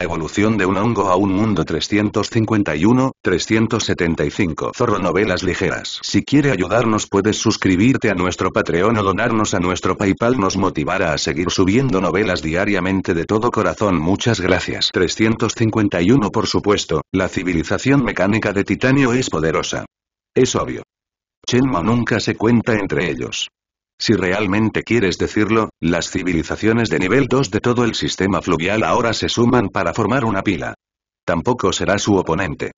Evolución de un hongo a un mundo 351, 375 Zorro Novelas Ligeras Si quiere ayudarnos puedes suscribirte a nuestro Patreon o donarnos a nuestro Paypal nos motivará a seguir subiendo novelas diariamente de todo corazón muchas gracias 351 Por supuesto, la civilización mecánica de titanio es poderosa. Es obvio. Chenma nunca se cuenta entre ellos. Si realmente quieres decirlo, las civilizaciones de nivel 2 de todo el sistema fluvial ahora se suman para formar una pila. Tampoco será su oponente.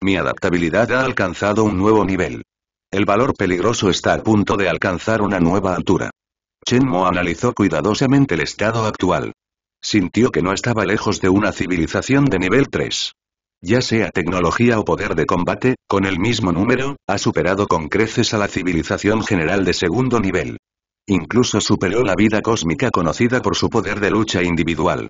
Mi adaptabilidad ha alcanzado un nuevo nivel. El valor peligroso está a punto de alcanzar una nueva altura. Chen Mo analizó cuidadosamente el estado actual. Sintió que no estaba lejos de una civilización de nivel 3. Ya sea tecnología o poder de combate, con el mismo número, ha superado con creces a la civilización general de segundo nivel. Incluso superó la vida cósmica conocida por su poder de lucha individual.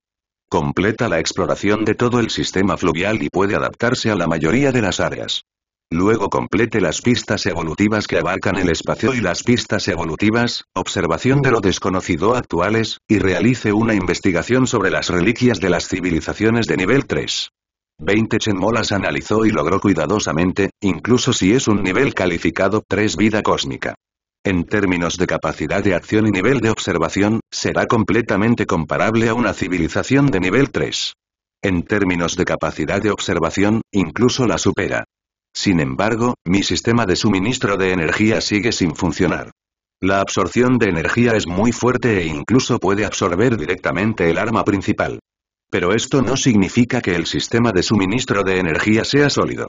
Completa la exploración de todo el sistema fluvial y puede adaptarse a la mayoría de las áreas. Luego complete las pistas evolutivas que abarcan el espacio y las pistas evolutivas, observación de lo desconocido actuales, y realice una investigación sobre las reliquias de las civilizaciones de nivel 3. 20 Chenmolas analizó y logró cuidadosamente, incluso si es un nivel calificado 3 vida cósmica. En términos de capacidad de acción y nivel de observación, será completamente comparable a una civilización de nivel 3. En términos de capacidad de observación, incluso la supera. Sin embargo, mi sistema de suministro de energía sigue sin funcionar. La absorción de energía es muy fuerte e incluso puede absorber directamente el arma principal. Pero esto no significa que el sistema de suministro de energía sea sólido.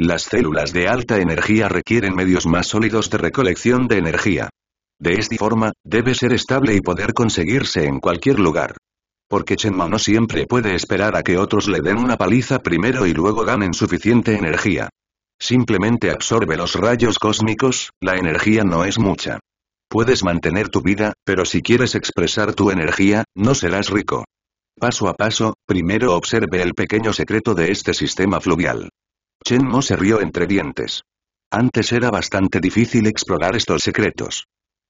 Las células de alta energía requieren medios más sólidos de recolección de energía. De esta forma, debe ser estable y poder conseguirse en cualquier lugar. Porque Chenma no siempre puede esperar a que otros le den una paliza primero y luego ganen suficiente energía. Simplemente absorbe los rayos cósmicos, la energía no es mucha. Puedes mantener tu vida, pero si quieres expresar tu energía, no serás rico. Paso a paso, primero observe el pequeño secreto de este sistema fluvial. Chen Mo se rió entre dientes. Antes era bastante difícil explorar estos secretos.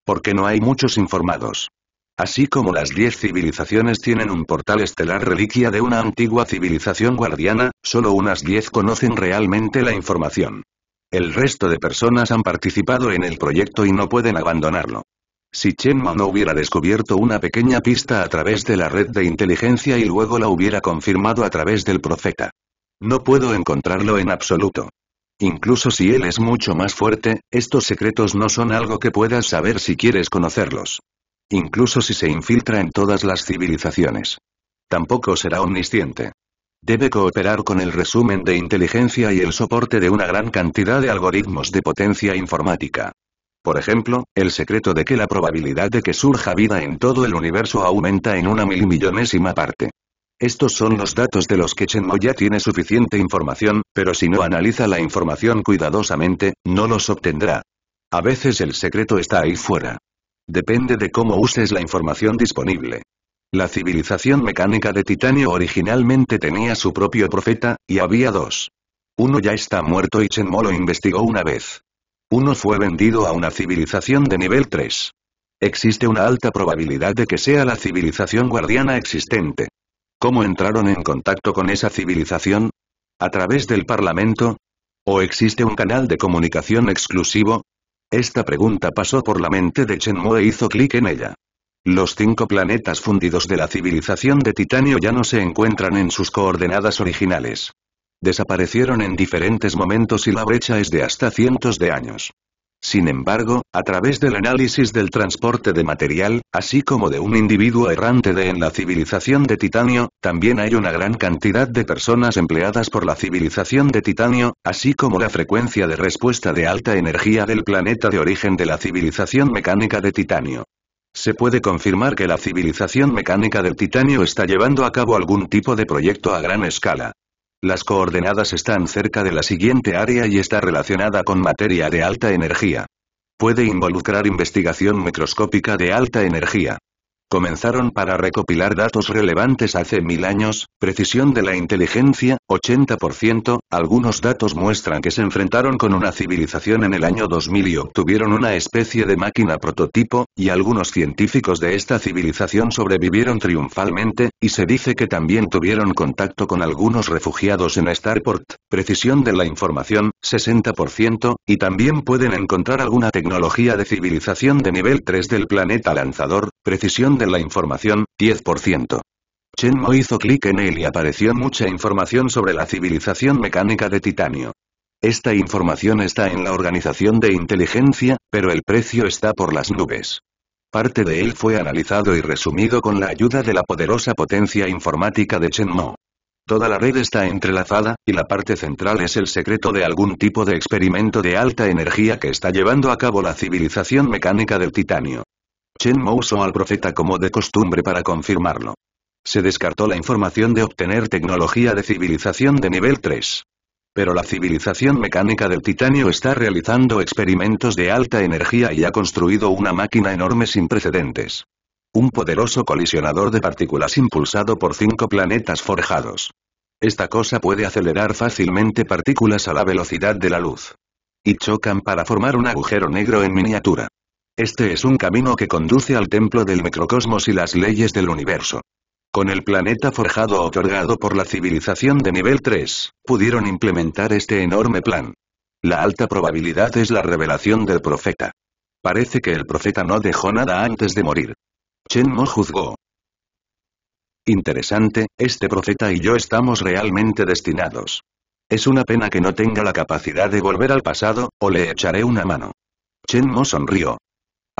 Porque no hay muchos informados. Así como las diez civilizaciones tienen un portal estelar reliquia de una antigua civilización guardiana, solo unas diez conocen realmente la información. El resto de personas han participado en el proyecto y no pueden abandonarlo. Si Chen Mo no hubiera descubierto una pequeña pista a través de la red de inteligencia y luego la hubiera confirmado a través del profeta, no puedo encontrarlo en absoluto. Incluso si él es mucho más fuerte, estos secretos no son algo que puedas saber si quieres conocerlos. Incluso si se infiltra en todas las civilizaciones. Tampoco será omnisciente. Debe cooperar con el resumen de inteligencia y el soporte de una gran cantidad de algoritmos de potencia informática. Por ejemplo, el secreto de que la probabilidad de que surja vida en todo el universo aumenta en una milmillonésima parte. Estos son los datos de los que Chen Mo ya tiene suficiente información, pero si no analiza la información cuidadosamente, no los obtendrá. A veces el secreto está ahí fuera. Depende de cómo uses la información disponible. La civilización mecánica de titanio originalmente tenía su propio profeta, y había dos. Uno ya está muerto y Chen Mo lo investigó una vez. Uno fue vendido a una civilización de nivel 3. Existe una alta probabilidad de que sea la civilización guardiana existente. ¿Cómo entraron en contacto con esa civilización? ¿A través del Parlamento? ¿O existe un canal de comunicación exclusivo? Esta pregunta pasó por la mente de Chen mo e hizo clic en ella. Los cinco planetas fundidos de la civilización de titanio ya no se encuentran en sus coordenadas originales. Desaparecieron en diferentes momentos y la brecha es de hasta cientos de años. Sin embargo, a través del análisis del transporte de material, así como de un individuo errante de en la civilización de titanio, también hay una gran cantidad de personas empleadas por la civilización de titanio, así como la frecuencia de respuesta de alta energía del planeta de origen de la civilización mecánica de titanio. Se puede confirmar que la civilización mecánica del titanio está llevando a cabo algún tipo de proyecto a gran escala. Las coordenadas están cerca de la siguiente área y está relacionada con materia de alta energía. Puede involucrar investigación microscópica de alta energía. Comenzaron para recopilar datos relevantes hace mil años, precisión de la inteligencia, 80%, algunos datos muestran que se enfrentaron con una civilización en el año 2000 y obtuvieron una especie de máquina prototipo, y algunos científicos de esta civilización sobrevivieron triunfalmente, y se dice que también tuvieron contacto con algunos refugiados en Starport, precisión de la información, 60%, y también pueden encontrar alguna tecnología de civilización de nivel 3 del planeta lanzador, precisión de la información, 10%. Chen Mo hizo clic en él y apareció mucha información sobre la civilización mecánica de titanio. Esta información está en la organización de inteligencia, pero el precio está por las nubes. Parte de él fue analizado y resumido con la ayuda de la poderosa potencia informática de Chen Mo. Toda la red está entrelazada, y la parte central es el secreto de algún tipo de experimento de alta energía que está llevando a cabo la civilización mecánica del titanio. Chen Mo usó al profeta como de costumbre para confirmarlo. Se descartó la información de obtener tecnología de civilización de nivel 3. Pero la civilización mecánica del titanio está realizando experimentos de alta energía y ha construido una máquina enorme sin precedentes. Un poderoso colisionador de partículas impulsado por cinco planetas forjados. Esta cosa puede acelerar fácilmente partículas a la velocidad de la luz. Y chocan para formar un agujero negro en miniatura. Este es un camino que conduce al templo del microcosmos y las leyes del universo. Con el planeta forjado otorgado por la civilización de nivel 3, pudieron implementar este enorme plan. La alta probabilidad es la revelación del profeta. Parece que el profeta no dejó nada antes de morir. Chen Mo juzgó. Interesante, este profeta y yo estamos realmente destinados. Es una pena que no tenga la capacidad de volver al pasado, o le echaré una mano. Chen Mo sonrió.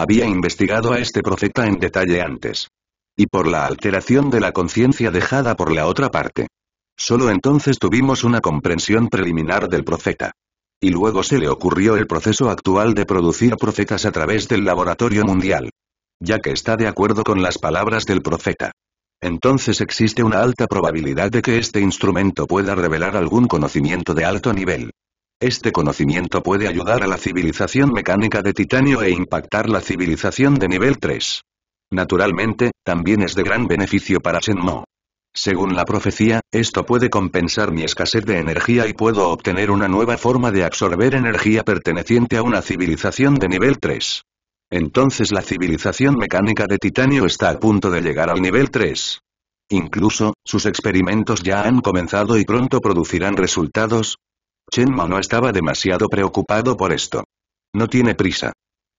Había investigado a este profeta en detalle antes. Y por la alteración de la conciencia dejada por la otra parte. Solo entonces tuvimos una comprensión preliminar del profeta. Y luego se le ocurrió el proceso actual de producir profetas a través del laboratorio mundial. Ya que está de acuerdo con las palabras del profeta. Entonces existe una alta probabilidad de que este instrumento pueda revelar algún conocimiento de alto nivel. Este conocimiento puede ayudar a la civilización mecánica de titanio e impactar la civilización de nivel 3. Naturalmente, también es de gran beneficio para Shenmue. Según la profecía, esto puede compensar mi escasez de energía y puedo obtener una nueva forma de absorber energía perteneciente a una civilización de nivel 3. Entonces la civilización mecánica de titanio está a punto de llegar al nivel 3. Incluso, sus experimentos ya han comenzado y pronto producirán resultados, Chen no estaba demasiado preocupado por esto. No tiene prisa.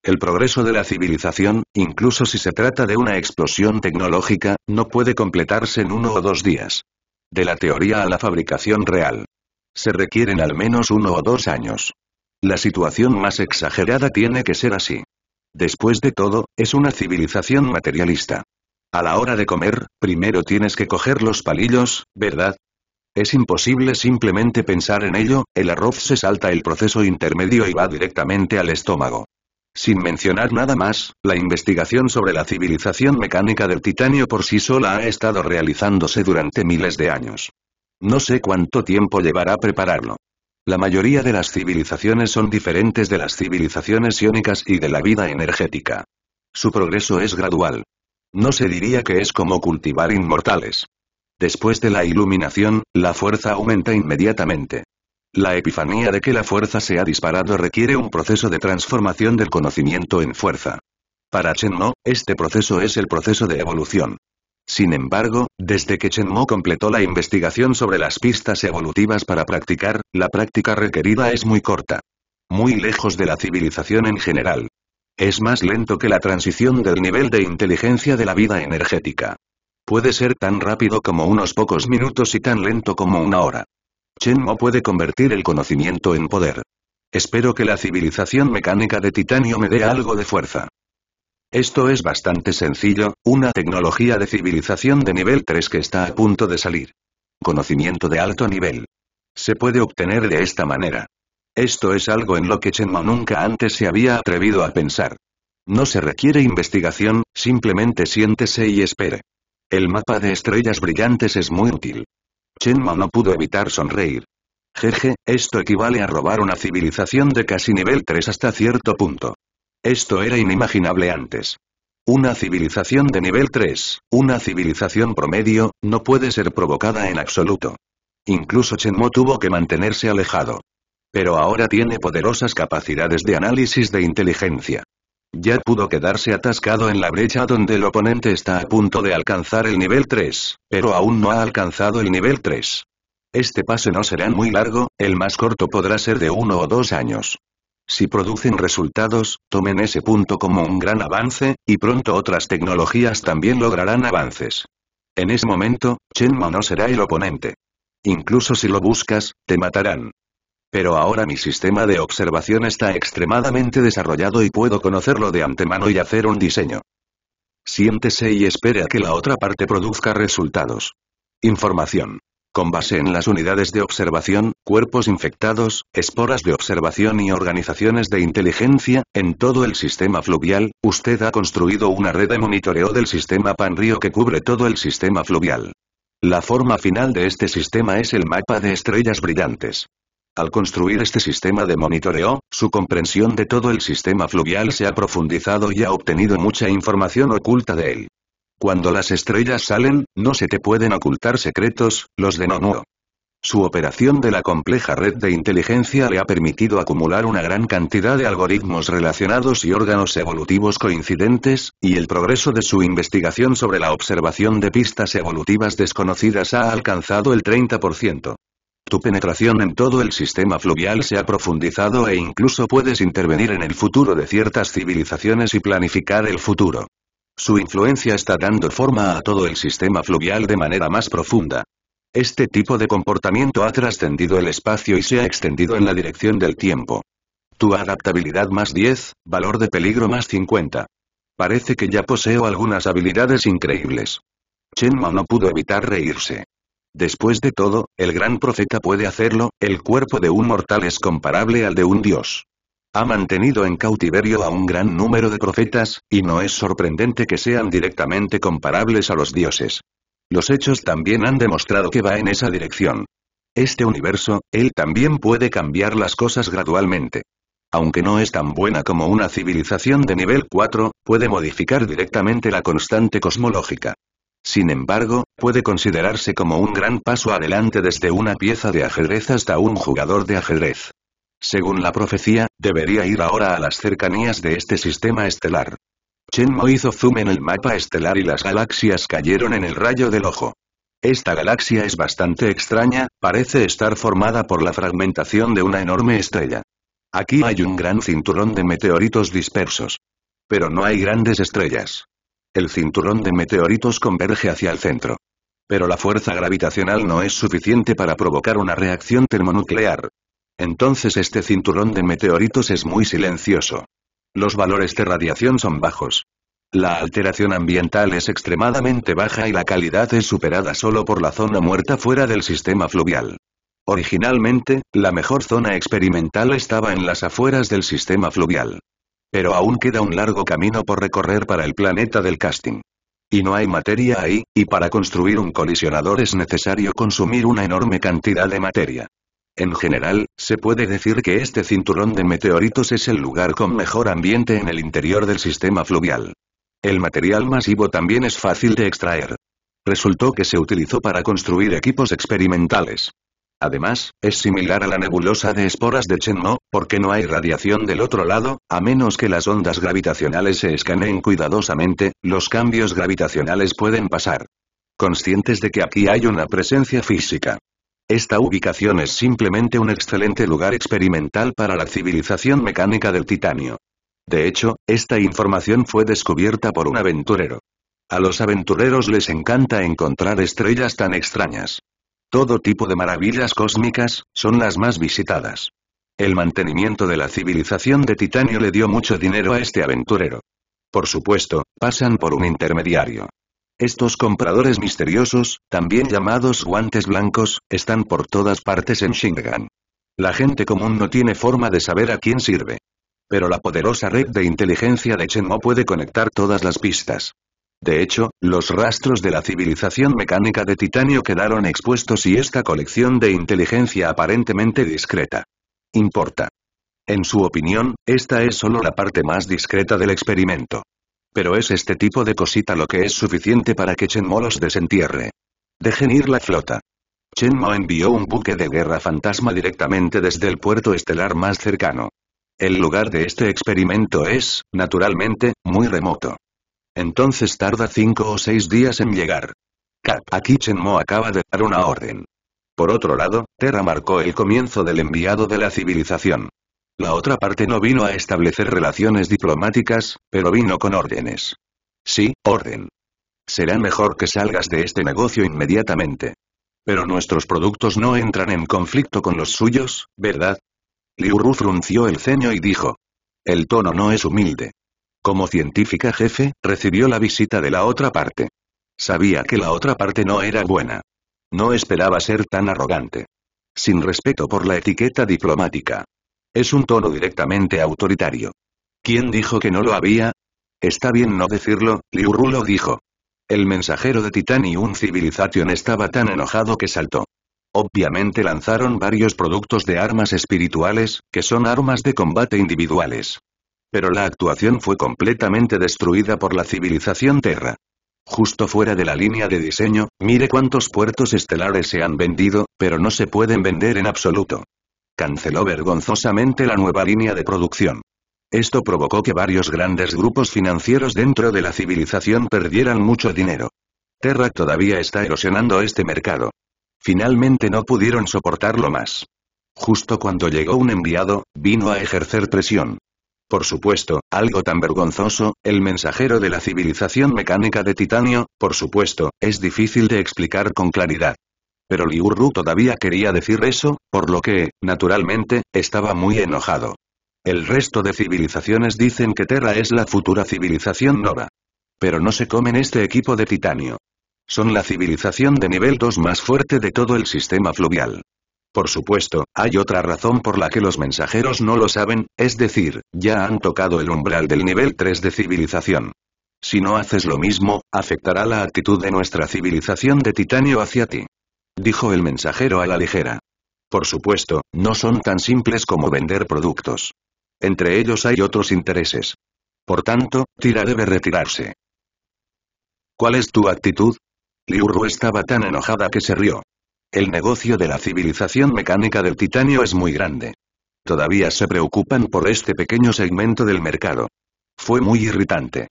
El progreso de la civilización, incluso si se trata de una explosión tecnológica, no puede completarse en uno o dos días. De la teoría a la fabricación real. Se requieren al menos uno o dos años. La situación más exagerada tiene que ser así. Después de todo, es una civilización materialista. A la hora de comer, primero tienes que coger los palillos, ¿verdad? Es imposible simplemente pensar en ello, el arroz se salta el proceso intermedio y va directamente al estómago. Sin mencionar nada más, la investigación sobre la civilización mecánica del titanio por sí sola ha estado realizándose durante miles de años. No sé cuánto tiempo llevará prepararlo. La mayoría de las civilizaciones son diferentes de las civilizaciones iónicas y de la vida energética. Su progreso es gradual. No se diría que es como cultivar inmortales. Después de la iluminación, la fuerza aumenta inmediatamente. La epifanía de que la fuerza se ha disparado requiere un proceso de transformación del conocimiento en fuerza. Para Chen Mo, este proceso es el proceso de evolución. Sin embargo, desde que Chen Mo completó la investigación sobre las pistas evolutivas para practicar, la práctica requerida es muy corta. Muy lejos de la civilización en general. Es más lento que la transición del nivel de inteligencia de la vida energética. Puede ser tan rápido como unos pocos minutos y tan lento como una hora. Chen Mo puede convertir el conocimiento en poder. Espero que la civilización mecánica de titanio me dé algo de fuerza. Esto es bastante sencillo, una tecnología de civilización de nivel 3 que está a punto de salir. Conocimiento de alto nivel. Se puede obtener de esta manera. Esto es algo en lo que Mo nunca antes se había atrevido a pensar. No se requiere investigación, simplemente siéntese y espere. El mapa de estrellas brillantes es muy útil. Mo no pudo evitar sonreír. Jeje, esto equivale a robar una civilización de casi nivel 3 hasta cierto punto. Esto era inimaginable antes. Una civilización de nivel 3, una civilización promedio, no puede ser provocada en absoluto. Incluso Mo tuvo que mantenerse alejado. Pero ahora tiene poderosas capacidades de análisis de inteligencia. Ya pudo quedarse atascado en la brecha donde el oponente está a punto de alcanzar el nivel 3, pero aún no ha alcanzado el nivel 3. Este pase no será muy largo, el más corto podrá ser de uno o dos años. Si producen resultados, tomen ese punto como un gran avance, y pronto otras tecnologías también lograrán avances. En ese momento, Chenmo no será el oponente. Incluso si lo buscas, te matarán. Pero ahora mi sistema de observación está extremadamente desarrollado y puedo conocerlo de antemano y hacer un diseño. Siéntese y espere a que la otra parte produzca resultados. Información. Con base en las unidades de observación, cuerpos infectados, esporas de observación y organizaciones de inteligencia, en todo el sistema fluvial, usted ha construido una red de monitoreo del sistema Panrío que cubre todo el sistema fluvial. La forma final de este sistema es el mapa de estrellas brillantes. Al construir este sistema de monitoreo, su comprensión de todo el sistema fluvial se ha profundizado y ha obtenido mucha información oculta de él. Cuando las estrellas salen, no se te pueden ocultar secretos, los de Nonuo. Su operación de la compleja red de inteligencia le ha permitido acumular una gran cantidad de algoritmos relacionados y órganos evolutivos coincidentes, y el progreso de su investigación sobre la observación de pistas evolutivas desconocidas ha alcanzado el 30%. Tu penetración en todo el sistema fluvial se ha profundizado e incluso puedes intervenir en el futuro de ciertas civilizaciones y planificar el futuro. Su influencia está dando forma a todo el sistema fluvial de manera más profunda. Este tipo de comportamiento ha trascendido el espacio y se ha extendido en la dirección del tiempo. Tu adaptabilidad más 10, valor de peligro más 50. Parece que ya poseo algunas habilidades increíbles. Chenma no pudo evitar reírse. Después de todo, el gran profeta puede hacerlo, el cuerpo de un mortal es comparable al de un dios. Ha mantenido en cautiverio a un gran número de profetas, y no es sorprendente que sean directamente comparables a los dioses. Los hechos también han demostrado que va en esa dirección. Este universo, él también puede cambiar las cosas gradualmente. Aunque no es tan buena como una civilización de nivel 4, puede modificar directamente la constante cosmológica. Sin embargo, puede considerarse como un gran paso adelante desde una pieza de ajedrez hasta un jugador de ajedrez. Según la profecía, debería ir ahora a las cercanías de este sistema estelar. Chenmo hizo zoom en el mapa estelar y las galaxias cayeron en el rayo del ojo. Esta galaxia es bastante extraña, parece estar formada por la fragmentación de una enorme estrella. Aquí hay un gran cinturón de meteoritos dispersos. Pero no hay grandes estrellas. El cinturón de meteoritos converge hacia el centro. Pero la fuerza gravitacional no es suficiente para provocar una reacción termonuclear. Entonces este cinturón de meteoritos es muy silencioso. Los valores de radiación son bajos. La alteración ambiental es extremadamente baja y la calidad es superada solo por la zona muerta fuera del sistema fluvial. Originalmente, la mejor zona experimental estaba en las afueras del sistema fluvial. Pero aún queda un largo camino por recorrer para el planeta del casting. Y no hay materia ahí, y para construir un colisionador es necesario consumir una enorme cantidad de materia. En general, se puede decir que este cinturón de meteoritos es el lugar con mejor ambiente en el interior del sistema fluvial. El material masivo también es fácil de extraer. Resultó que se utilizó para construir equipos experimentales. Además, es similar a la nebulosa de esporas de Chenmo, porque no hay radiación del otro lado, a menos que las ondas gravitacionales se escaneen cuidadosamente, los cambios gravitacionales pueden pasar. Conscientes de que aquí hay una presencia física. Esta ubicación es simplemente un excelente lugar experimental para la civilización mecánica del titanio. De hecho, esta información fue descubierta por un aventurero. A los aventureros les encanta encontrar estrellas tan extrañas. Todo tipo de maravillas cósmicas, son las más visitadas. El mantenimiento de la civilización de Titanio le dio mucho dinero a este aventurero. Por supuesto, pasan por un intermediario. Estos compradores misteriosos, también llamados guantes blancos, están por todas partes en Shingan. La gente común no tiene forma de saber a quién sirve. Pero la poderosa red de inteligencia de Chenmo puede conectar todas las pistas. De hecho, los rastros de la civilización mecánica de titanio quedaron expuestos y esta colección de inteligencia aparentemente discreta. Importa. En su opinión, esta es solo la parte más discreta del experimento. Pero es este tipo de cosita lo que es suficiente para que Mo los desentierre. Dejen ir la flota. Chen Mo envió un buque de guerra fantasma directamente desde el puerto estelar más cercano. El lugar de este experimento es, naturalmente, muy remoto. Entonces tarda cinco o seis días en llegar. Cap, aquí Chenmo acaba de dar una orden. Por otro lado, Terra marcó el comienzo del enviado de la civilización. La otra parte no vino a establecer relaciones diplomáticas, pero vino con órdenes. Sí, orden. Será mejor que salgas de este negocio inmediatamente. Pero nuestros productos no entran en conflicto con los suyos, ¿verdad? Liu frunció el ceño y dijo. El tono no es humilde. Como científica jefe, recibió la visita de la otra parte. Sabía que la otra parte no era buena. No esperaba ser tan arrogante. Sin respeto por la etiqueta diplomática. Es un tono directamente autoritario. ¿Quién dijo que no lo había? Está bien no decirlo, Liu dijo. El mensajero de Titán y un Civilization estaba tan enojado que saltó. Obviamente lanzaron varios productos de armas espirituales, que son armas de combate individuales. Pero la actuación fue completamente destruida por la civilización Terra. Justo fuera de la línea de diseño, mire cuántos puertos estelares se han vendido, pero no se pueden vender en absoluto. Canceló vergonzosamente la nueva línea de producción. Esto provocó que varios grandes grupos financieros dentro de la civilización perdieran mucho dinero. Terra todavía está erosionando este mercado. Finalmente no pudieron soportarlo más. Justo cuando llegó un enviado, vino a ejercer presión. Por supuesto, algo tan vergonzoso, el mensajero de la civilización mecánica de titanio, por supuesto, es difícil de explicar con claridad. Pero Liuru todavía quería decir eso, por lo que, naturalmente, estaba muy enojado. El resto de civilizaciones dicen que Terra es la futura civilización Nova. Pero no se comen este equipo de titanio. Son la civilización de nivel 2 más fuerte de todo el sistema fluvial. Por supuesto, hay otra razón por la que los mensajeros no lo saben, es decir, ya han tocado el umbral del nivel 3 de civilización. Si no haces lo mismo, afectará la actitud de nuestra civilización de titanio hacia ti. Dijo el mensajero a la ligera. Por supuesto, no son tan simples como vender productos. Entre ellos hay otros intereses. Por tanto, Tira debe retirarse. ¿Cuál es tu actitud? Liuru estaba tan enojada que se rió. El negocio de la civilización mecánica del titanio es muy grande. Todavía se preocupan por este pequeño segmento del mercado. Fue muy irritante.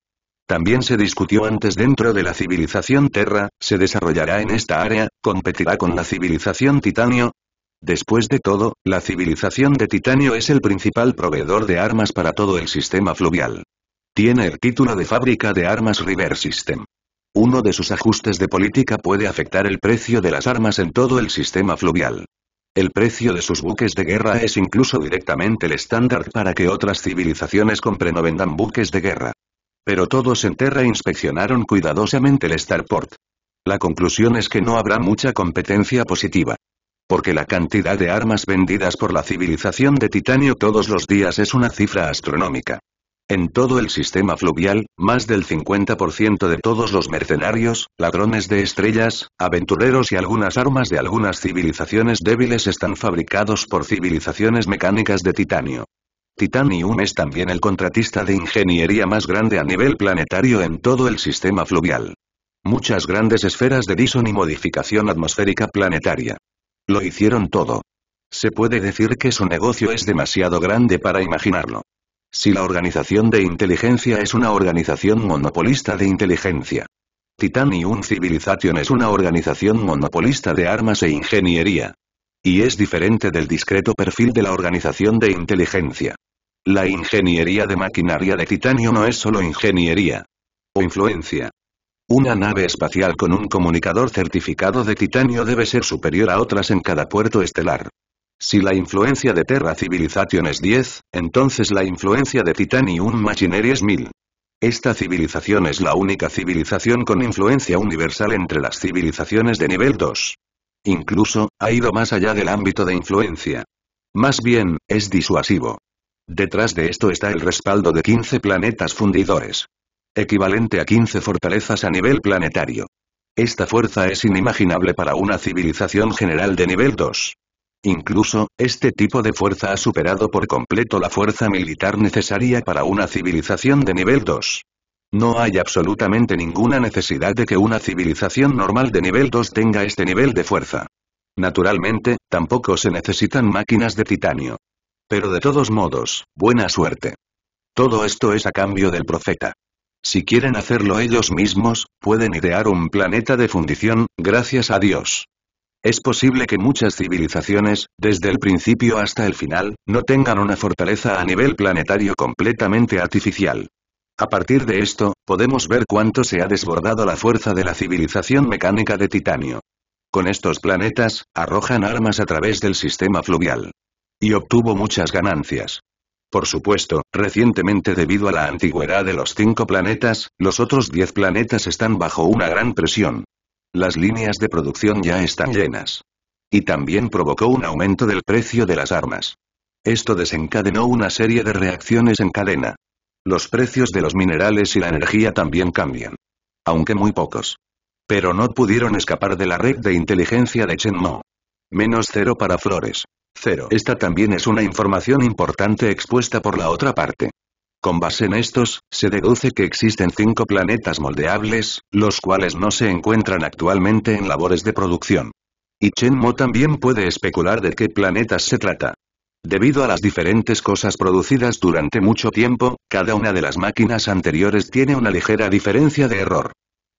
También se discutió antes dentro de la civilización Terra, se desarrollará en esta área, competirá con la civilización Titanio. Después de todo, la civilización de Titanio es el principal proveedor de armas para todo el sistema fluvial. Tiene el título de fábrica de armas River System. Uno de sus ajustes de política puede afectar el precio de las armas en todo el sistema fluvial. El precio de sus buques de guerra es incluso directamente el estándar para que otras civilizaciones compren o vendan buques de guerra. Pero todos en Terra inspeccionaron cuidadosamente el Starport. La conclusión es que no habrá mucha competencia positiva. Porque la cantidad de armas vendidas por la civilización de titanio todos los días es una cifra astronómica. En todo el sistema fluvial, más del 50% de todos los mercenarios, ladrones de estrellas, aventureros y algunas armas de algunas civilizaciones débiles están fabricados por civilizaciones mecánicas de titanio. Titanium es también el contratista de ingeniería más grande a nivel planetario en todo el sistema fluvial. Muchas grandes esferas de Dyson y modificación atmosférica planetaria. Lo hicieron todo. Se puede decir que su negocio es demasiado grande para imaginarlo. Si la organización de inteligencia es una organización monopolista de inteligencia. Titanium Civilization es una organización monopolista de armas e ingeniería. Y es diferente del discreto perfil de la organización de inteligencia. La ingeniería de maquinaria de titanio no es solo ingeniería. O influencia. Una nave espacial con un comunicador certificado de titanio debe ser superior a otras en cada puerto estelar. Si la influencia de Terra Civilization es 10, entonces la influencia de Titanium Machinery es 1000. Esta civilización es la única civilización con influencia universal entre las civilizaciones de nivel 2. Incluso, ha ido más allá del ámbito de influencia. Más bien, es disuasivo. Detrás de esto está el respaldo de 15 planetas fundidores. Equivalente a 15 fortalezas a nivel planetario. Esta fuerza es inimaginable para una civilización general de nivel 2. Incluso, este tipo de fuerza ha superado por completo la fuerza militar necesaria para una civilización de nivel 2. No hay absolutamente ninguna necesidad de que una civilización normal de nivel 2 tenga este nivel de fuerza. Naturalmente, tampoco se necesitan máquinas de titanio. Pero de todos modos, buena suerte. Todo esto es a cambio del profeta. Si quieren hacerlo ellos mismos, pueden idear un planeta de fundición, gracias a Dios. Es posible que muchas civilizaciones, desde el principio hasta el final, no tengan una fortaleza a nivel planetario completamente artificial. A partir de esto, podemos ver cuánto se ha desbordado la fuerza de la civilización mecánica de titanio. Con estos planetas, arrojan armas a través del sistema fluvial. Y obtuvo muchas ganancias. Por supuesto, recientemente debido a la antigüedad de los cinco planetas, los otros diez planetas están bajo una gran presión las líneas de producción ya están llenas. Y también provocó un aumento del precio de las armas. Esto desencadenó una serie de reacciones en cadena. Los precios de los minerales y la energía también cambian. Aunque muy pocos. Pero no pudieron escapar de la red de inteligencia de Chen Mo. Menos cero para Flores. Cero. Esta también es una información importante expuesta por la otra parte. Con base en estos, se deduce que existen cinco planetas moldeables, los cuales no se encuentran actualmente en labores de producción. Y Chen Mo también puede especular de qué planetas se trata. Debido a las diferentes cosas producidas durante mucho tiempo, cada una de las máquinas anteriores tiene una ligera diferencia de error.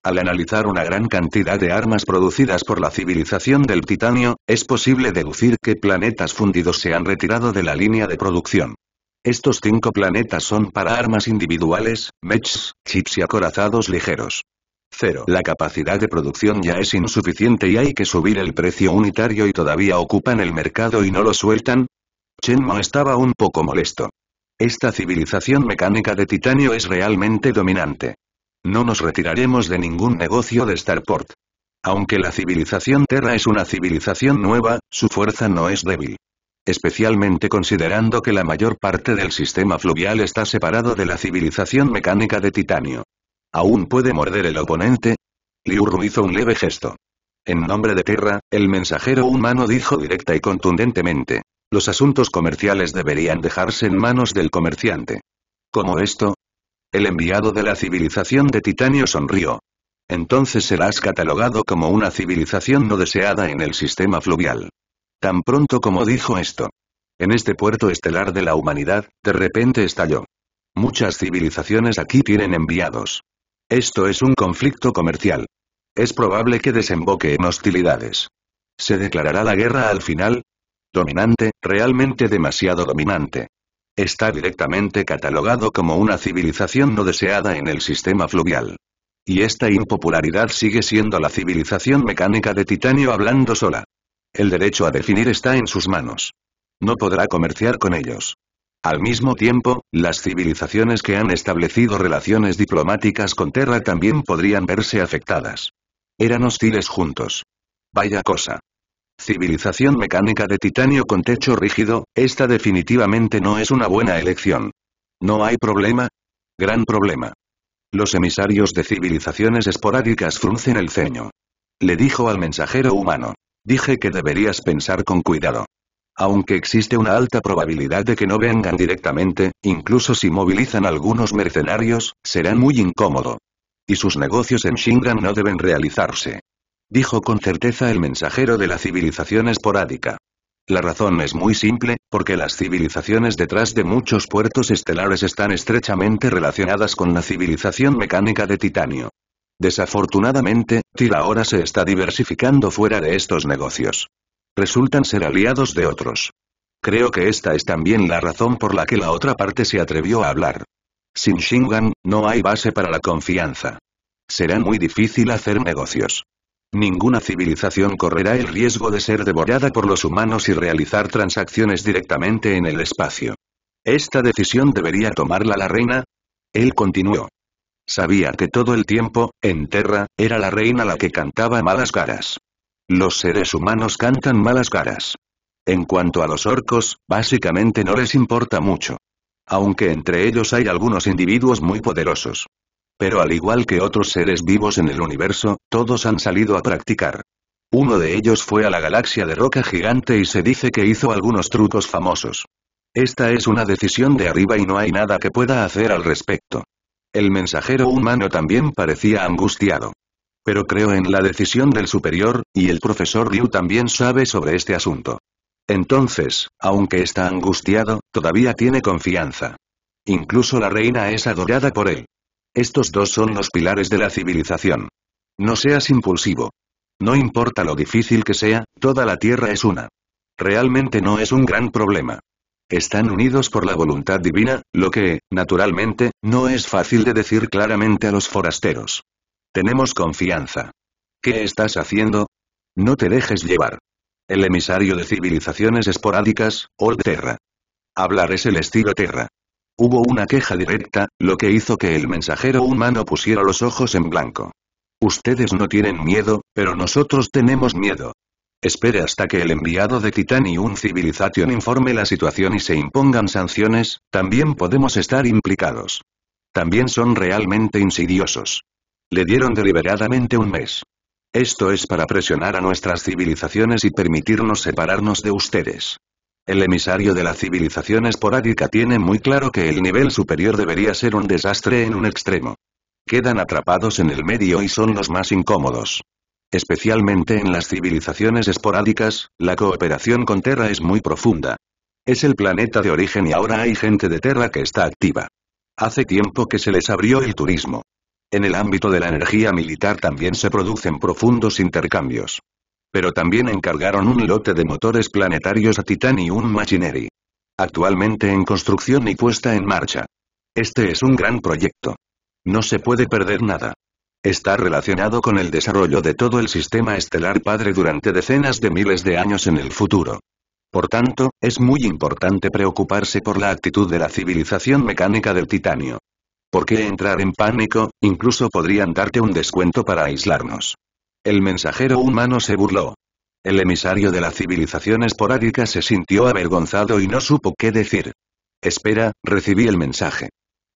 Al analizar una gran cantidad de armas producidas por la civilización del titanio, es posible deducir que planetas fundidos se han retirado de la línea de producción. Estos cinco planetas son para armas individuales, mechs, chips y acorazados ligeros. Cero. La capacidad de producción ya es insuficiente y hay que subir el precio unitario y todavía ocupan el mercado y no lo sueltan. Chenmo estaba un poco molesto. Esta civilización mecánica de titanio es realmente dominante. No nos retiraremos de ningún negocio de Starport. Aunque la civilización Terra es una civilización nueva, su fuerza no es débil especialmente considerando que la mayor parte del sistema fluvial está separado de la civilización mecánica de titanio. ¿Aún puede morder el oponente? Liuru hizo un leve gesto. En nombre de Tierra, el mensajero humano dijo directa y contundentemente. Los asuntos comerciales deberían dejarse en manos del comerciante. ¿Cómo esto? El enviado de la civilización de Titanio sonrió. Entonces serás catalogado como una civilización no deseada en el sistema fluvial. Tan pronto como dijo esto. En este puerto estelar de la humanidad, de repente estalló. Muchas civilizaciones aquí tienen enviados. Esto es un conflicto comercial. Es probable que desemboque en hostilidades. ¿Se declarará la guerra al final? Dominante, realmente demasiado dominante. Está directamente catalogado como una civilización no deseada en el sistema fluvial. Y esta impopularidad sigue siendo la civilización mecánica de titanio hablando sola. El derecho a definir está en sus manos. No podrá comerciar con ellos. Al mismo tiempo, las civilizaciones que han establecido relaciones diplomáticas con Terra también podrían verse afectadas. Eran hostiles juntos. Vaya cosa. Civilización mecánica de titanio con techo rígido, esta definitivamente no es una buena elección. ¿No hay problema? Gran problema. Los emisarios de civilizaciones esporádicas fruncen el ceño. Le dijo al mensajero humano. Dije que deberías pensar con cuidado. Aunque existe una alta probabilidad de que no vengan directamente, incluso si movilizan algunos mercenarios, será muy incómodo. Y sus negocios en Shingran no deben realizarse. Dijo con certeza el mensajero de la civilización esporádica. La razón es muy simple, porque las civilizaciones detrás de muchos puertos estelares están estrechamente relacionadas con la civilización mecánica de titanio. Desafortunadamente, Tira ahora se está diversificando fuera de estos negocios. Resultan ser aliados de otros. Creo que esta es también la razón por la que la otra parte se atrevió a hablar. Sin Shingan, no hay base para la confianza. Será muy difícil hacer negocios. Ninguna civilización correrá el riesgo de ser devorada por los humanos y realizar transacciones directamente en el espacio. ¿Esta decisión debería tomarla la reina? Él continuó. Sabía que todo el tiempo, en Terra, era la reina la que cantaba malas caras. Los seres humanos cantan malas caras. En cuanto a los orcos, básicamente no les importa mucho. Aunque entre ellos hay algunos individuos muy poderosos. Pero al igual que otros seres vivos en el universo, todos han salido a practicar. Uno de ellos fue a la galaxia de roca gigante y se dice que hizo algunos trucos famosos. Esta es una decisión de arriba y no hay nada que pueda hacer al respecto. El mensajero humano también parecía angustiado. Pero creo en la decisión del superior, y el profesor Ryu también sabe sobre este asunto. Entonces, aunque está angustiado, todavía tiene confianza. Incluso la reina es adorada por él. Estos dos son los pilares de la civilización. No seas impulsivo. No importa lo difícil que sea, toda la Tierra es una. Realmente no es un gran problema. Están unidos por la voluntad divina, lo que, naturalmente, no es fácil de decir claramente a los forasteros. Tenemos confianza. ¿Qué estás haciendo? No te dejes llevar. El emisario de civilizaciones esporádicas, Old Terra. Hablar es el estilo Terra. Hubo una queja directa, lo que hizo que el mensajero humano pusiera los ojos en blanco. Ustedes no tienen miedo, pero nosotros tenemos miedo. Espere hasta que el enviado de Titán y un Civilization informe la situación y se impongan sanciones, también podemos estar implicados. También son realmente insidiosos. Le dieron deliberadamente un mes. Esto es para presionar a nuestras civilizaciones y permitirnos separarnos de ustedes. El emisario de la civilización esporádica tiene muy claro que el nivel superior debería ser un desastre en un extremo. Quedan atrapados en el medio y son los más incómodos. Especialmente en las civilizaciones esporádicas, la cooperación con Terra es muy profunda. Es el planeta de origen y ahora hay gente de Terra que está activa. Hace tiempo que se les abrió el turismo. En el ámbito de la energía militar también se producen profundos intercambios. Pero también encargaron un lote de motores planetarios a Titan y un Machinery. Actualmente en construcción y puesta en marcha. Este es un gran proyecto. No se puede perder nada. Está relacionado con el desarrollo de todo el sistema estelar padre durante decenas de miles de años en el futuro. Por tanto, es muy importante preocuparse por la actitud de la civilización mecánica del titanio. ¿Por qué entrar en pánico? Incluso podrían darte un descuento para aislarnos. El mensajero humano se burló. El emisario de la civilización esporádica se sintió avergonzado y no supo qué decir. Espera, recibí el mensaje.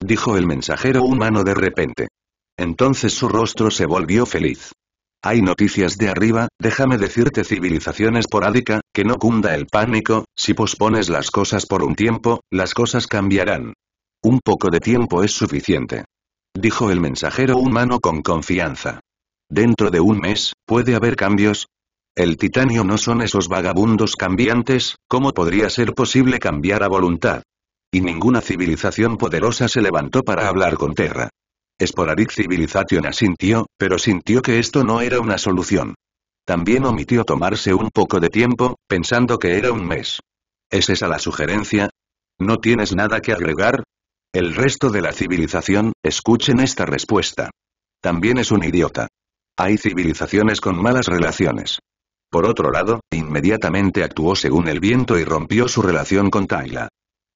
Dijo el mensajero humano de repente. Entonces su rostro se volvió feliz. Hay noticias de arriba, déjame decirte civilización esporádica, que no cunda el pánico, si pospones las cosas por un tiempo, las cosas cambiarán. Un poco de tiempo es suficiente. Dijo el mensajero humano con confianza. Dentro de un mes, puede haber cambios. El titanio no son esos vagabundos cambiantes, ¿cómo podría ser posible cambiar a voluntad? Y ninguna civilización poderosa se levantó para hablar con Terra. Sporadic Civilization asintió, pero sintió que esto no era una solución. También omitió tomarse un poco de tiempo, pensando que era un mes. ¿Es esa la sugerencia? ¿No tienes nada que agregar? El resto de la civilización, escuchen esta respuesta. También es un idiota. Hay civilizaciones con malas relaciones. Por otro lado, inmediatamente actuó según el viento y rompió su relación con Taila.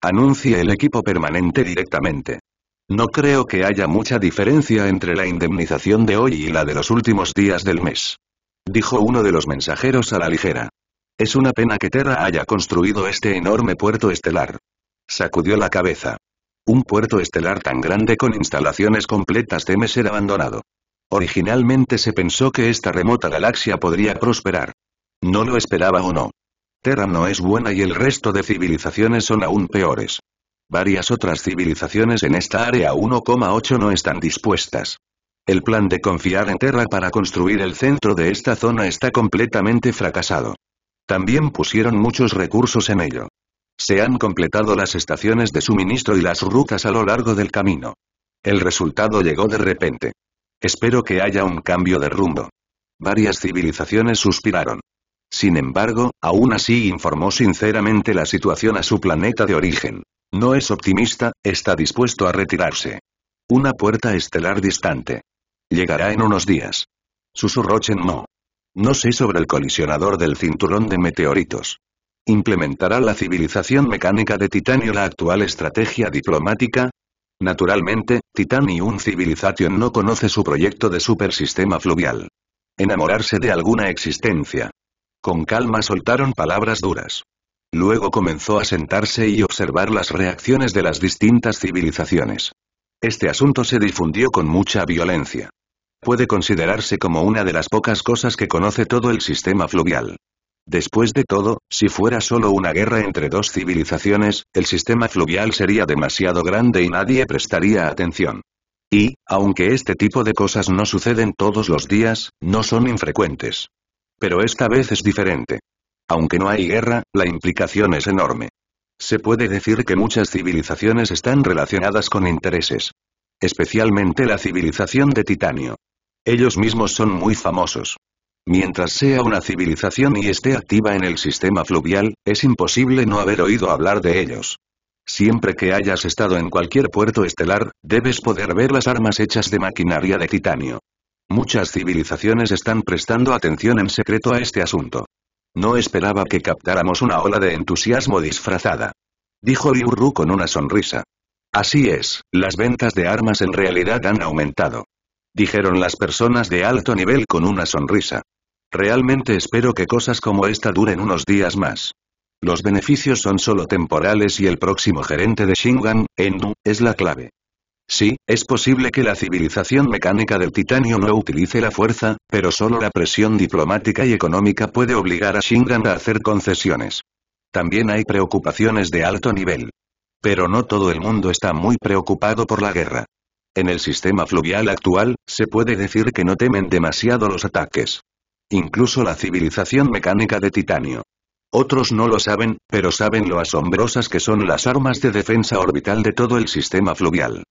Anuncia el equipo permanente directamente. No creo que haya mucha diferencia entre la indemnización de hoy y la de los últimos días del mes. Dijo uno de los mensajeros a la ligera. Es una pena que Terra haya construido este enorme puerto estelar. Sacudió la cabeza. Un puerto estelar tan grande con instalaciones completas teme ser abandonado. Originalmente se pensó que esta remota galaxia podría prosperar. No lo esperaba o no. Terra no es buena y el resto de civilizaciones son aún peores. Varias otras civilizaciones en esta área 1,8 no están dispuestas. El plan de confiar en Terra para construir el centro de esta zona está completamente fracasado. También pusieron muchos recursos en ello. Se han completado las estaciones de suministro y las rutas a lo largo del camino. El resultado llegó de repente. Espero que haya un cambio de rumbo. Varias civilizaciones suspiraron. Sin embargo, aún así informó sinceramente la situación a su planeta de origen. No es optimista, está dispuesto a retirarse. Una puerta estelar distante. Llegará en unos días. Susurrochen no. No sé sobre el colisionador del cinturón de meteoritos. ¿Implementará la civilización mecánica de Titanio la actual estrategia diplomática? Naturalmente, un Civilization no conoce su proyecto de supersistema fluvial. Enamorarse de alguna existencia. Con calma soltaron palabras duras. Luego comenzó a sentarse y observar las reacciones de las distintas civilizaciones. Este asunto se difundió con mucha violencia. Puede considerarse como una de las pocas cosas que conoce todo el sistema fluvial. Después de todo, si fuera solo una guerra entre dos civilizaciones, el sistema fluvial sería demasiado grande y nadie prestaría atención. Y, aunque este tipo de cosas no suceden todos los días, no son infrecuentes. Pero esta vez es diferente. Aunque no hay guerra, la implicación es enorme. Se puede decir que muchas civilizaciones están relacionadas con intereses. Especialmente la civilización de titanio. Ellos mismos son muy famosos. Mientras sea una civilización y esté activa en el sistema fluvial, es imposible no haber oído hablar de ellos. Siempre que hayas estado en cualquier puerto estelar, debes poder ver las armas hechas de maquinaria de titanio. Muchas civilizaciones están prestando atención en secreto a este asunto. No esperaba que captáramos una ola de entusiasmo disfrazada. Dijo Liu con una sonrisa. Así es, las ventas de armas en realidad han aumentado. Dijeron las personas de alto nivel con una sonrisa. Realmente espero que cosas como esta duren unos días más. Los beneficios son solo temporales y el próximo gerente de Shingan, Endu, es la clave. Sí, es posible que la civilización mecánica del titanio no utilice la fuerza, pero solo la presión diplomática y económica puede obligar a Shingan a hacer concesiones. También hay preocupaciones de alto nivel. Pero no todo el mundo está muy preocupado por la guerra. En el sistema fluvial actual, se puede decir que no temen demasiado los ataques. Incluso la civilización mecánica de titanio. Otros no lo saben, pero saben lo asombrosas que son las armas de defensa orbital de todo el sistema fluvial.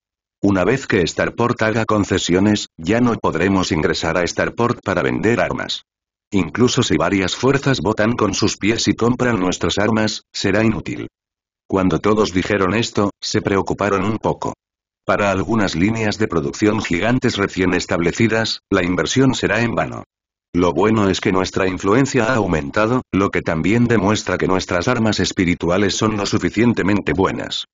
Una vez que Starport haga concesiones, ya no podremos ingresar a Starport para vender armas. Incluso si varias fuerzas votan con sus pies y compran nuestras armas, será inútil. Cuando todos dijeron esto, se preocuparon un poco. Para algunas líneas de producción gigantes recién establecidas, la inversión será en vano. Lo bueno es que nuestra influencia ha aumentado, lo que también demuestra que nuestras armas espirituales son lo suficientemente buenas.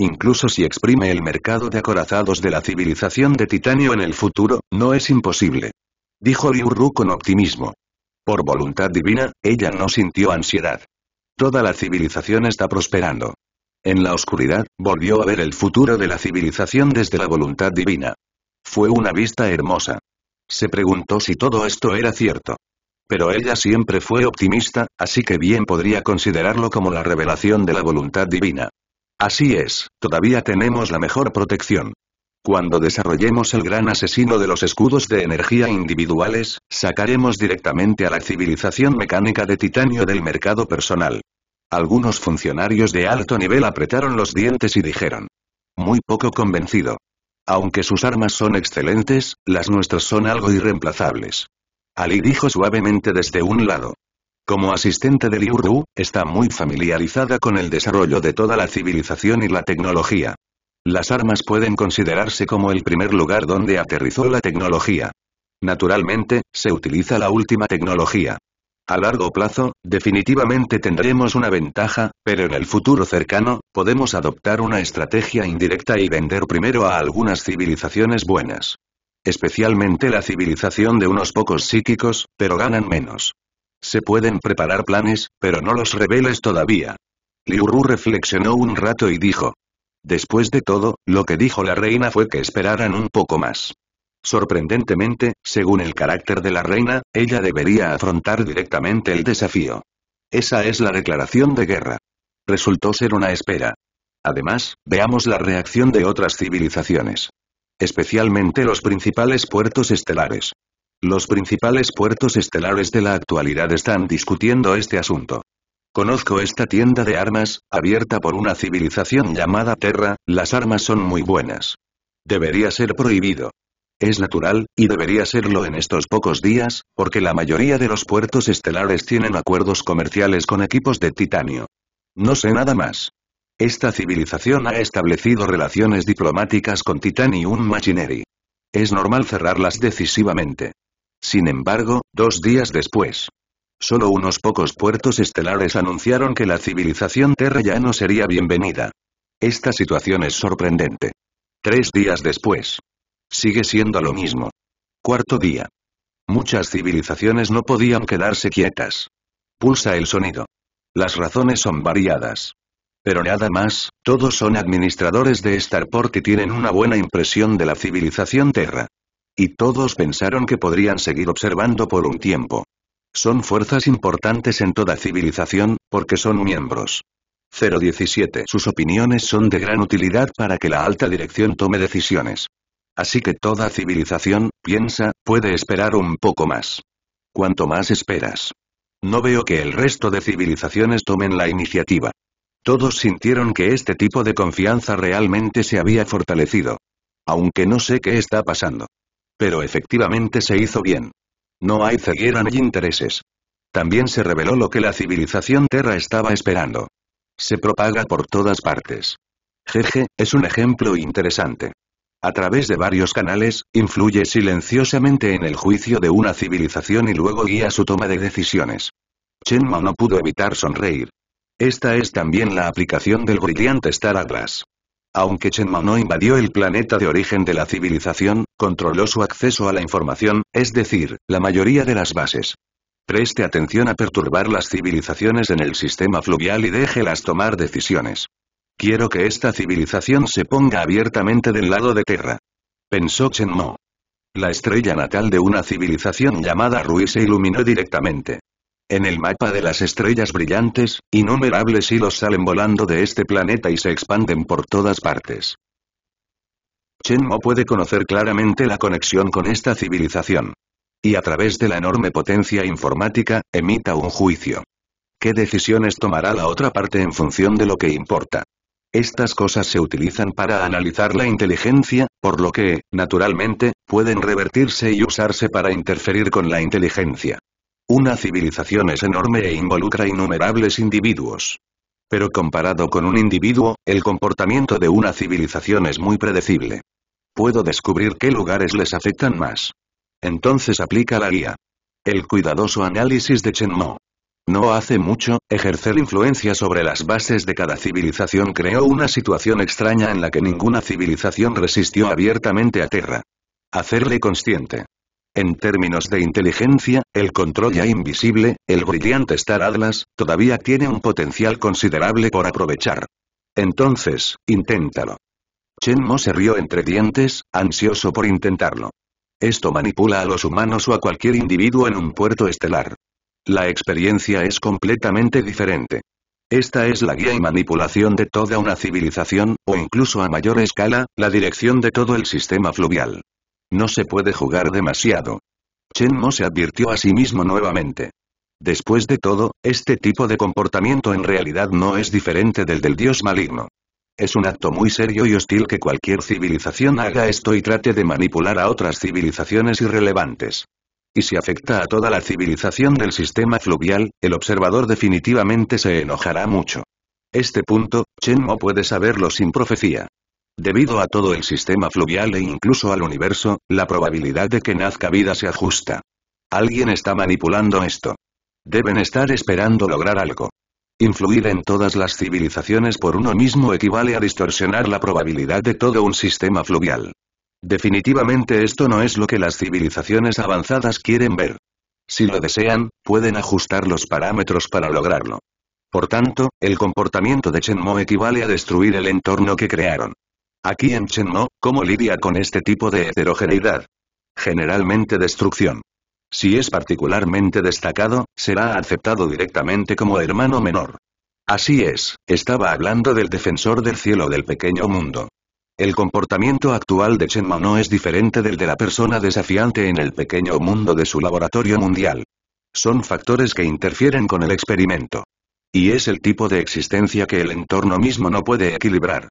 Incluso si exprime el mercado de acorazados de la civilización de titanio en el futuro, no es imposible. Dijo Liu Ru con optimismo. Por voluntad divina, ella no sintió ansiedad. Toda la civilización está prosperando. En la oscuridad, volvió a ver el futuro de la civilización desde la voluntad divina. Fue una vista hermosa. Se preguntó si todo esto era cierto. Pero ella siempre fue optimista, así que bien podría considerarlo como la revelación de la voluntad divina. Así es, todavía tenemos la mejor protección. Cuando desarrollemos el gran asesino de los escudos de energía individuales, sacaremos directamente a la civilización mecánica de titanio del mercado personal. Algunos funcionarios de alto nivel apretaron los dientes y dijeron. Muy poco convencido. Aunque sus armas son excelentes, las nuestras son algo irreemplazables. Ali dijo suavemente desde un lado. Como asistente de Liu está muy familiarizada con el desarrollo de toda la civilización y la tecnología. Las armas pueden considerarse como el primer lugar donde aterrizó la tecnología. Naturalmente, se utiliza la última tecnología. A largo plazo, definitivamente tendremos una ventaja, pero en el futuro cercano, podemos adoptar una estrategia indirecta y vender primero a algunas civilizaciones buenas. Especialmente la civilización de unos pocos psíquicos, pero ganan menos. Se pueden preparar planes, pero no los reveles todavía. Liuru reflexionó un rato y dijo. Después de todo, lo que dijo la reina fue que esperaran un poco más. Sorprendentemente, según el carácter de la reina, ella debería afrontar directamente el desafío. Esa es la declaración de guerra. Resultó ser una espera. Además, veamos la reacción de otras civilizaciones. Especialmente los principales puertos estelares. Los principales puertos estelares de la actualidad están discutiendo este asunto. Conozco esta tienda de armas, abierta por una civilización llamada Terra, las armas son muy buenas. Debería ser prohibido. Es natural, y debería serlo en estos pocos días, porque la mayoría de los puertos estelares tienen acuerdos comerciales con equipos de titanio. No sé nada más. Esta civilización ha establecido relaciones diplomáticas con un Machinery. Es normal cerrarlas decisivamente. Sin embargo, dos días después. Solo unos pocos puertos estelares anunciaron que la civilización Terra ya no sería bienvenida. Esta situación es sorprendente. Tres días después. Sigue siendo lo mismo. Cuarto día. Muchas civilizaciones no podían quedarse quietas. Pulsa el sonido. Las razones son variadas. Pero nada más, todos son administradores de Starport y tienen una buena impresión de la civilización Terra. Y todos pensaron que podrían seguir observando por un tiempo. Son fuerzas importantes en toda civilización, porque son miembros. 017. Sus opiniones son de gran utilidad para que la alta dirección tome decisiones. Así que toda civilización, piensa, puede esperar un poco más. Cuanto más esperas. No veo que el resto de civilizaciones tomen la iniciativa. Todos sintieron que este tipo de confianza realmente se había fortalecido. Aunque no sé qué está pasando. Pero efectivamente se hizo bien. No hay ceguera ni intereses. También se reveló lo que la civilización Terra estaba esperando. Se propaga por todas partes. Jeje, es un ejemplo interesante. A través de varios canales, influye silenciosamente en el juicio de una civilización y luego guía su toma de decisiones. Chenma no pudo evitar sonreír. Esta es también la aplicación del brillante Star Atlas. Aunque Mo no invadió el planeta de origen de la civilización, controló su acceso a la información, es decir, la mayoría de las bases. Preste atención a perturbar las civilizaciones en el sistema fluvial y déjelas tomar decisiones. Quiero que esta civilización se ponga abiertamente del lado de Terra. Pensó Mo. La estrella natal de una civilización llamada Rui se iluminó directamente. En el mapa de las estrellas brillantes, innumerables hilos salen volando de este planeta y se expanden por todas partes. Chen Mo puede conocer claramente la conexión con esta civilización. Y a través de la enorme potencia informática, emita un juicio. ¿Qué decisiones tomará la otra parte en función de lo que importa? Estas cosas se utilizan para analizar la inteligencia, por lo que, naturalmente, pueden revertirse y usarse para interferir con la inteligencia. Una civilización es enorme e involucra innumerables individuos. Pero comparado con un individuo, el comportamiento de una civilización es muy predecible. Puedo descubrir qué lugares les afectan más. Entonces aplica la guía. El cuidadoso análisis de Chen Mo. No hace mucho, ejercer influencia sobre las bases de cada civilización creó una situación extraña en la que ninguna civilización resistió abiertamente a Terra. Hacerle consciente. En términos de inteligencia, el control ya invisible, el brillante Star Atlas, todavía tiene un potencial considerable por aprovechar. Entonces, inténtalo. Chen Mo se rió entre dientes, ansioso por intentarlo. Esto manipula a los humanos o a cualquier individuo en un puerto estelar. La experiencia es completamente diferente. Esta es la guía y manipulación de toda una civilización, o incluso a mayor escala, la dirección de todo el sistema fluvial. No se puede jugar demasiado. Chen Mo se advirtió a sí mismo nuevamente. Después de todo, este tipo de comportamiento en realidad no es diferente del del dios maligno. Es un acto muy serio y hostil que cualquier civilización haga esto y trate de manipular a otras civilizaciones irrelevantes. Y si afecta a toda la civilización del sistema fluvial, el observador definitivamente se enojará mucho. Este punto, Chen Mo puede saberlo sin profecía. Debido a todo el sistema fluvial e incluso al universo, la probabilidad de que nazca vida se ajusta. Alguien está manipulando esto. Deben estar esperando lograr algo. Influir en todas las civilizaciones por uno mismo equivale a distorsionar la probabilidad de todo un sistema fluvial. Definitivamente esto no es lo que las civilizaciones avanzadas quieren ver. Si lo desean, pueden ajustar los parámetros para lograrlo. Por tanto, el comportamiento de Mo equivale a destruir el entorno que crearon. Aquí en Chenmo, ¿cómo lidia con este tipo de heterogeneidad? Generalmente destrucción. Si es particularmente destacado, será aceptado directamente como hermano menor. Así es, estaba hablando del defensor del cielo del pequeño mundo. El comportamiento actual de Chenmo no es diferente del de la persona desafiante en el pequeño mundo de su laboratorio mundial. Son factores que interfieren con el experimento. Y es el tipo de existencia que el entorno mismo no puede equilibrar.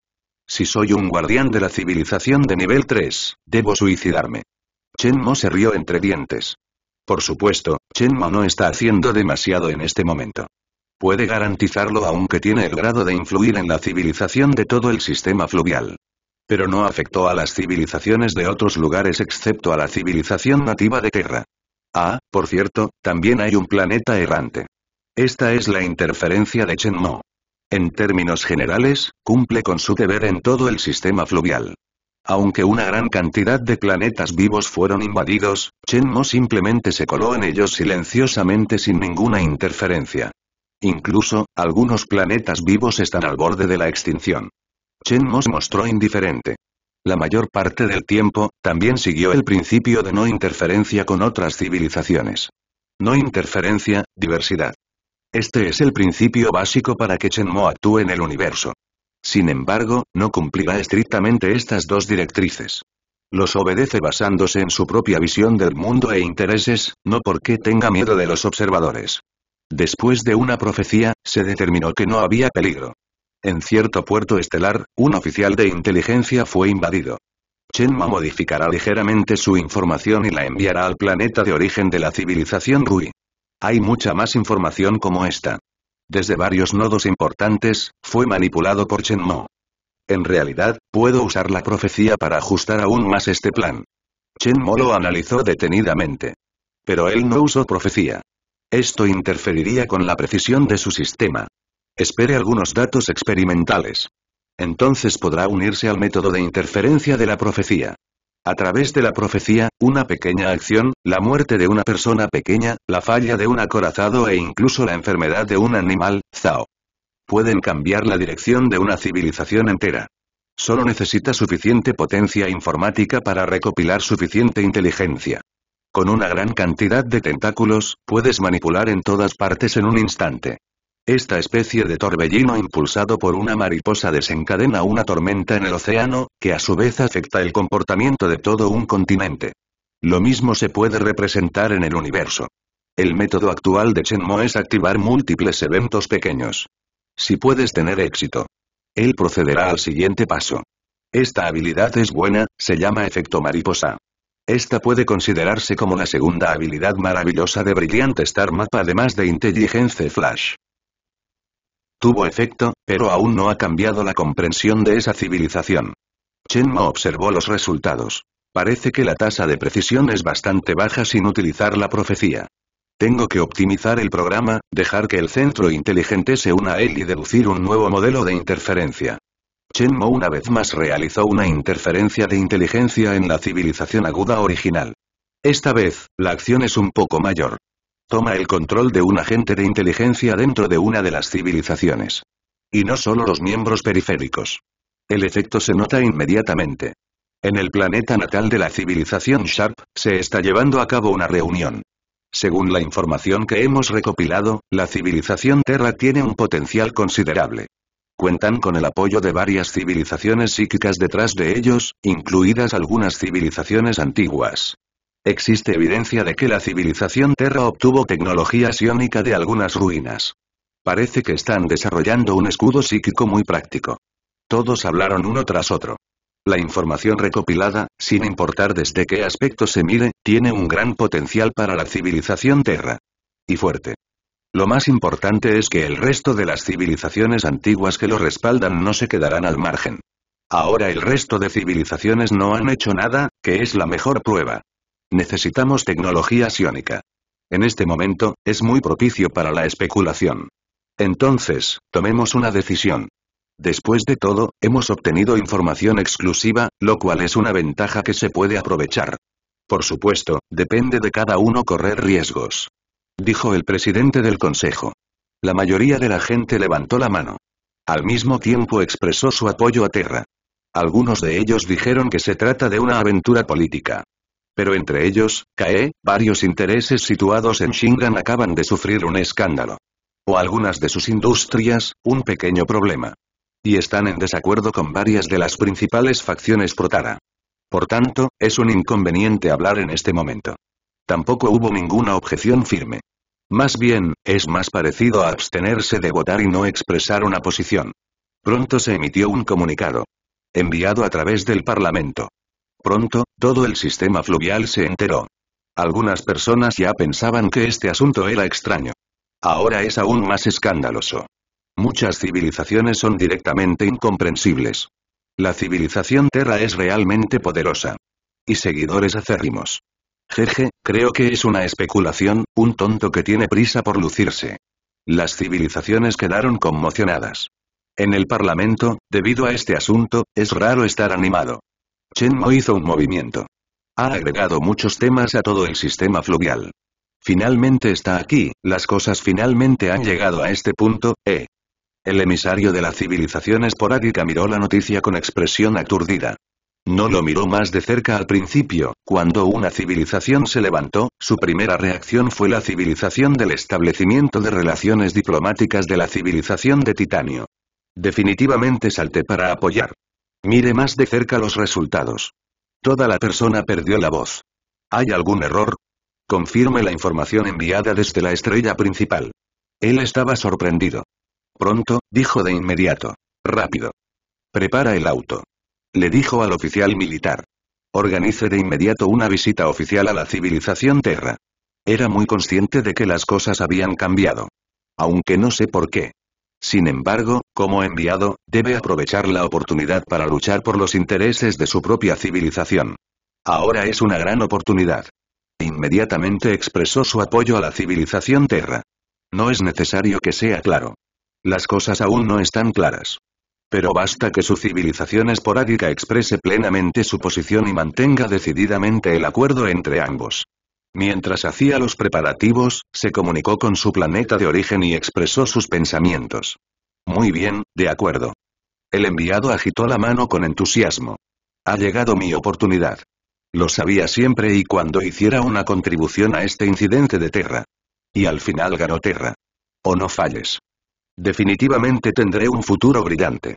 Si soy un guardián de la civilización de nivel 3, debo suicidarme. Chen Mo se rió entre dientes. Por supuesto, Chen Mo no está haciendo demasiado en este momento. Puede garantizarlo aunque tiene el grado de influir en la civilización de todo el sistema fluvial. Pero no afectó a las civilizaciones de otros lugares excepto a la civilización nativa de Terra. Ah, por cierto, también hay un planeta errante. Esta es la interferencia de Chen Mo. En términos generales, cumple con su deber en todo el sistema fluvial. Aunque una gran cantidad de planetas vivos fueron invadidos, Chen Mo simplemente se coló en ellos silenciosamente sin ninguna interferencia. Incluso, algunos planetas vivos están al borde de la extinción. Mo se mostró indiferente. La mayor parte del tiempo, también siguió el principio de no interferencia con otras civilizaciones. No interferencia, diversidad. Este es el principio básico para que Mo actúe en el universo. Sin embargo, no cumplirá estrictamente estas dos directrices. Los obedece basándose en su propia visión del mundo e intereses, no porque tenga miedo de los observadores. Después de una profecía, se determinó que no había peligro. En cierto puerto estelar, un oficial de inteligencia fue invadido. Mo modificará ligeramente su información y la enviará al planeta de origen de la civilización Rui. Hay mucha más información como esta. Desde varios nodos importantes, fue manipulado por Chen Mo. En realidad, puedo usar la profecía para ajustar aún más este plan. Chen Mo lo analizó detenidamente. Pero él no usó profecía. Esto interferiría con la precisión de su sistema. Espere algunos datos experimentales. Entonces podrá unirse al método de interferencia de la profecía. A través de la profecía, una pequeña acción, la muerte de una persona pequeña, la falla de un acorazado e incluso la enfermedad de un animal, Zao. Pueden cambiar la dirección de una civilización entera. Solo necesita suficiente potencia informática para recopilar suficiente inteligencia. Con una gran cantidad de tentáculos, puedes manipular en todas partes en un instante. Esta especie de torbellino impulsado por una mariposa desencadena una tormenta en el océano, que a su vez afecta el comportamiento de todo un continente. Lo mismo se puede representar en el universo. El método actual de Mo es activar múltiples eventos pequeños. Si puedes tener éxito, él procederá al siguiente paso. Esta habilidad es buena, se llama efecto mariposa. Esta puede considerarse como la segunda habilidad maravillosa de Brilliant Star Map además de inteligencia Flash. Tuvo efecto, pero aún no ha cambiado la comprensión de esa civilización. Mo observó los resultados. Parece que la tasa de precisión es bastante baja sin utilizar la profecía. Tengo que optimizar el programa, dejar que el centro inteligente se una a él y deducir un nuevo modelo de interferencia. Mo una vez más realizó una interferencia de inteligencia en la civilización aguda original. Esta vez, la acción es un poco mayor. Toma el control de un agente de inteligencia dentro de una de las civilizaciones. Y no solo los miembros periféricos. El efecto se nota inmediatamente. En el planeta natal de la civilización Sharp, se está llevando a cabo una reunión. Según la información que hemos recopilado, la civilización Terra tiene un potencial considerable. Cuentan con el apoyo de varias civilizaciones psíquicas detrás de ellos, incluidas algunas civilizaciones antiguas. Existe evidencia de que la civilización Terra obtuvo tecnología siónica de algunas ruinas. Parece que están desarrollando un escudo psíquico muy práctico. Todos hablaron uno tras otro. La información recopilada, sin importar desde qué aspecto se mire, tiene un gran potencial para la civilización Terra. Y fuerte. Lo más importante es que el resto de las civilizaciones antiguas que lo respaldan no se quedarán al margen. Ahora el resto de civilizaciones no han hecho nada, que es la mejor prueba. Necesitamos tecnología sionica. En este momento, es muy propicio para la especulación. Entonces, tomemos una decisión. Después de todo, hemos obtenido información exclusiva, lo cual es una ventaja que se puede aprovechar. Por supuesto, depende de cada uno correr riesgos. Dijo el presidente del consejo. La mayoría de la gente levantó la mano. Al mismo tiempo expresó su apoyo a Terra. Algunos de ellos dijeron que se trata de una aventura política. Pero entre ellos, CAE, varios intereses situados en Shingan acaban de sufrir un escándalo. O algunas de sus industrias, un pequeño problema. Y están en desacuerdo con varias de las principales facciones protara. Por tanto, es un inconveniente hablar en este momento. Tampoco hubo ninguna objeción firme. Más bien, es más parecido a abstenerse de votar y no expresar una posición. Pronto se emitió un comunicado. Enviado a través del Parlamento. Pronto, todo el sistema fluvial se enteró. Algunas personas ya pensaban que este asunto era extraño. Ahora es aún más escandaloso. Muchas civilizaciones son directamente incomprensibles. La civilización Terra es realmente poderosa. Y seguidores acérrimos. Jeje, creo que es una especulación, un tonto que tiene prisa por lucirse. Las civilizaciones quedaron conmocionadas. En el Parlamento, debido a este asunto, es raro estar animado. Chen Mo hizo un movimiento. Ha agregado muchos temas a todo el sistema fluvial. Finalmente está aquí, las cosas finalmente han llegado a este punto, ¿eh? El emisario de la civilización esporádica miró la noticia con expresión aturdida. No lo miró más de cerca al principio, cuando una civilización se levantó, su primera reacción fue la civilización del establecimiento de relaciones diplomáticas de la civilización de titanio. Definitivamente salté para apoyar. Mire más de cerca los resultados. Toda la persona perdió la voz. ¿Hay algún error? Confirme la información enviada desde la estrella principal. Él estaba sorprendido. Pronto, dijo de inmediato. Rápido. Prepara el auto. Le dijo al oficial militar. Organice de inmediato una visita oficial a la civilización Terra. Era muy consciente de que las cosas habían cambiado. Aunque no sé por qué. Sin embargo, como enviado, debe aprovechar la oportunidad para luchar por los intereses de su propia civilización. Ahora es una gran oportunidad. Inmediatamente expresó su apoyo a la civilización Terra. No es necesario que sea claro. Las cosas aún no están claras. Pero basta que su civilización esporádica exprese plenamente su posición y mantenga decididamente el acuerdo entre ambos. Mientras hacía los preparativos, se comunicó con su planeta de origen y expresó sus pensamientos. Muy bien, de acuerdo. El enviado agitó la mano con entusiasmo. Ha llegado mi oportunidad. Lo sabía siempre y cuando hiciera una contribución a este incidente de Terra. Y al final ganó Terra. O no falles. Definitivamente tendré un futuro brillante.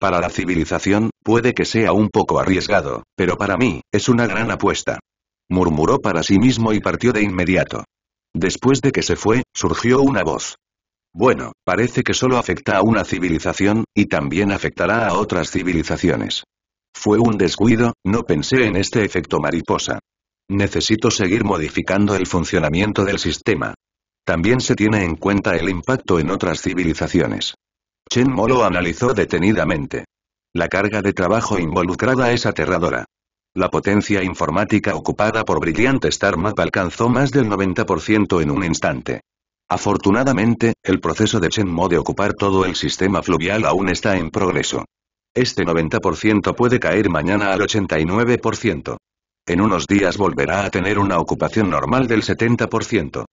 Para la civilización, puede que sea un poco arriesgado, pero para mí, es una gran apuesta murmuró para sí mismo y partió de inmediato. Después de que se fue, surgió una voz. Bueno, parece que solo afecta a una civilización, y también afectará a otras civilizaciones. Fue un descuido, no pensé en este efecto mariposa. Necesito seguir modificando el funcionamiento del sistema. También se tiene en cuenta el impacto en otras civilizaciones. Chen Mo lo analizó detenidamente. La carga de trabajo involucrada es aterradora. La potencia informática ocupada por Brilliant Star Map alcanzó más del 90% en un instante. Afortunadamente, el proceso de Mo de ocupar todo el sistema fluvial aún está en progreso. Este 90% puede caer mañana al 89%. En unos días volverá a tener una ocupación normal del 70%.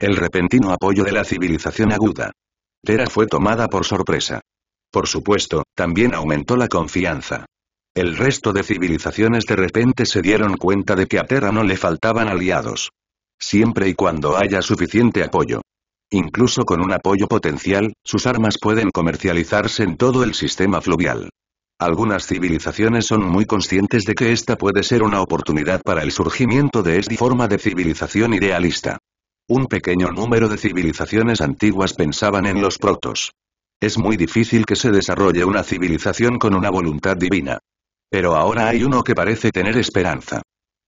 El repentino apoyo de la civilización aguda. Tera fue tomada por sorpresa. Por supuesto, también aumentó la confianza. El resto de civilizaciones de repente se dieron cuenta de que a Terra no le faltaban aliados. Siempre y cuando haya suficiente apoyo. Incluso con un apoyo potencial, sus armas pueden comercializarse en todo el sistema fluvial. Algunas civilizaciones son muy conscientes de que esta puede ser una oportunidad para el surgimiento de esta forma de civilización idealista. Un pequeño número de civilizaciones antiguas pensaban en los protos. Es muy difícil que se desarrolle una civilización con una voluntad divina. Pero ahora hay uno que parece tener esperanza.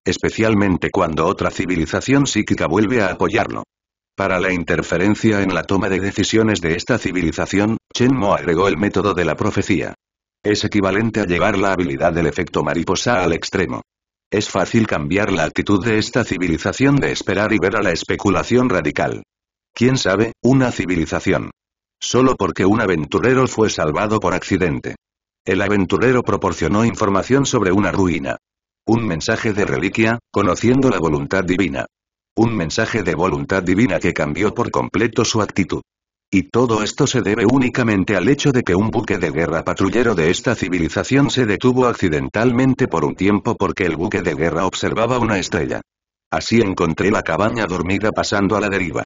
Especialmente cuando otra civilización psíquica vuelve a apoyarlo. Para la interferencia en la toma de decisiones de esta civilización, Chen Mo agregó el método de la profecía. Es equivalente a llevar la habilidad del efecto mariposa al extremo. Es fácil cambiar la actitud de esta civilización de esperar y ver a la especulación radical. Quién sabe, una civilización. Solo porque un aventurero fue salvado por accidente. El aventurero proporcionó información sobre una ruina. Un mensaje de reliquia, conociendo la voluntad divina. Un mensaje de voluntad divina que cambió por completo su actitud. Y todo esto se debe únicamente al hecho de que un buque de guerra patrullero de esta civilización se detuvo accidentalmente por un tiempo porque el buque de guerra observaba una estrella. Así encontré la cabaña dormida pasando a la deriva.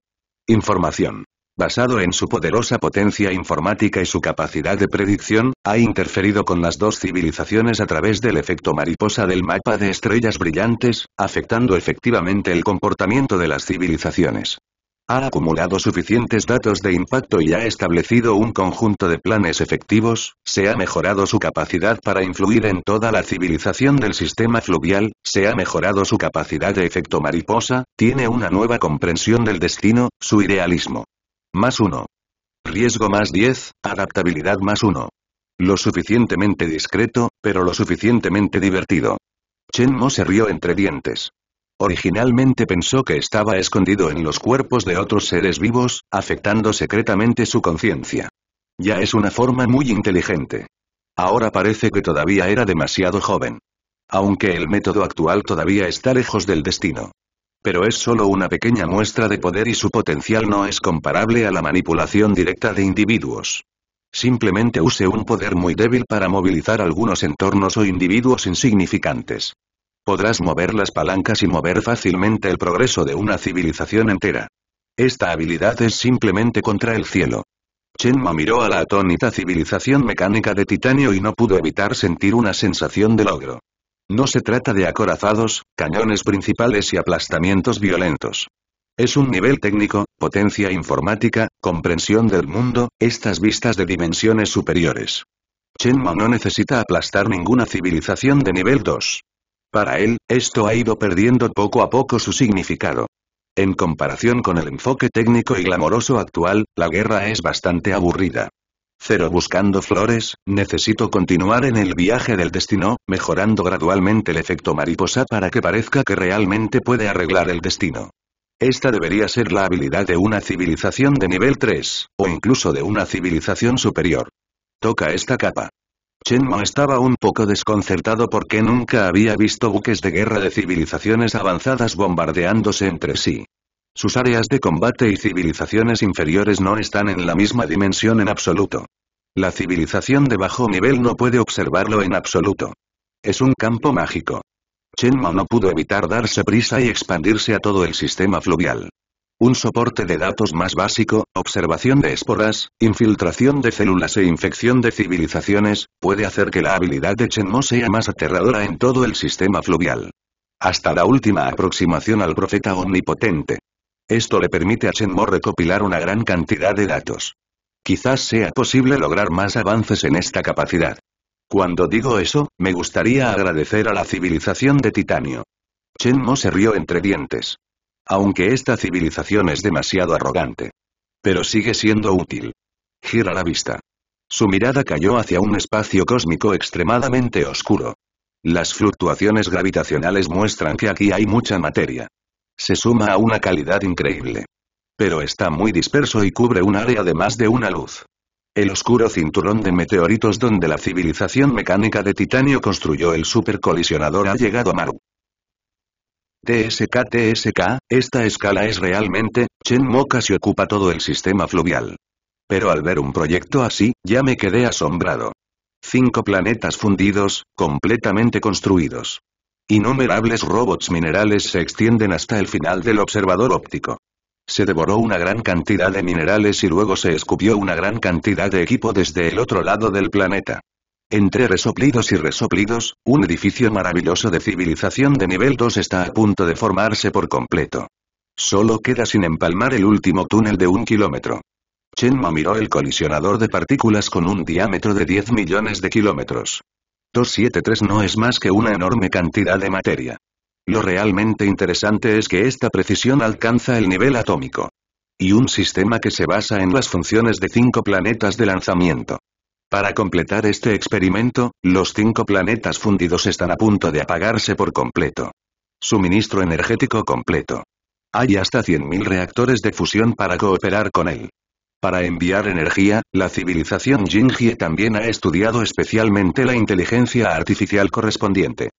Información basado en su poderosa potencia informática y su capacidad de predicción, ha interferido con las dos civilizaciones a través del efecto mariposa del mapa de estrellas brillantes, afectando efectivamente el comportamiento de las civilizaciones. Ha acumulado suficientes datos de impacto y ha establecido un conjunto de planes efectivos, se ha mejorado su capacidad para influir en toda la civilización del sistema fluvial, se ha mejorado su capacidad de efecto mariposa, tiene una nueva comprensión del destino, su idealismo más 1. Riesgo más 10, adaptabilidad más uno. Lo suficientemente discreto, pero lo suficientemente divertido. Chen Mo se rió entre dientes. Originalmente pensó que estaba escondido en los cuerpos de otros seres vivos, afectando secretamente su conciencia. Ya es una forma muy inteligente. Ahora parece que todavía era demasiado joven. Aunque el método actual todavía está lejos del destino. Pero es solo una pequeña muestra de poder y su potencial no es comparable a la manipulación directa de individuos. Simplemente use un poder muy débil para movilizar algunos entornos o individuos insignificantes. Podrás mover las palancas y mover fácilmente el progreso de una civilización entera. Esta habilidad es simplemente contra el cielo. Chenma miró a la atónita civilización mecánica de titanio y no pudo evitar sentir una sensación de logro. No se trata de acorazados, cañones principales y aplastamientos violentos. Es un nivel técnico, potencia informática, comprensión del mundo, estas vistas de dimensiones superiores. Shenmue no necesita aplastar ninguna civilización de nivel 2. Para él, esto ha ido perdiendo poco a poco su significado. En comparación con el enfoque técnico y glamoroso actual, la guerra es bastante aburrida. Cero buscando flores, necesito continuar en el viaje del destino, mejorando gradualmente el efecto mariposa para que parezca que realmente puede arreglar el destino. Esta debería ser la habilidad de una civilización de nivel 3, o incluso de una civilización superior. Toca esta capa. Chenmo estaba un poco desconcertado porque nunca había visto buques de guerra de civilizaciones avanzadas bombardeándose entre sí sus áreas de combate y civilizaciones inferiores no están en la misma dimensión en absoluto. La civilización de bajo nivel no puede observarlo en absoluto. Es un campo mágico. Mo no pudo evitar darse prisa y expandirse a todo el sistema fluvial. Un soporte de datos más básico, observación de esporas, infiltración de células e infección de civilizaciones, puede hacer que la habilidad de Mo sea más aterradora en todo el sistema fluvial. Hasta la última aproximación al profeta omnipotente. Esto le permite a Chen Mo recopilar una gran cantidad de datos. Quizás sea posible lograr más avances en esta capacidad. Cuando digo eso, me gustaría agradecer a la civilización de Titanio. Chen Mo se rió entre dientes. Aunque esta civilización es demasiado arrogante. Pero sigue siendo útil. Gira la vista. Su mirada cayó hacia un espacio cósmico extremadamente oscuro. Las fluctuaciones gravitacionales muestran que aquí hay mucha materia se suma a una calidad increíble. Pero está muy disperso y cubre un área de más de una luz. El oscuro cinturón de meteoritos donde la civilización mecánica de titanio construyó el supercolisionador ha llegado a Maru. TSK TSK, esta escala es realmente, Chen Mo casi ocupa todo el sistema fluvial. Pero al ver un proyecto así, ya me quedé asombrado. Cinco planetas fundidos, completamente construidos. Innumerables robots minerales se extienden hasta el final del observador óptico. Se devoró una gran cantidad de minerales y luego se escupió una gran cantidad de equipo desde el otro lado del planeta. Entre resoplidos y resoplidos, un edificio maravilloso de civilización de nivel 2 está a punto de formarse por completo. Solo queda sin empalmar el último túnel de un kilómetro. Chenma miró el colisionador de partículas con un diámetro de 10 millones de kilómetros. 273 no es más que una enorme cantidad de materia. Lo realmente interesante es que esta precisión alcanza el nivel atómico. Y un sistema que se basa en las funciones de cinco planetas de lanzamiento. Para completar este experimento, los cinco planetas fundidos están a punto de apagarse por completo. Suministro energético completo. Hay hasta 100.000 reactores de fusión para cooperar con él. Para enviar energía, la civilización Jinjie también ha estudiado especialmente la inteligencia artificial correspondiente.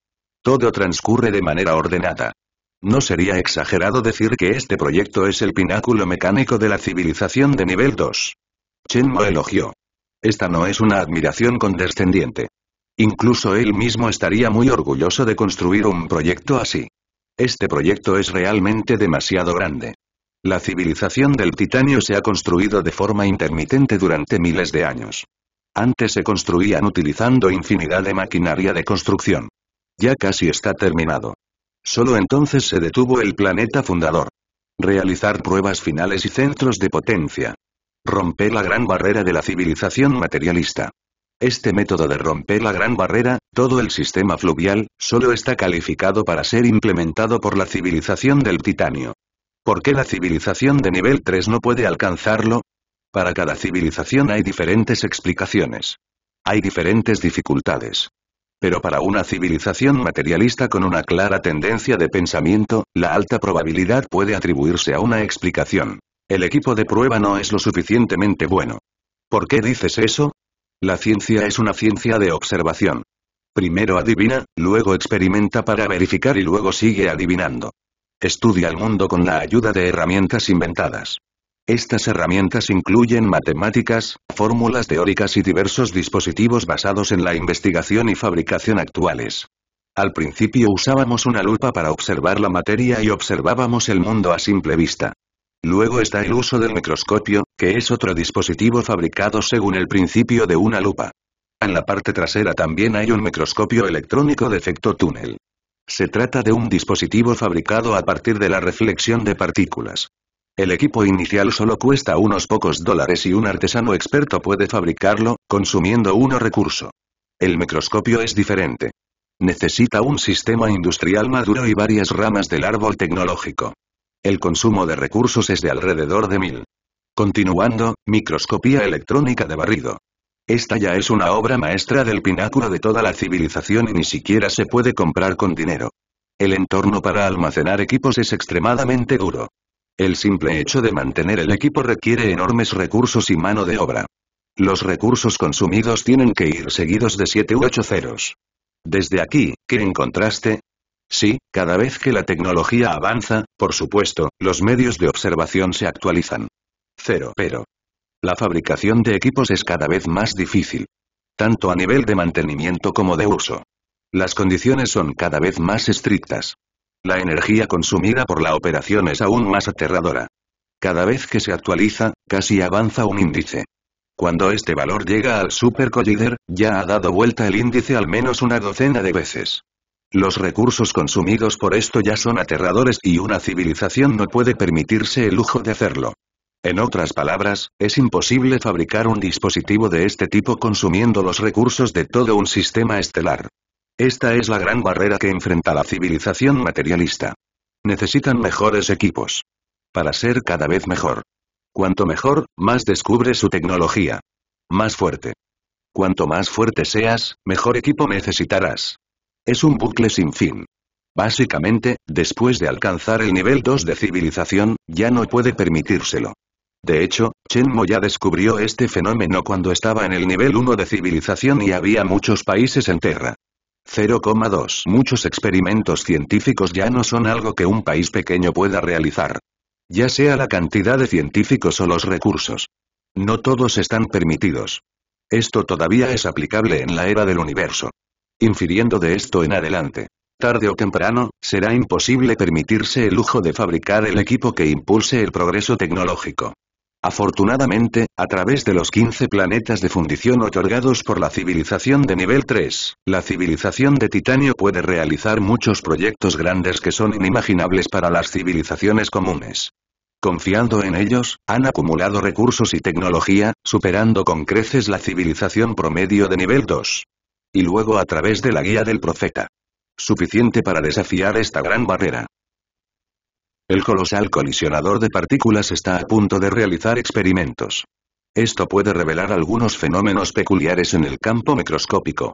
Todo transcurre de manera ordenada. No sería exagerado decir que este proyecto es el pináculo mecánico de la civilización de nivel 2. Chen Mo elogió. Esta no es una admiración condescendiente. Incluso él mismo estaría muy orgulloso de construir un proyecto así. Este proyecto es realmente demasiado grande. La civilización del titanio se ha construido de forma intermitente durante miles de años. Antes se construían utilizando infinidad de maquinaria de construcción. Ya casi está terminado. Solo entonces se detuvo el planeta fundador. Realizar pruebas finales y centros de potencia. Romper la gran barrera de la civilización materialista. Este método de romper la gran barrera, todo el sistema fluvial, solo está calificado para ser implementado por la civilización del titanio. ¿Por qué la civilización de nivel 3 no puede alcanzarlo? Para cada civilización hay diferentes explicaciones. Hay diferentes dificultades. Pero para una civilización materialista con una clara tendencia de pensamiento, la alta probabilidad puede atribuirse a una explicación. El equipo de prueba no es lo suficientemente bueno. ¿Por qué dices eso? La ciencia es una ciencia de observación. Primero adivina, luego experimenta para verificar y luego sigue adivinando. Estudia el mundo con la ayuda de herramientas inventadas. Estas herramientas incluyen matemáticas, fórmulas teóricas y diversos dispositivos basados en la investigación y fabricación actuales. Al principio usábamos una lupa para observar la materia y observábamos el mundo a simple vista. Luego está el uso del microscopio, que es otro dispositivo fabricado según el principio de una lupa. En la parte trasera también hay un microscopio electrónico de efecto túnel. Se trata de un dispositivo fabricado a partir de la reflexión de partículas. El equipo inicial solo cuesta unos pocos dólares y un artesano experto puede fabricarlo, consumiendo uno recurso. El microscopio es diferente. Necesita un sistema industrial maduro y varias ramas del árbol tecnológico. El consumo de recursos es de alrededor de mil. Continuando, microscopía electrónica de barrido. Esta ya es una obra maestra del pináculo de toda la civilización y ni siquiera se puede comprar con dinero. El entorno para almacenar equipos es extremadamente duro. El simple hecho de mantener el equipo requiere enormes recursos y mano de obra. Los recursos consumidos tienen que ir seguidos de 7 u 8 ceros. Desde aquí, ¿qué encontraste? Sí, cada vez que la tecnología avanza, por supuesto, los medios de observación se actualizan. Cero pero, la fabricación de equipos es cada vez más difícil. Tanto a nivel de mantenimiento como de uso. Las condiciones son cada vez más estrictas. La energía consumida por la operación es aún más aterradora. Cada vez que se actualiza, casi avanza un índice. Cuando este valor llega al supercollider, ya ha dado vuelta el índice al menos una docena de veces. Los recursos consumidos por esto ya son aterradores y una civilización no puede permitirse el lujo de hacerlo. En otras palabras, es imposible fabricar un dispositivo de este tipo consumiendo los recursos de todo un sistema estelar. Esta es la gran barrera que enfrenta la civilización materialista. Necesitan mejores equipos. Para ser cada vez mejor. Cuanto mejor, más descubre su tecnología. Más fuerte. Cuanto más fuerte seas, mejor equipo necesitarás. Es un bucle sin fin. Básicamente, después de alcanzar el nivel 2 de civilización, ya no puede permitírselo. De hecho, Chen Mo ya descubrió este fenómeno cuando estaba en el nivel 1 de civilización y había muchos países en tierra. 0,2 Muchos experimentos científicos ya no son algo que un país pequeño pueda realizar. Ya sea la cantidad de científicos o los recursos. No todos están permitidos. Esto todavía es aplicable en la era del universo. Infiriendo de esto en adelante tarde o temprano, será imposible permitirse el lujo de fabricar el equipo que impulse el progreso tecnológico. Afortunadamente, a través de los 15 planetas de fundición otorgados por la civilización de nivel 3, la civilización de titanio puede realizar muchos proyectos grandes que son inimaginables para las civilizaciones comunes. Confiando en ellos, han acumulado recursos y tecnología, superando con creces la civilización promedio de nivel 2. Y luego a través de la guía del profeta. Suficiente para desafiar esta gran barrera. El colosal colisionador de partículas está a punto de realizar experimentos. Esto puede revelar algunos fenómenos peculiares en el campo microscópico.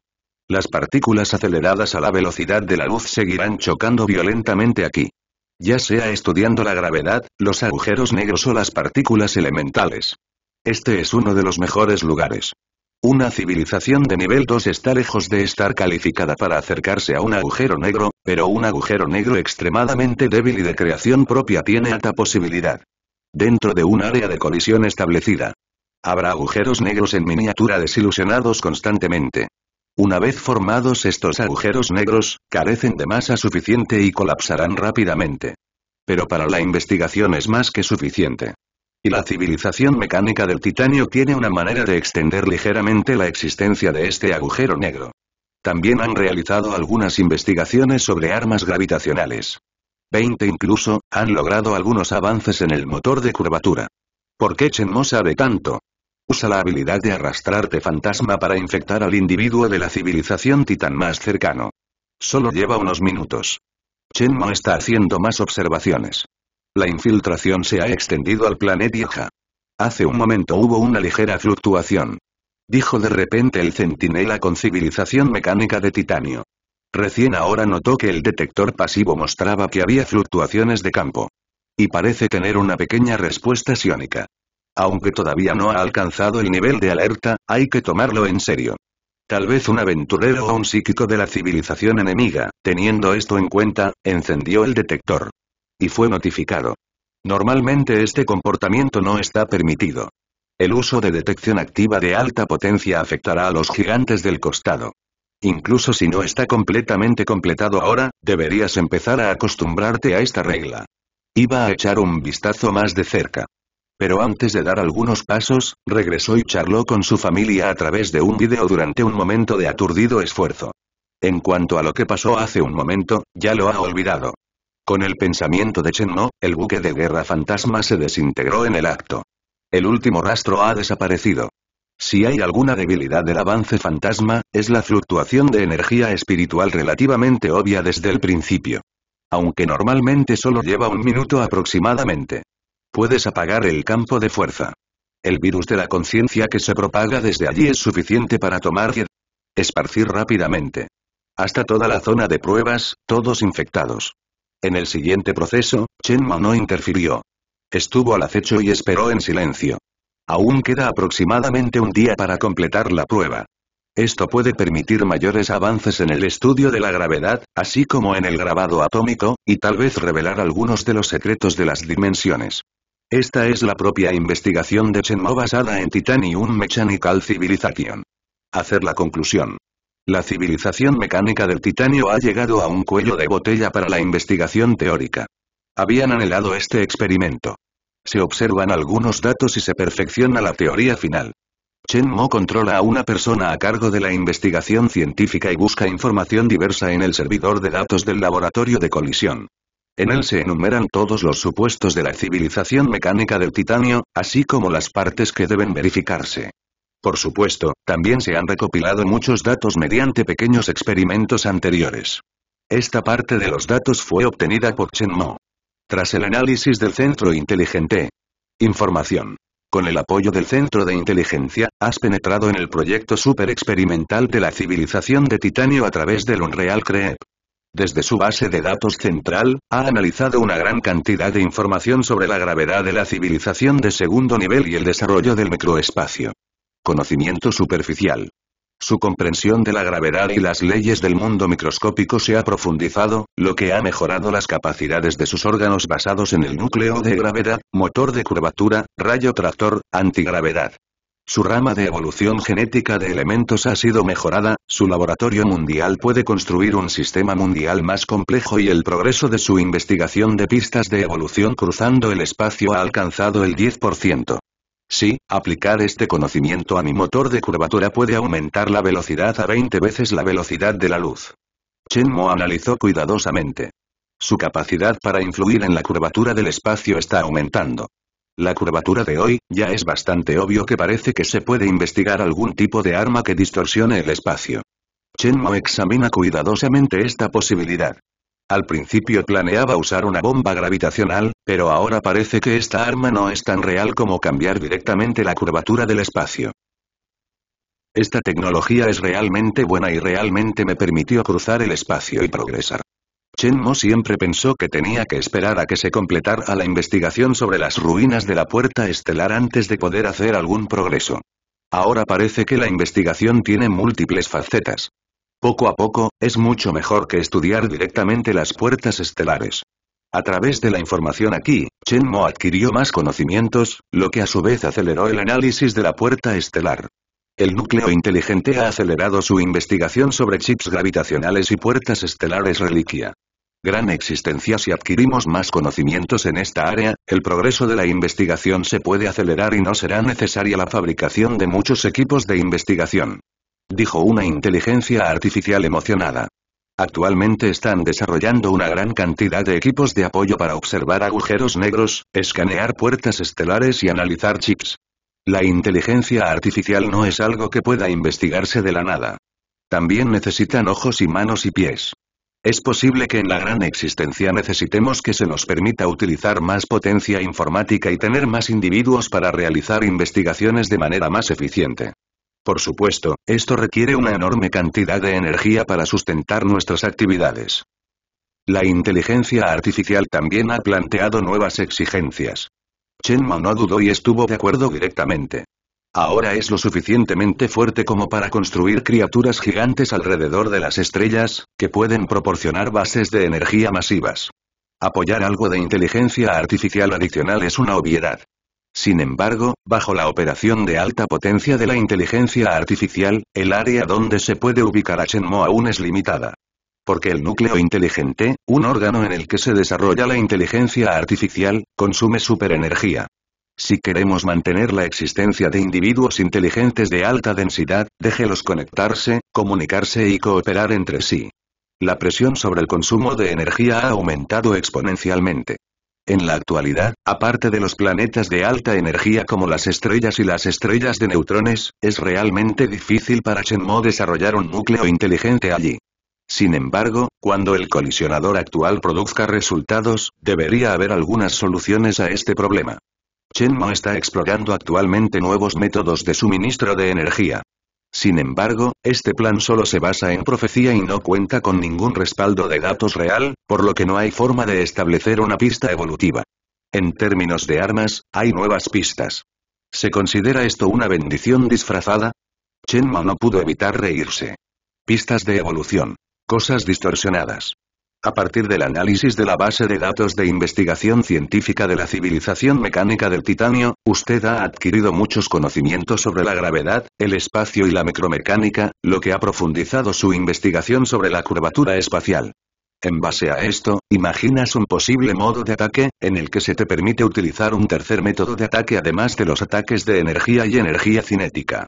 Las partículas aceleradas a la velocidad de la luz seguirán chocando violentamente aquí. Ya sea estudiando la gravedad, los agujeros negros o las partículas elementales. Este es uno de los mejores lugares. Una civilización de nivel 2 está lejos de estar calificada para acercarse a un agujero negro, pero un agujero negro extremadamente débil y de creación propia tiene alta posibilidad. Dentro de un área de colisión establecida. Habrá agujeros negros en miniatura desilusionados constantemente. Una vez formados estos agujeros negros, carecen de masa suficiente y colapsarán rápidamente. Pero para la investigación es más que suficiente. Y la civilización mecánica del titanio tiene una manera de extender ligeramente la existencia de este agujero negro. También han realizado algunas investigaciones sobre armas gravitacionales. 20 incluso, han logrado algunos avances en el motor de curvatura. ¿Por qué Mo sabe tanto? Usa la habilidad de arrastrarte fantasma para infectar al individuo de la civilización titán más cercano. Solo lleva unos minutos. Mo está haciendo más observaciones. La infiltración se ha extendido al planeta Hace un momento hubo una ligera fluctuación. Dijo de repente el centinela con civilización mecánica de titanio. Recién ahora notó que el detector pasivo mostraba que había fluctuaciones de campo. Y parece tener una pequeña respuesta siónica. Aunque todavía no ha alcanzado el nivel de alerta, hay que tomarlo en serio. Tal vez un aventurero o un psíquico de la civilización enemiga, teniendo esto en cuenta, encendió el detector y fue notificado. Normalmente este comportamiento no está permitido. El uso de detección activa de alta potencia afectará a los gigantes del costado. Incluso si no está completamente completado ahora, deberías empezar a acostumbrarte a esta regla. Iba a echar un vistazo más de cerca. Pero antes de dar algunos pasos, regresó y charló con su familia a través de un video durante un momento de aturdido esfuerzo. En cuanto a lo que pasó hace un momento, ya lo ha olvidado. Con el pensamiento de Chen No, el buque de guerra fantasma se desintegró en el acto. El último rastro ha desaparecido. Si hay alguna debilidad del avance fantasma, es la fluctuación de energía espiritual relativamente obvia desde el principio. Aunque normalmente solo lleva un minuto aproximadamente. Puedes apagar el campo de fuerza. El virus de la conciencia que se propaga desde allí es suficiente para tomar y esparcir rápidamente. Hasta toda la zona de pruebas, todos infectados. En el siguiente proceso, Chen no interfirió. Estuvo al acecho y esperó en silencio. Aún queda aproximadamente un día para completar la prueba. Esto puede permitir mayores avances en el estudio de la gravedad, así como en el grabado atómico, y tal vez revelar algunos de los secretos de las dimensiones. Esta es la propia investigación de Chenmo basada en Titanium Mechanical Civilization. Hacer la conclusión. La civilización mecánica del titanio ha llegado a un cuello de botella para la investigación teórica. Habían anhelado este experimento. Se observan algunos datos y se perfecciona la teoría final. Chen Mo controla a una persona a cargo de la investigación científica y busca información diversa en el servidor de datos del laboratorio de colisión. En él se enumeran todos los supuestos de la civilización mecánica del titanio, así como las partes que deben verificarse. Por supuesto, también se han recopilado muchos datos mediante pequeños experimentos anteriores. Esta parte de los datos fue obtenida por Chen Mo. Tras el análisis del centro inteligente. Información. Con el apoyo del centro de inteligencia, has penetrado en el proyecto super experimental de la civilización de titanio a través del Unreal Creep. Desde su base de datos central, ha analizado una gran cantidad de información sobre la gravedad de la civilización de segundo nivel y el desarrollo del microespacio. Conocimiento superficial. Su comprensión de la gravedad y las leyes del mundo microscópico se ha profundizado, lo que ha mejorado las capacidades de sus órganos basados en el núcleo de gravedad, motor de curvatura, rayo tractor, antigravedad. Su rama de evolución genética de elementos ha sido mejorada, su laboratorio mundial puede construir un sistema mundial más complejo y el progreso de su investigación de pistas de evolución cruzando el espacio ha alcanzado el 10%. Sí, aplicar este conocimiento a mi motor de curvatura puede aumentar la velocidad a 20 veces la velocidad de la luz. Chen Mo analizó cuidadosamente. Su capacidad para influir en la curvatura del espacio está aumentando. La curvatura de hoy, ya es bastante obvio que parece que se puede investigar algún tipo de arma que distorsione el espacio. Chen Mo examina cuidadosamente esta posibilidad. Al principio planeaba usar una bomba gravitacional, pero ahora parece que esta arma no es tan real como cambiar directamente la curvatura del espacio. Esta tecnología es realmente buena y realmente me permitió cruzar el espacio y progresar. Chen Mo siempre pensó que tenía que esperar a que se completara la investigación sobre las ruinas de la Puerta Estelar antes de poder hacer algún progreso. Ahora parece que la investigación tiene múltiples facetas. Poco a poco, es mucho mejor que estudiar directamente las puertas estelares. A través de la información aquí, Chen Mo adquirió más conocimientos, lo que a su vez aceleró el análisis de la puerta estelar. El núcleo inteligente ha acelerado su investigación sobre chips gravitacionales y puertas estelares reliquia. Gran existencia si adquirimos más conocimientos en esta área, el progreso de la investigación se puede acelerar y no será necesaria la fabricación de muchos equipos de investigación dijo una inteligencia artificial emocionada. Actualmente están desarrollando una gran cantidad de equipos de apoyo para observar agujeros negros, escanear puertas estelares y analizar chips. La inteligencia artificial no es algo que pueda investigarse de la nada. También necesitan ojos y manos y pies. Es posible que en la gran existencia necesitemos que se nos permita utilizar más potencia informática y tener más individuos para realizar investigaciones de manera más eficiente. Por supuesto, esto requiere una enorme cantidad de energía para sustentar nuestras actividades. La inteligencia artificial también ha planteado nuevas exigencias. Chen Mao no dudó y estuvo de acuerdo directamente. Ahora es lo suficientemente fuerte como para construir criaturas gigantes alrededor de las estrellas, que pueden proporcionar bases de energía masivas. Apoyar algo de inteligencia artificial adicional es una obviedad. Sin embargo, bajo la operación de alta potencia de la inteligencia artificial, el área donde se puede ubicar a Shenmue aún es limitada. Porque el núcleo inteligente, un órgano en el que se desarrolla la inteligencia artificial, consume superenergía. Si queremos mantener la existencia de individuos inteligentes de alta densidad, déjelos conectarse, comunicarse y cooperar entre sí. La presión sobre el consumo de energía ha aumentado exponencialmente. En la actualidad, aparte de los planetas de alta energía como las estrellas y las estrellas de neutrones, es realmente difícil para Mo desarrollar un núcleo inteligente allí. Sin embargo, cuando el colisionador actual produzca resultados, debería haber algunas soluciones a este problema. Mo está explorando actualmente nuevos métodos de suministro de energía. Sin embargo, este plan solo se basa en profecía y no cuenta con ningún respaldo de datos real, por lo que no hay forma de establecer una pista evolutiva. En términos de armas, hay nuevas pistas. ¿Se considera esto una bendición disfrazada? Chenma no pudo evitar reírse. Pistas de evolución. Cosas distorsionadas a partir del análisis de la base de datos de investigación científica de la civilización mecánica del titanio, usted ha adquirido muchos conocimientos sobre la gravedad, el espacio y la micromecánica, lo que ha profundizado su investigación sobre la curvatura espacial. En base a esto, imaginas un posible modo de ataque, en el que se te permite utilizar un tercer método de ataque además de los ataques de energía y energía cinética.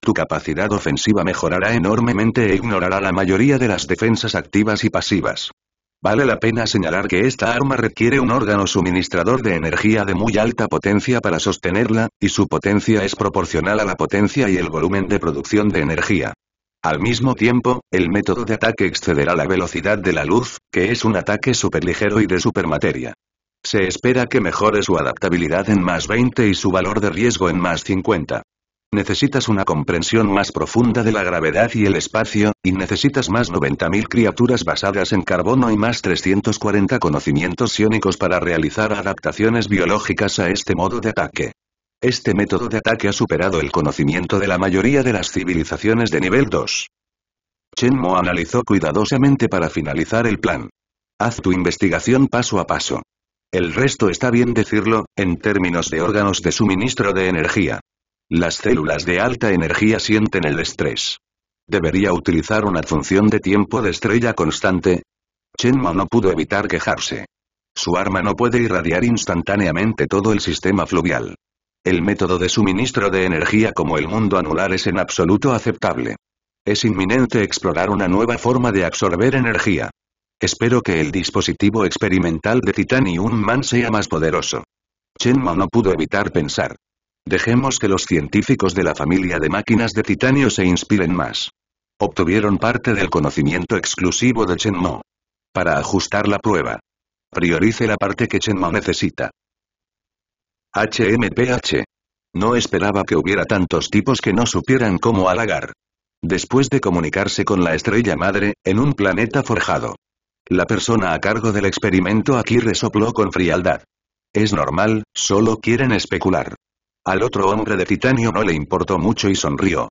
Tu capacidad ofensiva mejorará enormemente e ignorará la mayoría de las defensas activas y pasivas. Vale la pena señalar que esta arma requiere un órgano suministrador de energía de muy alta potencia para sostenerla, y su potencia es proporcional a la potencia y el volumen de producción de energía. Al mismo tiempo, el método de ataque excederá la velocidad de la luz, que es un ataque superligero y de supermateria. Se espera que mejore su adaptabilidad en más 20 y su valor de riesgo en más 50. Necesitas una comprensión más profunda de la gravedad y el espacio, y necesitas más 90.000 criaturas basadas en carbono y más 340 conocimientos iónicos para realizar adaptaciones biológicas a este modo de ataque. Este método de ataque ha superado el conocimiento de la mayoría de las civilizaciones de nivel 2. Chen Mo analizó cuidadosamente para finalizar el plan. Haz tu investigación paso a paso. El resto está bien decirlo, en términos de órganos de suministro de energía. Las células de alta energía sienten el estrés. ¿Debería utilizar una función de tiempo de estrella constante? Chen Mo no pudo evitar quejarse. Su arma no puede irradiar instantáneamente todo el sistema fluvial. El método de suministro de energía como el mundo anular es en absoluto aceptable. Es inminente explorar una nueva forma de absorber energía. Espero que el dispositivo experimental de Titanium Man sea más poderoso. Chen Mo no pudo evitar pensar. Dejemos que los científicos de la familia de máquinas de titanio se inspiren más. Obtuvieron parte del conocimiento exclusivo de Chen Mo. Para ajustar la prueba. Priorice la parte que Chen Mo necesita. HMPH. No esperaba que hubiera tantos tipos que no supieran cómo halagar. Después de comunicarse con la estrella madre, en un planeta forjado. La persona a cargo del experimento aquí resopló con frialdad. Es normal, solo quieren especular. Al otro hombre de titanio no le importó mucho y sonrió.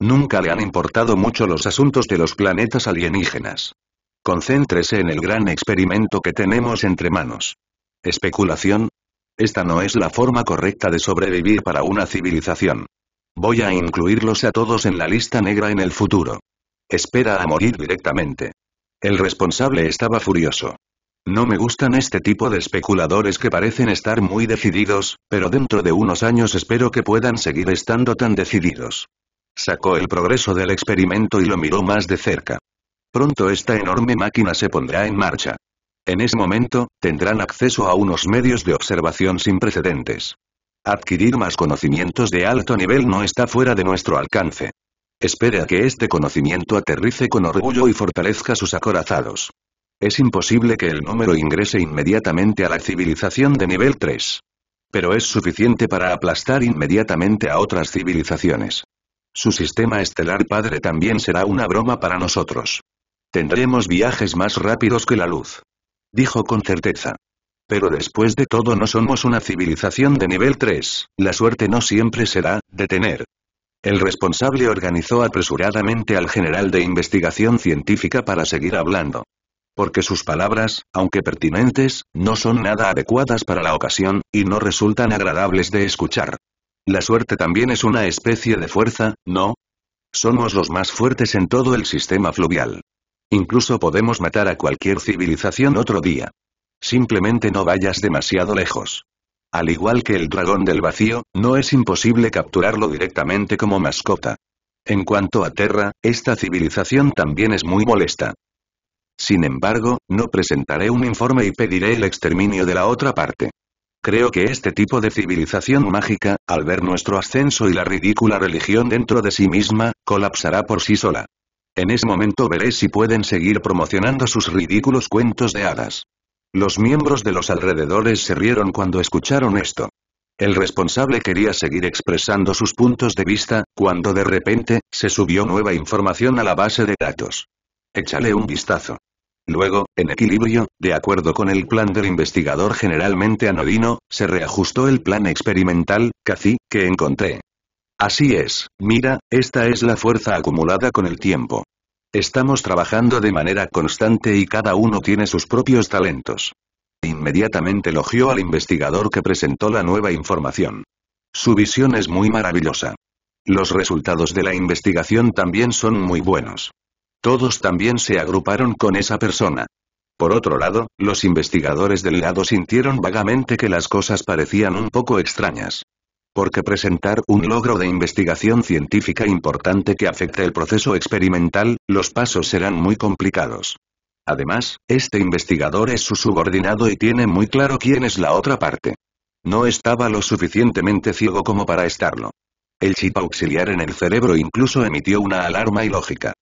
Nunca le han importado mucho los asuntos de los planetas alienígenas. Concéntrese en el gran experimento que tenemos entre manos. Especulación. Esta no es la forma correcta de sobrevivir para una civilización. Voy a incluirlos a todos en la lista negra en el futuro. Espera a morir directamente. El responsable estaba furioso. No me gustan este tipo de especuladores que parecen estar muy decididos, pero dentro de unos años espero que puedan seguir estando tan decididos. Sacó el progreso del experimento y lo miró más de cerca. Pronto esta enorme máquina se pondrá en marcha. En ese momento, tendrán acceso a unos medios de observación sin precedentes. Adquirir más conocimientos de alto nivel no está fuera de nuestro alcance. Espera que este conocimiento aterrice con orgullo y fortalezca sus acorazados. Es imposible que el número ingrese inmediatamente a la civilización de nivel 3. Pero es suficiente para aplastar inmediatamente a otras civilizaciones. Su sistema estelar padre también será una broma para nosotros. Tendremos viajes más rápidos que la luz. Dijo con certeza. Pero después de todo no somos una civilización de nivel 3, la suerte no siempre será, detener. El responsable organizó apresuradamente al general de investigación científica para seguir hablando porque sus palabras, aunque pertinentes, no son nada adecuadas para la ocasión, y no resultan agradables de escuchar. La suerte también es una especie de fuerza, ¿no? Somos los más fuertes en todo el sistema fluvial. Incluso podemos matar a cualquier civilización otro día. Simplemente no vayas demasiado lejos. Al igual que el dragón del vacío, no es imposible capturarlo directamente como mascota. En cuanto a Terra, esta civilización también es muy molesta. Sin embargo, no presentaré un informe y pediré el exterminio de la otra parte. Creo que este tipo de civilización mágica, al ver nuestro ascenso y la ridícula religión dentro de sí misma, colapsará por sí sola. En ese momento veré si pueden seguir promocionando sus ridículos cuentos de hadas. Los miembros de los alrededores se rieron cuando escucharon esto. El responsable quería seguir expresando sus puntos de vista, cuando de repente, se subió nueva información a la base de datos. Échale un vistazo. Luego, en equilibrio, de acuerdo con el plan del investigador generalmente anodino, se reajustó el plan experimental, casi, que encontré. Así es, mira, esta es la fuerza acumulada con el tiempo. Estamos trabajando de manera constante y cada uno tiene sus propios talentos. Inmediatamente elogió al investigador que presentó la nueva información. Su visión es muy maravillosa. Los resultados de la investigación también son muy buenos. Todos también se agruparon con esa persona. Por otro lado, los investigadores del lado sintieron vagamente que las cosas parecían un poco extrañas. Porque presentar un logro de investigación científica importante que afecte el proceso experimental, los pasos serán muy complicados. Además, este investigador es su subordinado y tiene muy claro quién es la otra parte. No estaba lo suficientemente ciego como para estarlo. El chip auxiliar en el cerebro incluso emitió una alarma ilógica.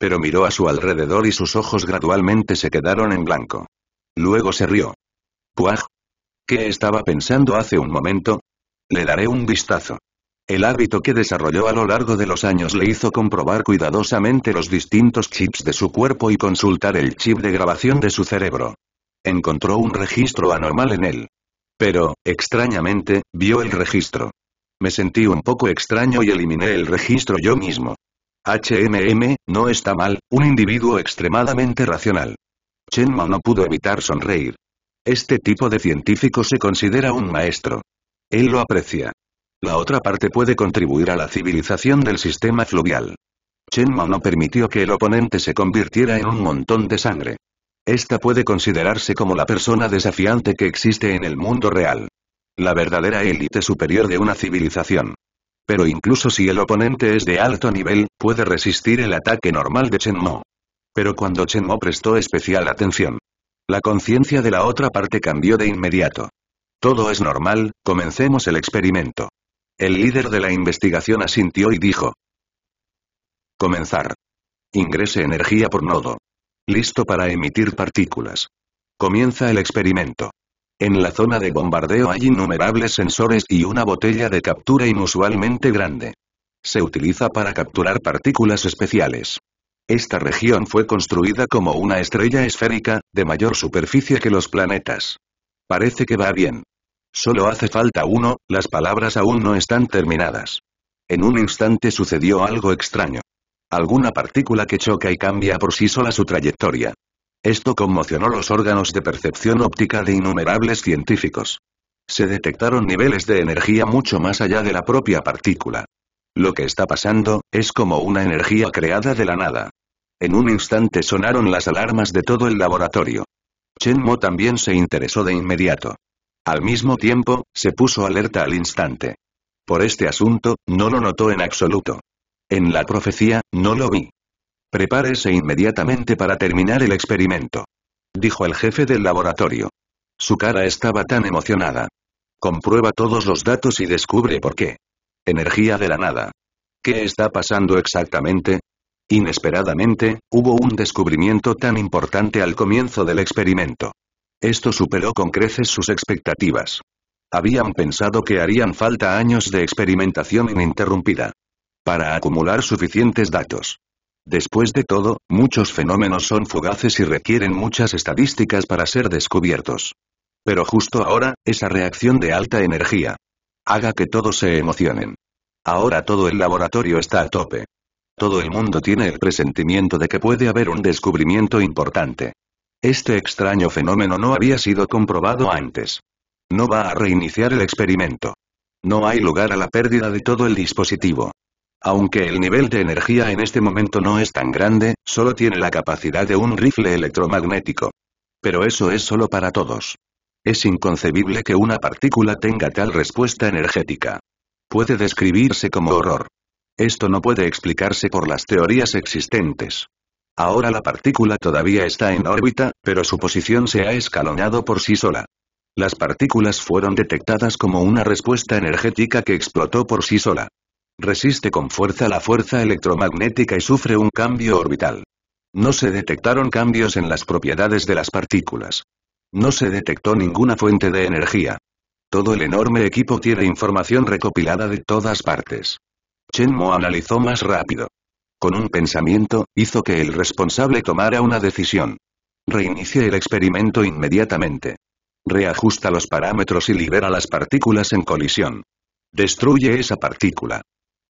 Pero miró a su alrededor y sus ojos gradualmente se quedaron en blanco. Luego se rió. ¿Puaj? ¿Qué estaba pensando hace un momento? Le daré un vistazo. El hábito que desarrolló a lo largo de los años le hizo comprobar cuidadosamente los distintos chips de su cuerpo y consultar el chip de grabación de su cerebro. Encontró un registro anormal en él. Pero, extrañamente, vio el registro. Me sentí un poco extraño y eliminé el registro yo mismo. HMM, no está mal, un individuo extremadamente racional. Chen Mao no pudo evitar sonreír. Este tipo de científico se considera un maestro. Él lo aprecia. La otra parte puede contribuir a la civilización del sistema fluvial. Chen Mao no permitió que el oponente se convirtiera en un montón de sangre. Esta puede considerarse como la persona desafiante que existe en el mundo real. La verdadera élite superior de una civilización. Pero incluso si el oponente es de alto nivel, puede resistir el ataque normal de Chen Mo. Pero cuando Chen Mo prestó especial atención, la conciencia de la otra parte cambió de inmediato. Todo es normal, comencemos el experimento. El líder de la investigación asintió y dijo. Comenzar. Ingrese energía por nodo. Listo para emitir partículas. Comienza el experimento. En la zona de bombardeo hay innumerables sensores y una botella de captura inusualmente grande. Se utiliza para capturar partículas especiales. Esta región fue construida como una estrella esférica, de mayor superficie que los planetas. Parece que va bien. Solo hace falta uno, las palabras aún no están terminadas. En un instante sucedió algo extraño. Alguna partícula que choca y cambia por sí sola su trayectoria. Esto conmocionó los órganos de percepción óptica de innumerables científicos. Se detectaron niveles de energía mucho más allá de la propia partícula. Lo que está pasando, es como una energía creada de la nada. En un instante sonaron las alarmas de todo el laboratorio. Chen Mo también se interesó de inmediato. Al mismo tiempo, se puso alerta al instante. Por este asunto, no lo notó en absoluto. En la profecía, no lo vi. Prepárese inmediatamente para terminar el experimento. Dijo el jefe del laboratorio. Su cara estaba tan emocionada. Comprueba todos los datos y descubre por qué. Energía de la nada. ¿Qué está pasando exactamente? Inesperadamente, hubo un descubrimiento tan importante al comienzo del experimento. Esto superó con creces sus expectativas. Habían pensado que harían falta años de experimentación ininterrumpida. Para acumular suficientes datos. Después de todo, muchos fenómenos son fugaces y requieren muchas estadísticas para ser descubiertos. Pero justo ahora, esa reacción de alta energía. Haga que todos se emocionen. Ahora todo el laboratorio está a tope. Todo el mundo tiene el presentimiento de que puede haber un descubrimiento importante. Este extraño fenómeno no había sido comprobado antes. No va a reiniciar el experimento. No hay lugar a la pérdida de todo el dispositivo. Aunque el nivel de energía en este momento no es tan grande, solo tiene la capacidad de un rifle electromagnético. Pero eso es solo para todos. Es inconcebible que una partícula tenga tal respuesta energética. Puede describirse como horror. Esto no puede explicarse por las teorías existentes. Ahora la partícula todavía está en órbita, pero su posición se ha escalonado por sí sola. Las partículas fueron detectadas como una respuesta energética que explotó por sí sola. Resiste con fuerza la fuerza electromagnética y sufre un cambio orbital. No se detectaron cambios en las propiedades de las partículas. No se detectó ninguna fuente de energía. Todo el enorme equipo tiene información recopilada de todas partes. Chen Mo analizó más rápido. Con un pensamiento, hizo que el responsable tomara una decisión. Reinicie el experimento inmediatamente. Reajusta los parámetros y libera las partículas en colisión. Destruye esa partícula.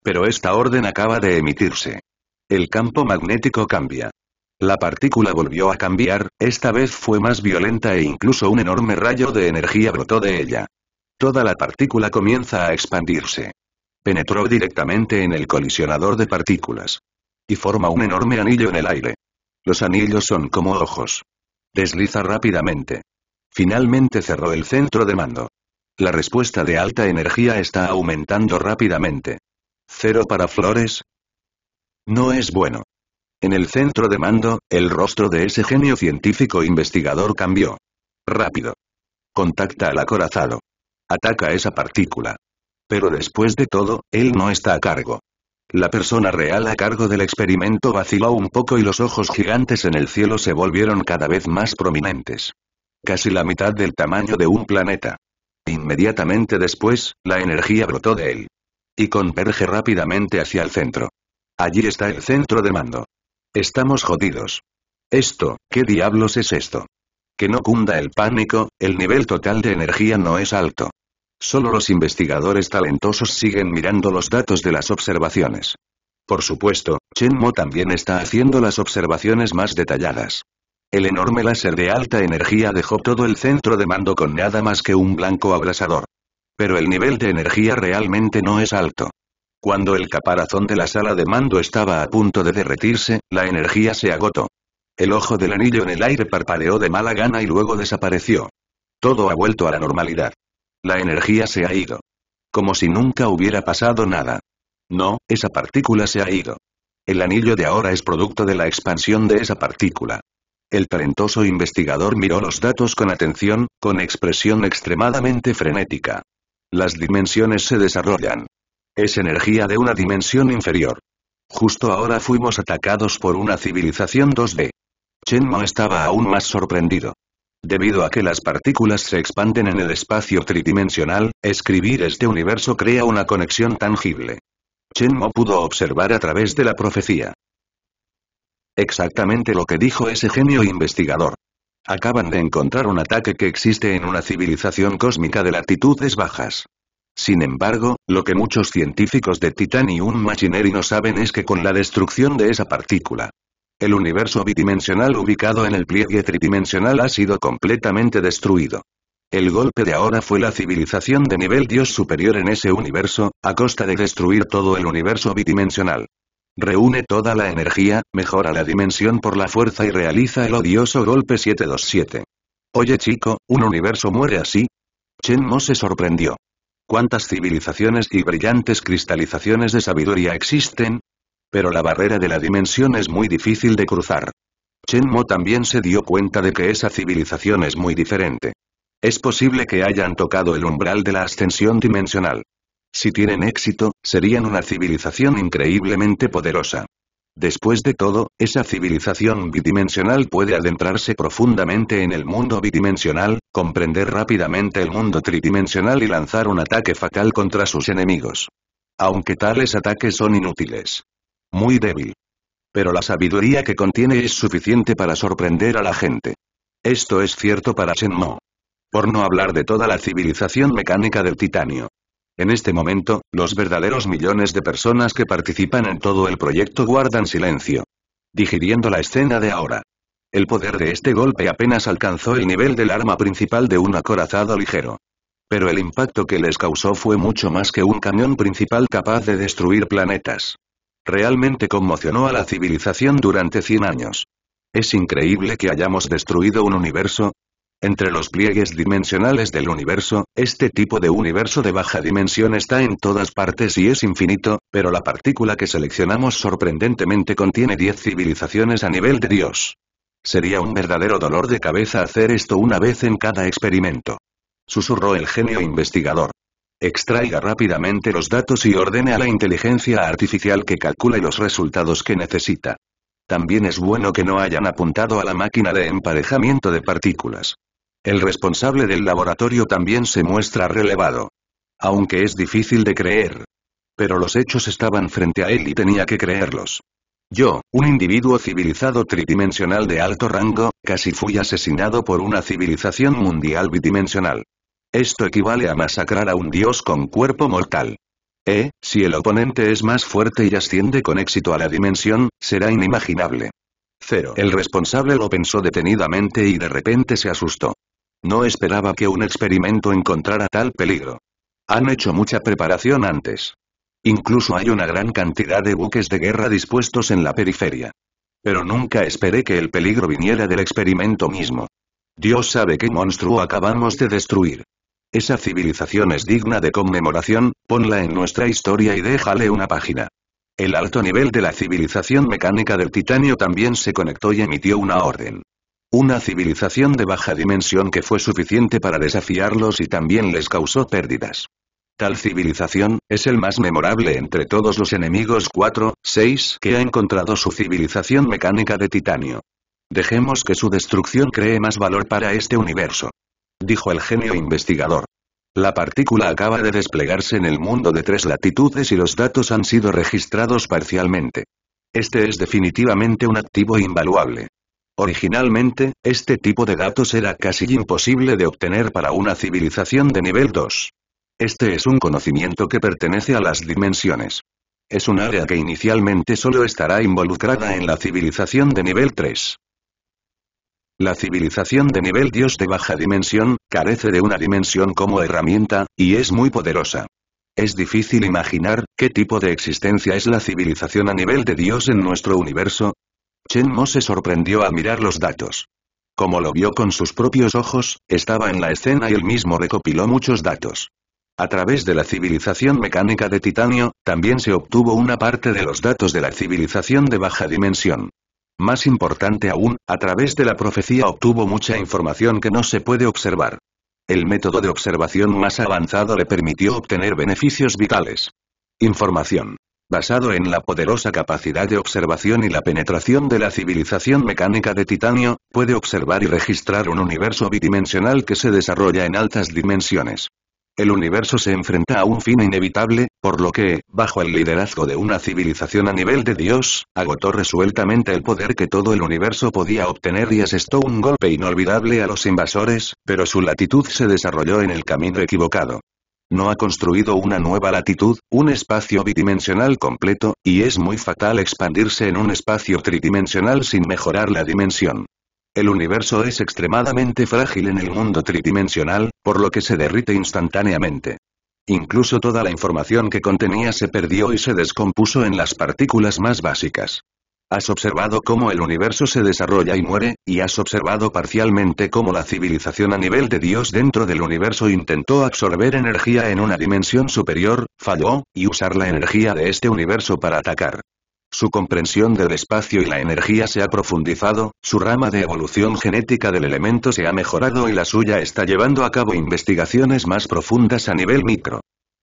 Pero esta orden acaba de emitirse. El campo magnético cambia. La partícula volvió a cambiar, esta vez fue más violenta e incluso un enorme rayo de energía brotó de ella. Toda la partícula comienza a expandirse. Penetró directamente en el colisionador de partículas. Y forma un enorme anillo en el aire. Los anillos son como ojos. Desliza rápidamente. Finalmente cerró el centro de mando. La respuesta de alta energía está aumentando rápidamente cero para Flores? No es bueno. En el centro de mando, el rostro de ese genio científico investigador cambió. Rápido. Contacta al acorazado. Ataca esa partícula. Pero después de todo, él no está a cargo. La persona real a cargo del experimento vaciló un poco y los ojos gigantes en el cielo se volvieron cada vez más prominentes. Casi la mitad del tamaño de un planeta. Inmediatamente después, la energía brotó de él. Y converge rápidamente hacia el centro. Allí está el centro de mando. Estamos jodidos. Esto, ¿qué diablos es esto? Que no cunda el pánico, el nivel total de energía no es alto. Solo los investigadores talentosos siguen mirando los datos de las observaciones. Por supuesto, Chen Mo también está haciendo las observaciones más detalladas. El enorme láser de alta energía dejó todo el centro de mando con nada más que un blanco abrasador. Pero el nivel de energía realmente no es alto. Cuando el caparazón de la sala de mando estaba a punto de derretirse, la energía se agotó. El ojo del anillo en el aire parpadeó de mala gana y luego desapareció. Todo ha vuelto a la normalidad. La energía se ha ido. Como si nunca hubiera pasado nada. No, esa partícula se ha ido. El anillo de ahora es producto de la expansión de esa partícula. El talentoso investigador miró los datos con atención, con expresión extremadamente frenética. Las dimensiones se desarrollan. Es energía de una dimensión inferior. Justo ahora fuimos atacados por una civilización 2D. Mo estaba aún más sorprendido. Debido a que las partículas se expanden en el espacio tridimensional, escribir este universo crea una conexión tangible. Chen Mo pudo observar a través de la profecía. Exactamente lo que dijo ese genio investigador. Acaban de encontrar un ataque que existe en una civilización cósmica de latitudes bajas. Sin embargo, lo que muchos científicos de Titanium Machinery no saben es que con la destrucción de esa partícula, el universo bidimensional ubicado en el pliegue tridimensional ha sido completamente destruido. El golpe de ahora fue la civilización de nivel dios superior en ese universo, a costa de destruir todo el universo bidimensional. Reúne toda la energía, mejora la dimensión por la fuerza y realiza el odioso golpe 727. Oye chico, ¿un universo muere así? Chen Mo se sorprendió. ¿Cuántas civilizaciones y brillantes cristalizaciones de sabiduría existen? Pero la barrera de la dimensión es muy difícil de cruzar. Chen Mo también se dio cuenta de que esa civilización es muy diferente. Es posible que hayan tocado el umbral de la ascensión dimensional. Si tienen éxito, serían una civilización increíblemente poderosa. Después de todo, esa civilización bidimensional puede adentrarse profundamente en el mundo bidimensional, comprender rápidamente el mundo tridimensional y lanzar un ataque fatal contra sus enemigos. Aunque tales ataques son inútiles. Muy débil. Pero la sabiduría que contiene es suficiente para sorprender a la gente. Esto es cierto para Shenmue. Por no hablar de toda la civilización mecánica del titanio. En este momento, los verdaderos millones de personas que participan en todo el proyecto guardan silencio. Digiriendo la escena de ahora. El poder de este golpe apenas alcanzó el nivel del arma principal de un acorazado ligero. Pero el impacto que les causó fue mucho más que un camión principal capaz de destruir planetas. Realmente conmocionó a la civilización durante 100 años. Es increíble que hayamos destruido un universo, entre los pliegues dimensionales del universo, este tipo de universo de baja dimensión está en todas partes y es infinito, pero la partícula que seleccionamos sorprendentemente contiene 10 civilizaciones a nivel de Dios. Sería un verdadero dolor de cabeza hacer esto una vez en cada experimento. Susurró el genio investigador. Extraiga rápidamente los datos y ordene a la inteligencia artificial que calcule los resultados que necesita. También es bueno que no hayan apuntado a la máquina de emparejamiento de partículas. El responsable del laboratorio también se muestra relevado. Aunque es difícil de creer. Pero los hechos estaban frente a él y tenía que creerlos. Yo, un individuo civilizado tridimensional de alto rango, casi fui asesinado por una civilización mundial bidimensional. Esto equivale a masacrar a un dios con cuerpo mortal. Eh, si el oponente es más fuerte y asciende con éxito a la dimensión, será inimaginable. Cero. El responsable lo pensó detenidamente y de repente se asustó. No esperaba que un experimento encontrara tal peligro. Han hecho mucha preparación antes. Incluso hay una gran cantidad de buques de guerra dispuestos en la periferia. Pero nunca esperé que el peligro viniera del experimento mismo. Dios sabe qué monstruo acabamos de destruir. Esa civilización es digna de conmemoración, ponla en nuestra historia y déjale una página. El alto nivel de la civilización mecánica del titanio también se conectó y emitió una orden. Una civilización de baja dimensión que fue suficiente para desafiarlos y también les causó pérdidas. Tal civilización, es el más memorable entre todos los enemigos 4, 6 que ha encontrado su civilización mecánica de titanio. Dejemos que su destrucción cree más valor para este universo. Dijo el genio investigador. La partícula acaba de desplegarse en el mundo de tres latitudes y los datos han sido registrados parcialmente. Este es definitivamente un activo invaluable. Originalmente, este tipo de datos era casi imposible de obtener para una civilización de nivel 2. Este es un conocimiento que pertenece a las dimensiones. Es un área que inicialmente solo estará involucrada en la civilización de nivel 3. La civilización de nivel dios de baja dimensión, carece de una dimensión como herramienta, y es muy poderosa. Es difícil imaginar, qué tipo de existencia es la civilización a nivel de dios en nuestro universo, Chen Mo se sorprendió al mirar los datos. Como lo vio con sus propios ojos, estaba en la escena y él mismo recopiló muchos datos. A través de la civilización mecánica de titanio, también se obtuvo una parte de los datos de la civilización de baja dimensión. Más importante aún, a través de la profecía obtuvo mucha información que no se puede observar. El método de observación más avanzado le permitió obtener beneficios vitales. Información basado en la poderosa capacidad de observación y la penetración de la civilización mecánica de titanio, puede observar y registrar un universo bidimensional que se desarrolla en altas dimensiones. El universo se enfrenta a un fin inevitable, por lo que, bajo el liderazgo de una civilización a nivel de Dios, agotó resueltamente el poder que todo el universo podía obtener y asestó un golpe inolvidable a los invasores, pero su latitud se desarrolló en el camino equivocado. No ha construido una nueva latitud, un espacio bidimensional completo, y es muy fatal expandirse en un espacio tridimensional sin mejorar la dimensión. El universo es extremadamente frágil en el mundo tridimensional, por lo que se derrite instantáneamente. Incluso toda la información que contenía se perdió y se descompuso en las partículas más básicas. Has observado cómo el universo se desarrolla y muere, y has observado parcialmente cómo la civilización a nivel de Dios dentro del universo intentó absorber energía en una dimensión superior, falló, y usar la energía de este universo para atacar. Su comprensión del espacio y la energía se ha profundizado, su rama de evolución genética del elemento se ha mejorado y la suya está llevando a cabo investigaciones más profundas a nivel micro.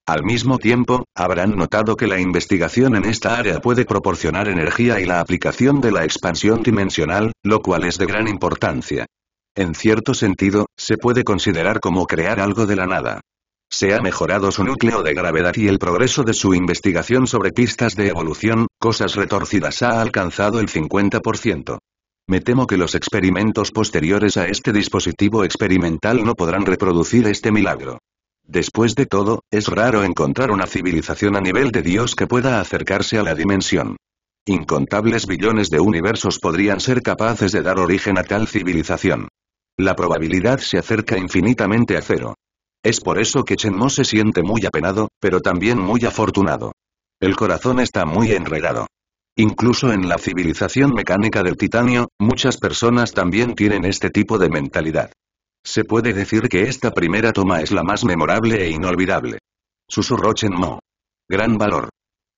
Al mismo tiempo, habrán notado que la investigación en esta área puede proporcionar energía y la aplicación de la expansión dimensional, lo cual es de gran importancia. En cierto sentido, se puede considerar como crear algo de la nada. Se ha mejorado su núcleo de gravedad y el progreso de su investigación sobre pistas de evolución, cosas retorcidas ha alcanzado el 50%. Me temo que los experimentos posteriores a este dispositivo experimental no podrán reproducir este milagro. Después de todo, es raro encontrar una civilización a nivel de Dios que pueda acercarse a la dimensión. Incontables billones de universos podrían ser capaces de dar origen a tal civilización. La probabilidad se acerca infinitamente a cero. Es por eso que Chen Mo se siente muy apenado, pero también muy afortunado. El corazón está muy enredado. Incluso en la civilización mecánica del titanio, muchas personas también tienen este tipo de mentalidad. Se puede decir que esta primera toma es la más memorable e inolvidable. Susurró Mo. Gran valor.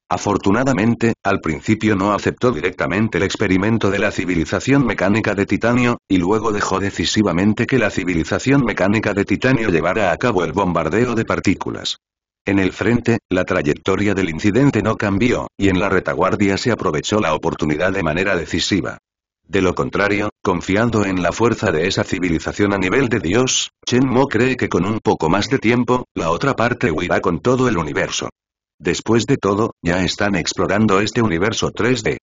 Afortunadamente, al principio no aceptó directamente el experimento de la civilización mecánica de titanio, y luego dejó decisivamente que la civilización mecánica de titanio llevara a cabo el bombardeo de partículas. En el frente, la trayectoria del incidente no cambió, y en la retaguardia se aprovechó la oportunidad de manera decisiva. De lo contrario, confiando en la fuerza de esa civilización a nivel de Dios, Chen Mo cree que con un poco más de tiempo, la otra parte huirá con todo el universo. Después de todo, ya están explorando este universo 3D.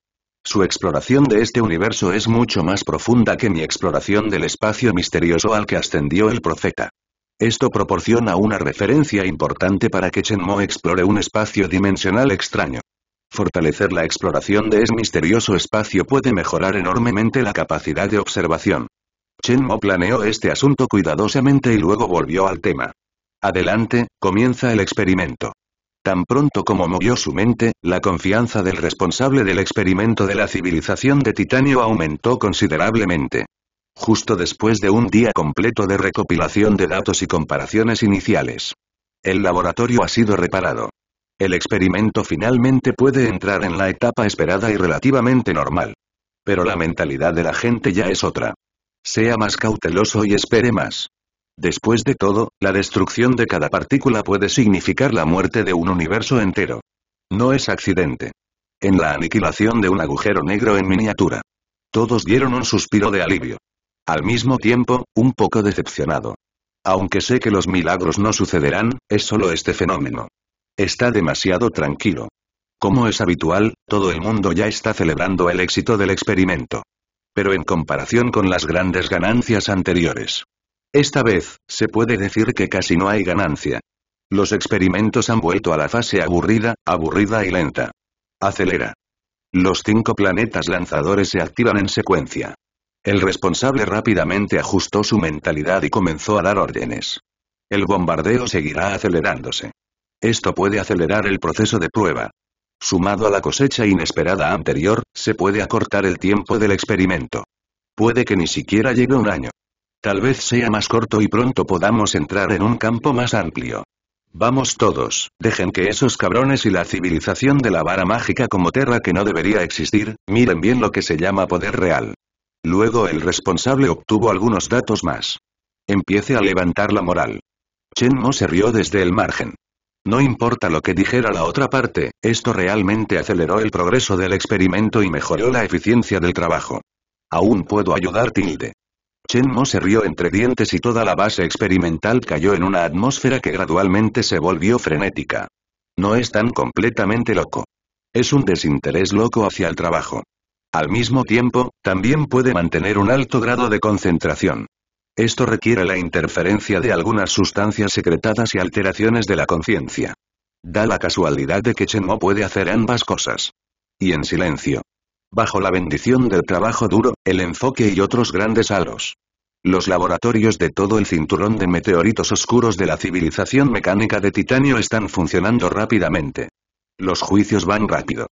Su exploración de este universo es mucho más profunda que mi exploración del espacio misterioso al que ascendió el profeta. Esto proporciona una referencia importante para que Chen Mo explore un espacio dimensional extraño. Fortalecer la exploración de ese misterioso espacio puede mejorar enormemente la capacidad de observación. Chen Mo planeó este asunto cuidadosamente y luego volvió al tema. Adelante, comienza el experimento. Tan pronto como movió su mente, la confianza del responsable del experimento de la civilización de titanio aumentó considerablemente. Justo después de un día completo de recopilación de datos y comparaciones iniciales. El laboratorio ha sido reparado. El experimento finalmente puede entrar en la etapa esperada y relativamente normal. Pero la mentalidad de la gente ya es otra. Sea más cauteloso y espere más. Después de todo, la destrucción de cada partícula puede significar la muerte de un universo entero. No es accidente. En la aniquilación de un agujero negro en miniatura. Todos dieron un suspiro de alivio. Al mismo tiempo, un poco decepcionado. Aunque sé que los milagros no sucederán, es solo este fenómeno. Está demasiado tranquilo. Como es habitual, todo el mundo ya está celebrando el éxito del experimento. Pero en comparación con las grandes ganancias anteriores. Esta vez, se puede decir que casi no hay ganancia. Los experimentos han vuelto a la fase aburrida, aburrida y lenta. Acelera. Los cinco planetas lanzadores se activan en secuencia. El responsable rápidamente ajustó su mentalidad y comenzó a dar órdenes. El bombardeo seguirá acelerándose. Esto puede acelerar el proceso de prueba. Sumado a la cosecha inesperada anterior, se puede acortar el tiempo del experimento. Puede que ni siquiera llegue un año. Tal vez sea más corto y pronto podamos entrar en un campo más amplio. Vamos todos, dejen que esos cabrones y la civilización de la vara mágica como Terra que no debería existir, miren bien lo que se llama poder real. Luego el responsable obtuvo algunos datos más. Empiece a levantar la moral. Chen Mo se rió desde el margen. No importa lo que dijera la otra parte, esto realmente aceleró el progreso del experimento y mejoró la eficiencia del trabajo. Aún puedo ayudar tilde. Chen Mo se rió entre dientes y toda la base experimental cayó en una atmósfera que gradualmente se volvió frenética. No es tan completamente loco. Es un desinterés loco hacia el trabajo. Al mismo tiempo, también puede mantener un alto grado de concentración. Esto requiere la interferencia de algunas sustancias secretadas y alteraciones de la conciencia. Da la casualidad de que Chen Mo puede hacer ambas cosas. Y en silencio. Bajo la bendición del trabajo duro, el enfoque y otros grandes halos. Los laboratorios de todo el cinturón de meteoritos oscuros de la civilización mecánica de titanio están funcionando rápidamente. Los juicios van rápido.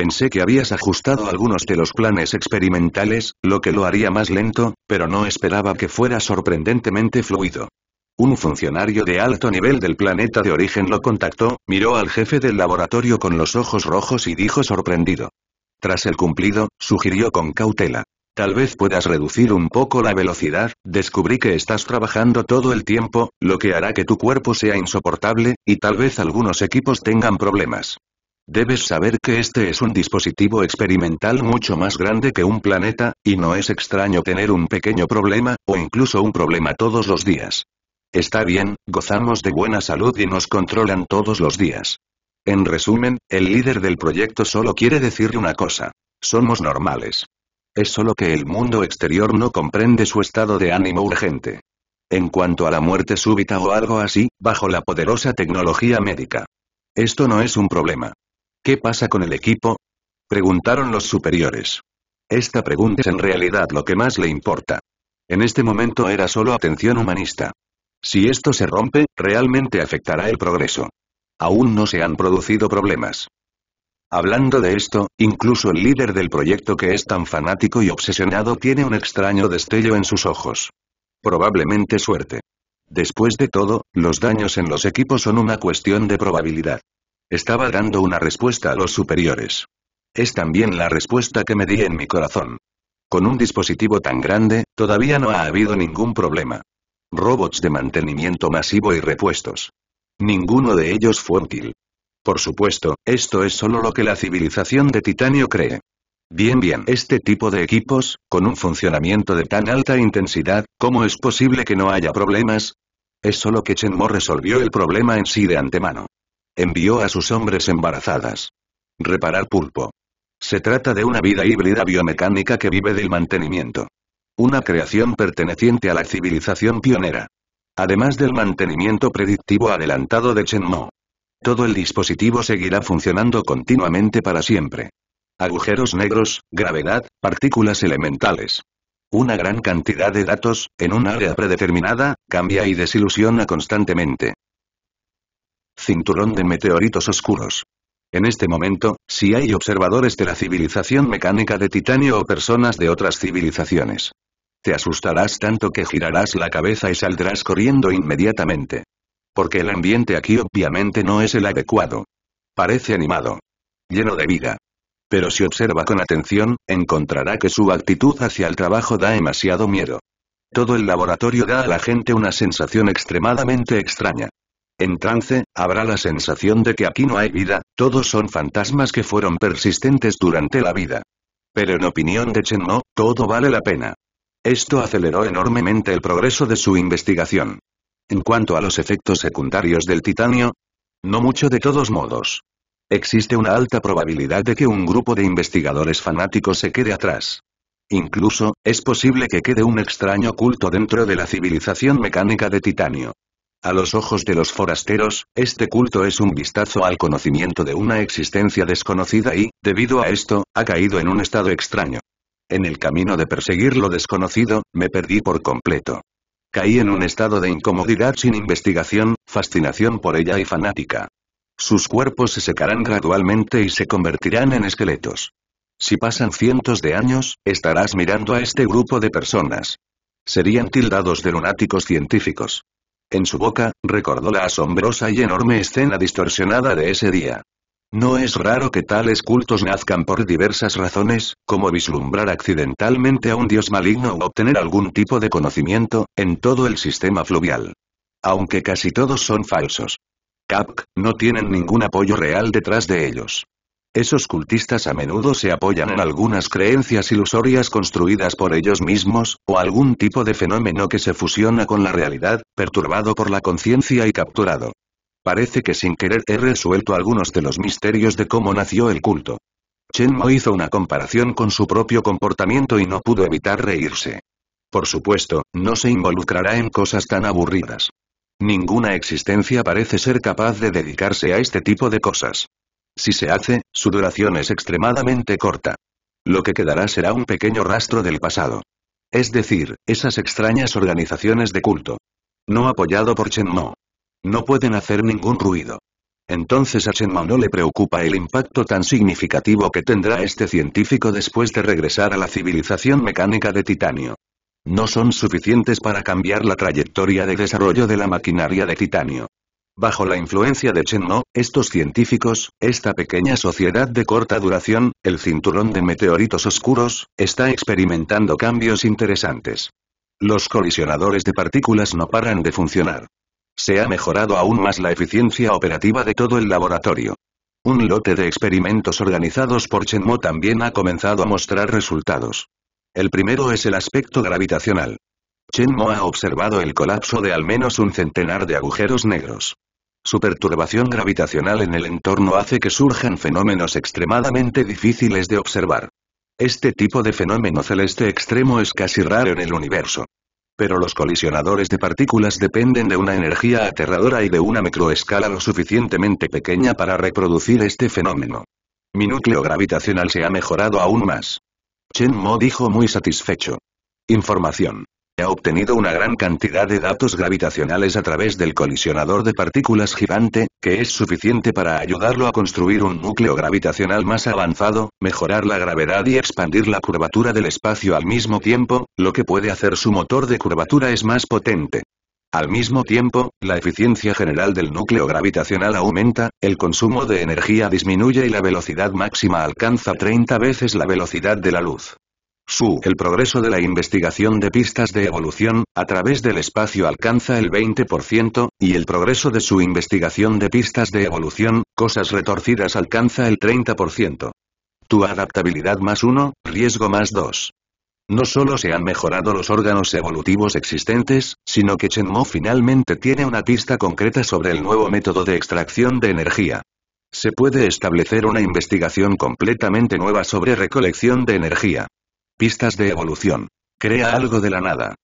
Pensé que habías ajustado algunos de los planes experimentales, lo que lo haría más lento, pero no esperaba que fuera sorprendentemente fluido. Un funcionario de alto nivel del planeta de origen lo contactó, miró al jefe del laboratorio con los ojos rojos y dijo sorprendido. Tras el cumplido, sugirió con cautela. Tal vez puedas reducir un poco la velocidad, descubrí que estás trabajando todo el tiempo, lo que hará que tu cuerpo sea insoportable, y tal vez algunos equipos tengan problemas. Debes saber que este es un dispositivo experimental mucho más grande que un planeta, y no es extraño tener un pequeño problema, o incluso un problema todos los días. Está bien, gozamos de buena salud y nos controlan todos los días. En resumen, el líder del proyecto solo quiere decir una cosa. Somos normales. Es solo que el mundo exterior no comprende su estado de ánimo urgente. En cuanto a la muerte súbita o algo así, bajo la poderosa tecnología médica. Esto no es un problema. ¿Qué pasa con el equipo? Preguntaron los superiores. Esta pregunta es en realidad lo que más le importa. En este momento era solo atención humanista. Si esto se rompe, realmente afectará el progreso. Aún no se han producido problemas. Hablando de esto, incluso el líder del proyecto que es tan fanático y obsesionado tiene un extraño destello en sus ojos. Probablemente suerte. Después de todo, los daños en los equipos son una cuestión de probabilidad. Estaba dando una respuesta a los superiores. Es también la respuesta que me di en mi corazón. Con un dispositivo tan grande, todavía no ha habido ningún problema. Robots de mantenimiento masivo y repuestos. Ninguno de ellos fue útil. Por supuesto, esto es solo lo que la civilización de titanio cree. Bien bien, este tipo de equipos, con un funcionamiento de tan alta intensidad, ¿cómo es posible que no haya problemas? Es solo que Chen Mo resolvió el problema en sí de antemano envió a sus hombres embarazadas. Reparar pulpo. Se trata de una vida híbrida biomecánica que vive del mantenimiento. Una creación perteneciente a la civilización pionera. Además del mantenimiento predictivo adelantado de Chen Mo. Todo el dispositivo seguirá funcionando continuamente para siempre. Agujeros negros, gravedad, partículas elementales. Una gran cantidad de datos, en un área predeterminada, cambia y desilusiona constantemente cinturón de meteoritos oscuros. En este momento, si hay observadores de la civilización mecánica de titanio o personas de otras civilizaciones. Te asustarás tanto que girarás la cabeza y saldrás corriendo inmediatamente. Porque el ambiente aquí obviamente no es el adecuado. Parece animado. Lleno de vida. Pero si observa con atención, encontrará que su actitud hacia el trabajo da demasiado miedo. Todo el laboratorio da a la gente una sensación extremadamente extraña. En trance, habrá la sensación de que aquí no hay vida, todos son fantasmas que fueron persistentes durante la vida. Pero en opinión de Chen no todo vale la pena. Esto aceleró enormemente el progreso de su investigación. En cuanto a los efectos secundarios del titanio, no mucho de todos modos. Existe una alta probabilidad de que un grupo de investigadores fanáticos se quede atrás. Incluso, es posible que quede un extraño culto dentro de la civilización mecánica de titanio. A los ojos de los forasteros, este culto es un vistazo al conocimiento de una existencia desconocida y, debido a esto, ha caído en un estado extraño. En el camino de perseguir lo desconocido, me perdí por completo. Caí en un estado de incomodidad sin investigación, fascinación por ella y fanática. Sus cuerpos se secarán gradualmente y se convertirán en esqueletos. Si pasan cientos de años, estarás mirando a este grupo de personas. Serían tildados de lunáticos científicos. En su boca, recordó la asombrosa y enorme escena distorsionada de ese día. No es raro que tales cultos nazcan por diversas razones, como vislumbrar accidentalmente a un dios maligno o obtener algún tipo de conocimiento, en todo el sistema fluvial. Aunque casi todos son falsos. cap, no tienen ningún apoyo real detrás de ellos. Esos cultistas a menudo se apoyan en algunas creencias ilusorias construidas por ellos mismos, o algún tipo de fenómeno que se fusiona con la realidad, perturbado por la conciencia y capturado. Parece que sin querer he resuelto algunos de los misterios de cómo nació el culto. Chen Mo hizo una comparación con su propio comportamiento y no pudo evitar reírse. Por supuesto, no se involucrará en cosas tan aburridas. Ninguna existencia parece ser capaz de dedicarse a este tipo de cosas. Si se hace, su duración es extremadamente corta. Lo que quedará será un pequeño rastro del pasado. Es decir, esas extrañas organizaciones de culto. No apoyado por Mo. No pueden hacer ningún ruido. Entonces a Mo no le preocupa el impacto tan significativo que tendrá este científico después de regresar a la civilización mecánica de titanio. No son suficientes para cambiar la trayectoria de desarrollo de la maquinaria de titanio. Bajo la influencia de Chen Mo, estos científicos, esta pequeña sociedad de corta duración, el cinturón de meteoritos oscuros, está experimentando cambios interesantes. Los colisionadores de partículas no paran de funcionar. Se ha mejorado aún más la eficiencia operativa de todo el laboratorio. Un lote de experimentos organizados por Chen Mo también ha comenzado a mostrar resultados. El primero es el aspecto gravitacional. Chen Mo ha observado el colapso de al menos un centenar de agujeros negros. Su perturbación gravitacional en el entorno hace que surjan fenómenos extremadamente difíciles de observar. Este tipo de fenómeno celeste extremo es casi raro en el universo. Pero los colisionadores de partículas dependen de una energía aterradora y de una microescala lo suficientemente pequeña para reproducir este fenómeno. Mi núcleo gravitacional se ha mejorado aún más. Chen Mo dijo muy satisfecho. Información. Ha obtenido una gran cantidad de datos gravitacionales a través del colisionador de partículas gigante, que es suficiente para ayudarlo a construir un núcleo gravitacional más avanzado, mejorar la gravedad y expandir la curvatura del espacio al mismo tiempo, lo que puede hacer su motor de curvatura es más potente. Al mismo tiempo, la eficiencia general del núcleo gravitacional aumenta, el consumo de energía disminuye y la velocidad máxima alcanza 30 veces la velocidad de la luz. Su el progreso de la investigación de pistas de evolución, a través del espacio alcanza el 20%, y el progreso de su investigación de pistas de evolución, cosas retorcidas alcanza el 30%. Tu adaptabilidad más 1, riesgo más 2. No solo se han mejorado los órganos evolutivos existentes, sino que Chen Mo finalmente tiene una pista concreta sobre el nuevo método de extracción de energía. Se puede establecer una investigación completamente nueva sobre recolección de energía. Pistas de evolución. Crea algo de la nada.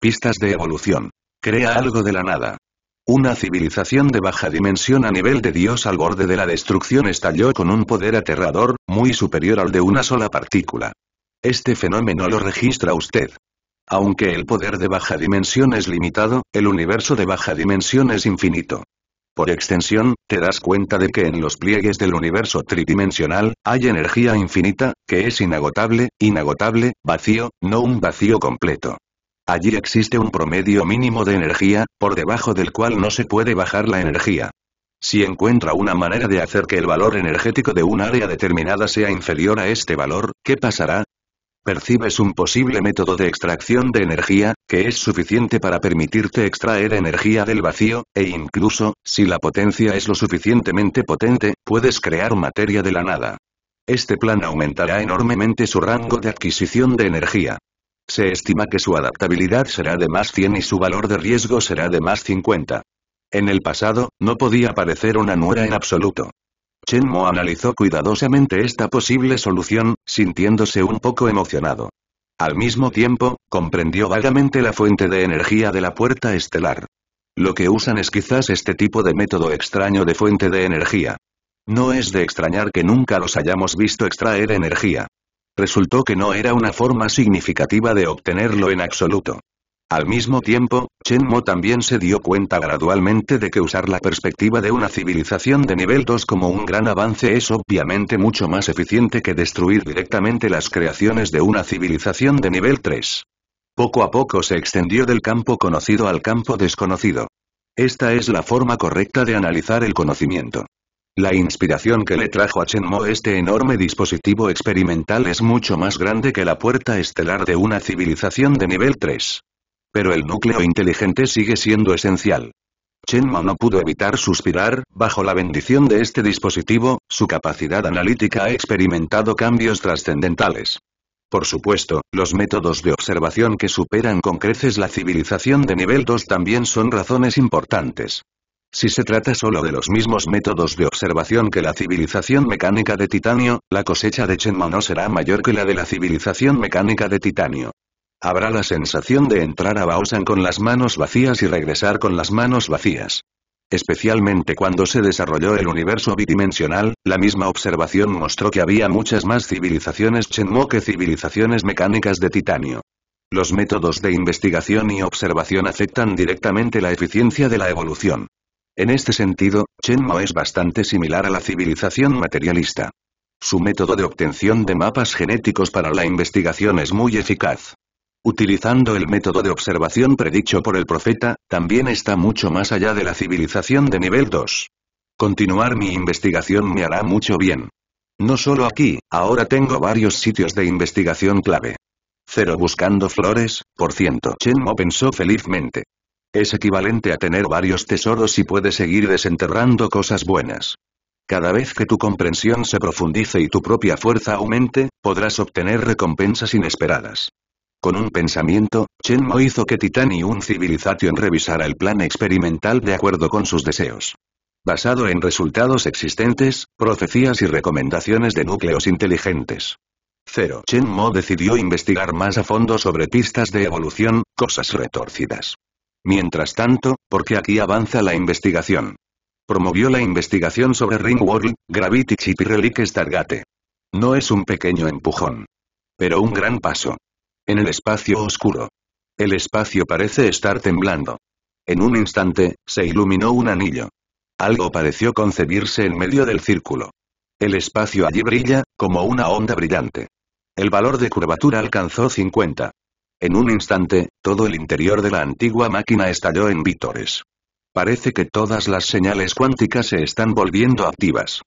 Pistas de evolución. Crea algo de la nada. Una civilización de baja dimensión a nivel de Dios al borde de la destrucción estalló con un poder aterrador, muy superior al de una sola partícula. Este fenómeno lo registra usted. Aunque el poder de baja dimensión es limitado, el universo de baja dimensión es infinito. Por extensión, te das cuenta de que en los pliegues del universo tridimensional, hay energía infinita, que es inagotable, inagotable, vacío, no un vacío completo. Allí existe un promedio mínimo de energía, por debajo del cual no se puede bajar la energía. Si encuentra una manera de hacer que el valor energético de un área determinada sea inferior a este valor, ¿qué pasará? Percibes un posible método de extracción de energía, que es suficiente para permitirte extraer energía del vacío, e incluso, si la potencia es lo suficientemente potente, puedes crear materia de la nada. Este plan aumentará enormemente su rango de adquisición de energía. Se estima que su adaptabilidad será de más 100 y su valor de riesgo será de más 50. En el pasado, no podía parecer una nuera en absoluto. Chen Mo analizó cuidadosamente esta posible solución, sintiéndose un poco emocionado. Al mismo tiempo, comprendió vagamente la fuente de energía de la puerta estelar. Lo que usan es quizás este tipo de método extraño de fuente de energía. No es de extrañar que nunca los hayamos visto extraer energía. Resultó que no era una forma significativa de obtenerlo en absoluto. Al mismo tiempo, Chen Mo también se dio cuenta gradualmente de que usar la perspectiva de una civilización de nivel 2 como un gran avance es obviamente mucho más eficiente que destruir directamente las creaciones de una civilización de nivel 3. Poco a poco se extendió del campo conocido al campo desconocido. Esta es la forma correcta de analizar el conocimiento. La inspiración que le trajo a Chen Mo este enorme dispositivo experimental es mucho más grande que la puerta estelar de una civilización de nivel 3. Pero el núcleo inteligente sigue siendo esencial. Chen Mao no pudo evitar suspirar, bajo la bendición de este dispositivo, su capacidad analítica ha experimentado cambios trascendentales. Por supuesto, los métodos de observación que superan con creces la civilización de nivel 2 también son razones importantes. Si se trata solo de los mismos métodos de observación que la civilización mecánica de titanio, la cosecha de Mao no será mayor que la de la civilización mecánica de titanio. Habrá la sensación de entrar a Baosan con las manos vacías y regresar con las manos vacías. Especialmente cuando se desarrolló el universo bidimensional, la misma observación mostró que había muchas más civilizaciones Chenmo que civilizaciones mecánicas de titanio. Los métodos de investigación y observación afectan directamente la eficiencia de la evolución. En este sentido, Chenmo es bastante similar a la civilización materialista. Su método de obtención de mapas genéticos para la investigación es muy eficaz utilizando el método de observación predicho por el profeta, también está mucho más allá de la civilización de nivel 2. Continuar mi investigación me hará mucho bien. No solo aquí, ahora tengo varios sitios de investigación clave. Cero buscando flores, por ciento. Chenmo pensó felizmente. Es equivalente a tener varios tesoros y puede seguir desenterrando cosas buenas. Cada vez que tu comprensión se profundice y tu propia fuerza aumente, podrás obtener recompensas inesperadas. Con un pensamiento, Chen Mo hizo que y un Civilization revisara el plan experimental de acuerdo con sus deseos. Basado en resultados existentes, profecías y recomendaciones de núcleos inteligentes. Chen Mo decidió investigar más a fondo sobre pistas de evolución, cosas retorcidas. Mientras tanto, porque aquí avanza la investigación. Promovió la investigación sobre Ringworld, Gravity Chip y Relic Stargate. No es un pequeño empujón. Pero un gran paso en el espacio oscuro. El espacio parece estar temblando. En un instante, se iluminó un anillo. Algo pareció concebirse en medio del círculo. El espacio allí brilla, como una onda brillante. El valor de curvatura alcanzó 50. En un instante, todo el interior de la antigua máquina estalló en vítores. Parece que todas las señales cuánticas se están volviendo activas.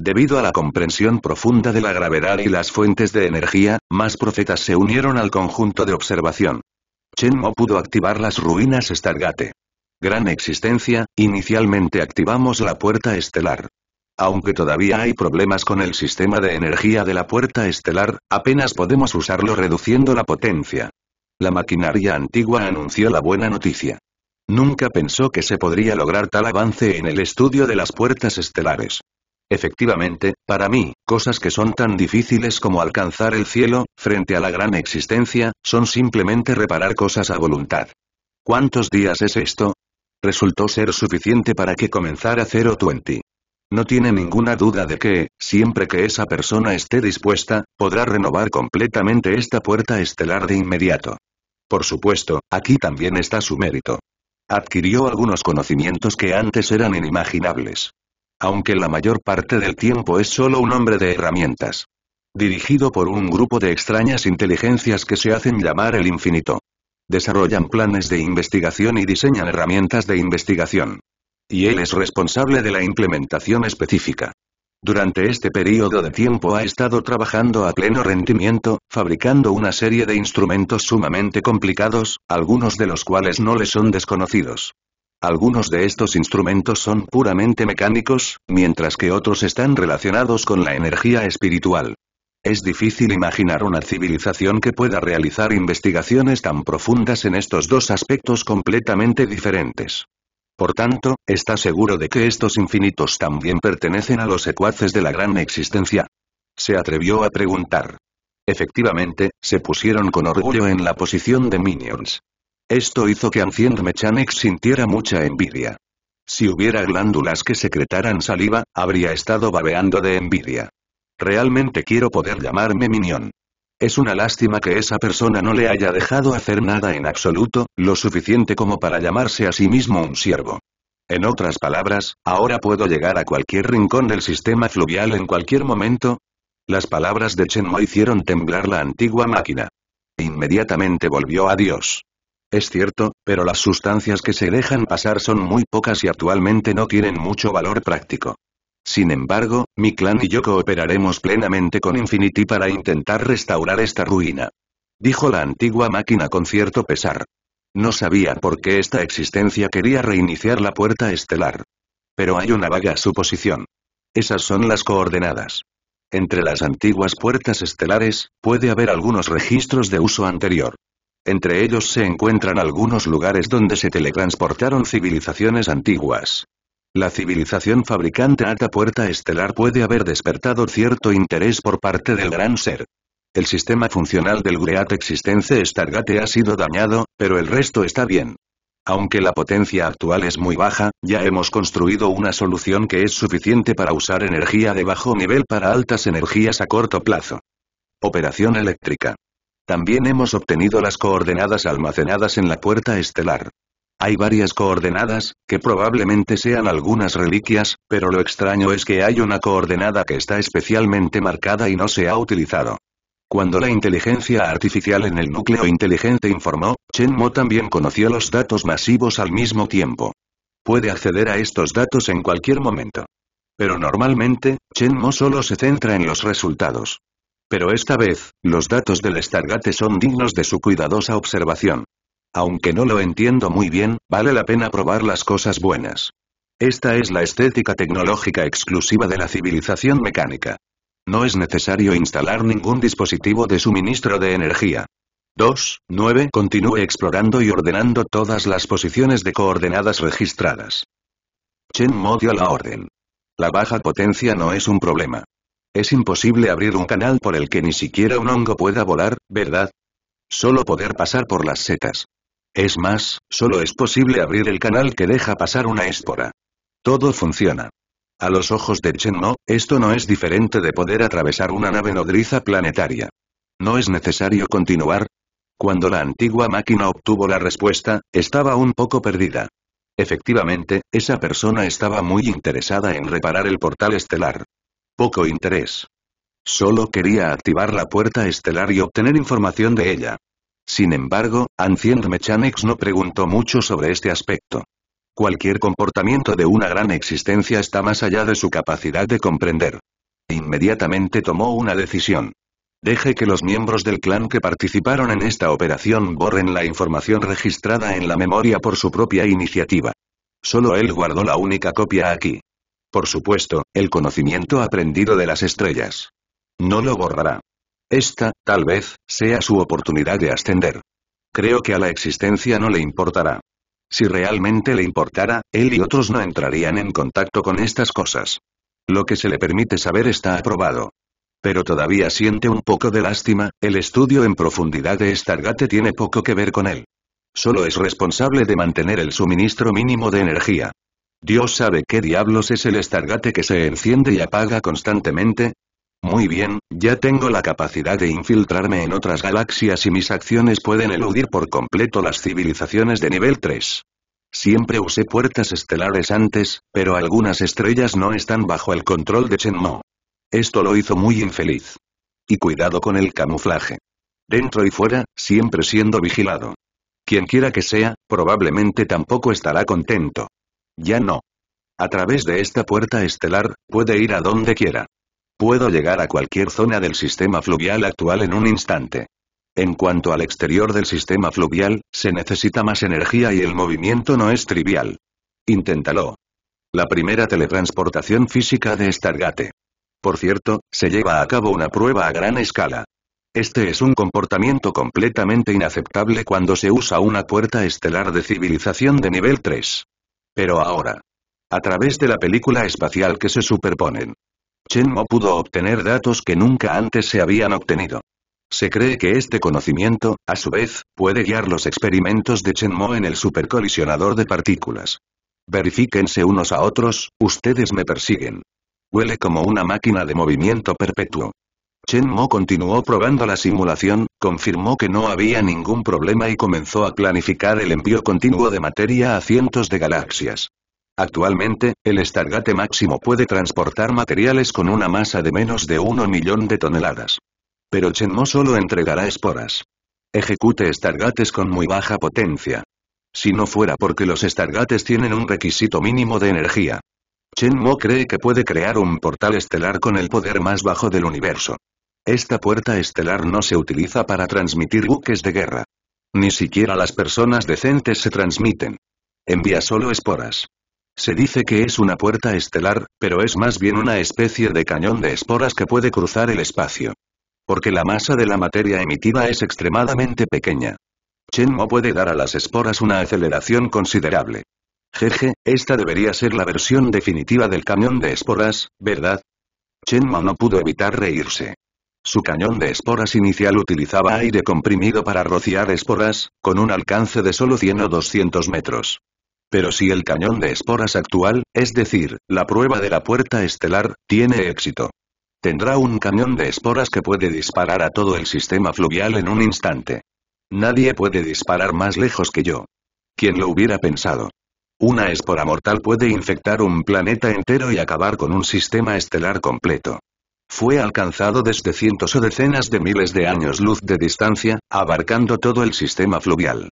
Debido a la comprensión profunda de la gravedad y las fuentes de energía, más profetas se unieron al conjunto de observación. Chen Mo pudo activar las ruinas Stargate. Gran existencia, inicialmente activamos la puerta estelar. Aunque todavía hay problemas con el sistema de energía de la puerta estelar, apenas podemos usarlo reduciendo la potencia. La maquinaria antigua anunció la buena noticia. Nunca pensó que se podría lograr tal avance en el estudio de las puertas estelares. Efectivamente, para mí, cosas que son tan difíciles como alcanzar el cielo, frente a la gran existencia, son simplemente reparar cosas a voluntad. ¿Cuántos días es esto? Resultó ser suficiente para que comenzara 020. No tiene ninguna duda de que, siempre que esa persona esté dispuesta, podrá renovar completamente esta puerta estelar de inmediato. Por supuesto, aquí también está su mérito. Adquirió algunos conocimientos que antes eran inimaginables aunque la mayor parte del tiempo es solo un hombre de herramientas. Dirigido por un grupo de extrañas inteligencias que se hacen llamar el infinito. Desarrollan planes de investigación y diseñan herramientas de investigación. Y él es responsable de la implementación específica. Durante este periodo de tiempo ha estado trabajando a pleno rendimiento, fabricando una serie de instrumentos sumamente complicados, algunos de los cuales no le son desconocidos. Algunos de estos instrumentos son puramente mecánicos, mientras que otros están relacionados con la energía espiritual. Es difícil imaginar una civilización que pueda realizar investigaciones tan profundas en estos dos aspectos completamente diferentes. Por tanto, está seguro de que estos infinitos también pertenecen a los ecuaces de la gran existencia. Se atrevió a preguntar. Efectivamente, se pusieron con orgullo en la posición de minions. Esto hizo que Ancien Mechanics sintiera mucha envidia. Si hubiera glándulas que secretaran saliva, habría estado babeando de envidia. Realmente quiero poder llamarme Minion. Es una lástima que esa persona no le haya dejado hacer nada en absoluto, lo suficiente como para llamarse a sí mismo un siervo. En otras palabras, ahora puedo llegar a cualquier rincón del sistema fluvial en cualquier momento. Las palabras de Chenmo hicieron temblar la antigua máquina. Inmediatamente volvió a Dios. Es cierto, pero las sustancias que se dejan pasar son muy pocas y actualmente no tienen mucho valor práctico. Sin embargo, mi clan y yo cooperaremos plenamente con Infinity para intentar restaurar esta ruina. Dijo la antigua máquina con cierto pesar. No sabía por qué esta existencia quería reiniciar la puerta estelar. Pero hay una vaga suposición. Esas son las coordenadas. Entre las antiguas puertas estelares, puede haber algunos registros de uso anterior entre ellos se encuentran algunos lugares donde se teletransportaron civilizaciones antiguas. La civilización fabricante puerta Estelar puede haber despertado cierto interés por parte del gran ser. El sistema funcional del Great Existence Stargate ha sido dañado, pero el resto está bien. Aunque la potencia actual es muy baja, ya hemos construido una solución que es suficiente para usar energía de bajo nivel para altas energías a corto plazo. Operación eléctrica. También hemos obtenido las coordenadas almacenadas en la puerta estelar. Hay varias coordenadas, que probablemente sean algunas reliquias, pero lo extraño es que hay una coordenada que está especialmente marcada y no se ha utilizado. Cuando la inteligencia artificial en el núcleo inteligente informó, Chen Mo también conoció los datos masivos al mismo tiempo. Puede acceder a estos datos en cualquier momento. Pero normalmente, Chen Mo solo se centra en los resultados. Pero esta vez, los datos del Stargate son dignos de su cuidadosa observación. Aunque no lo entiendo muy bien, vale la pena probar las cosas buenas. Esta es la estética tecnológica exclusiva de la civilización mecánica. No es necesario instalar ningún dispositivo de suministro de energía. 2. 9. Continúe explorando y ordenando todas las posiciones de coordenadas registradas. Chen Mo la orden. La baja potencia no es un problema. Es imposible abrir un canal por el que ni siquiera un hongo pueda volar, ¿verdad? Solo poder pasar por las setas. Es más, solo es posible abrir el canal que deja pasar una espora. Todo funciona. A los ojos de Chen No, esto no es diferente de poder atravesar una nave nodriza planetaria. ¿No es necesario continuar? Cuando la antigua máquina obtuvo la respuesta, estaba un poco perdida. Efectivamente, esa persona estaba muy interesada en reparar el portal estelar poco interés. Solo quería activar la puerta estelar y obtener información de ella. Sin embargo, Ancient Mechanics no preguntó mucho sobre este aspecto. Cualquier comportamiento de una gran existencia está más allá de su capacidad de comprender. Inmediatamente tomó una decisión. Deje que los miembros del clan que participaron en esta operación borren la información registrada en la memoria por su propia iniciativa. Solo él guardó la única copia aquí. Por supuesto, el conocimiento aprendido de las estrellas. No lo borrará. Esta, tal vez, sea su oportunidad de ascender. Creo que a la existencia no le importará. Si realmente le importara, él y otros no entrarían en contacto con estas cosas. Lo que se le permite saber está aprobado. Pero todavía siente un poco de lástima, el estudio en profundidad de Stargate tiene poco que ver con él. Solo es responsable de mantener el suministro mínimo de energía. Dios sabe qué diablos es el estargate que se enciende y apaga constantemente. Muy bien, ya tengo la capacidad de infiltrarme en otras galaxias y mis acciones pueden eludir por completo las civilizaciones de nivel 3. Siempre usé puertas estelares antes, pero algunas estrellas no están bajo el control de Mo. Esto lo hizo muy infeliz. Y cuidado con el camuflaje. Dentro y fuera, siempre siendo vigilado. Quien quiera que sea, probablemente tampoco estará contento. Ya no. A través de esta puerta estelar, puede ir a donde quiera. Puedo llegar a cualquier zona del sistema fluvial actual en un instante. En cuanto al exterior del sistema fluvial, se necesita más energía y el movimiento no es trivial. Inténtalo. La primera teletransportación física de Stargate. Por cierto, se lleva a cabo una prueba a gran escala. Este es un comportamiento completamente inaceptable cuando se usa una puerta estelar de civilización de nivel 3. Pero ahora. A través de la película espacial que se superponen. Chen Mo pudo obtener datos que nunca antes se habían obtenido. Se cree que este conocimiento, a su vez, puede guiar los experimentos de Chen Mo en el supercolisionador de partículas. Verifíquense unos a otros, ustedes me persiguen. Huele como una máquina de movimiento perpetuo. Chen Mo continuó probando la simulación, confirmó que no había ningún problema y comenzó a planificar el envío continuo de materia a cientos de galaxias. Actualmente, el Stargate máximo puede transportar materiales con una masa de menos de 1 millón de toneladas. Pero Chen Mo solo entregará esporas. Ejecute Stargates con muy baja potencia. Si no fuera porque los Stargates tienen un requisito mínimo de energía. Chen Mo cree que puede crear un portal estelar con el poder más bajo del universo. Esta puerta estelar no se utiliza para transmitir buques de guerra. Ni siquiera las personas decentes se transmiten. Envía solo esporas. Se dice que es una puerta estelar, pero es más bien una especie de cañón de esporas que puede cruzar el espacio. Porque la masa de la materia emitida es extremadamente pequeña. Chenmo puede dar a las esporas una aceleración considerable. Jeje, esta debería ser la versión definitiva del cañón de esporas, ¿verdad? Chenmo no pudo evitar reírse. Su cañón de esporas inicial utilizaba aire comprimido para rociar esporas, con un alcance de solo 100 o 200 metros. Pero si el cañón de esporas actual, es decir, la prueba de la puerta estelar, tiene éxito. Tendrá un cañón de esporas que puede disparar a todo el sistema fluvial en un instante. Nadie puede disparar más lejos que yo. ¿Quién lo hubiera pensado. Una espora mortal puede infectar un planeta entero y acabar con un sistema estelar completo. Fue alcanzado desde cientos o decenas de miles de años luz de distancia, abarcando todo el sistema fluvial.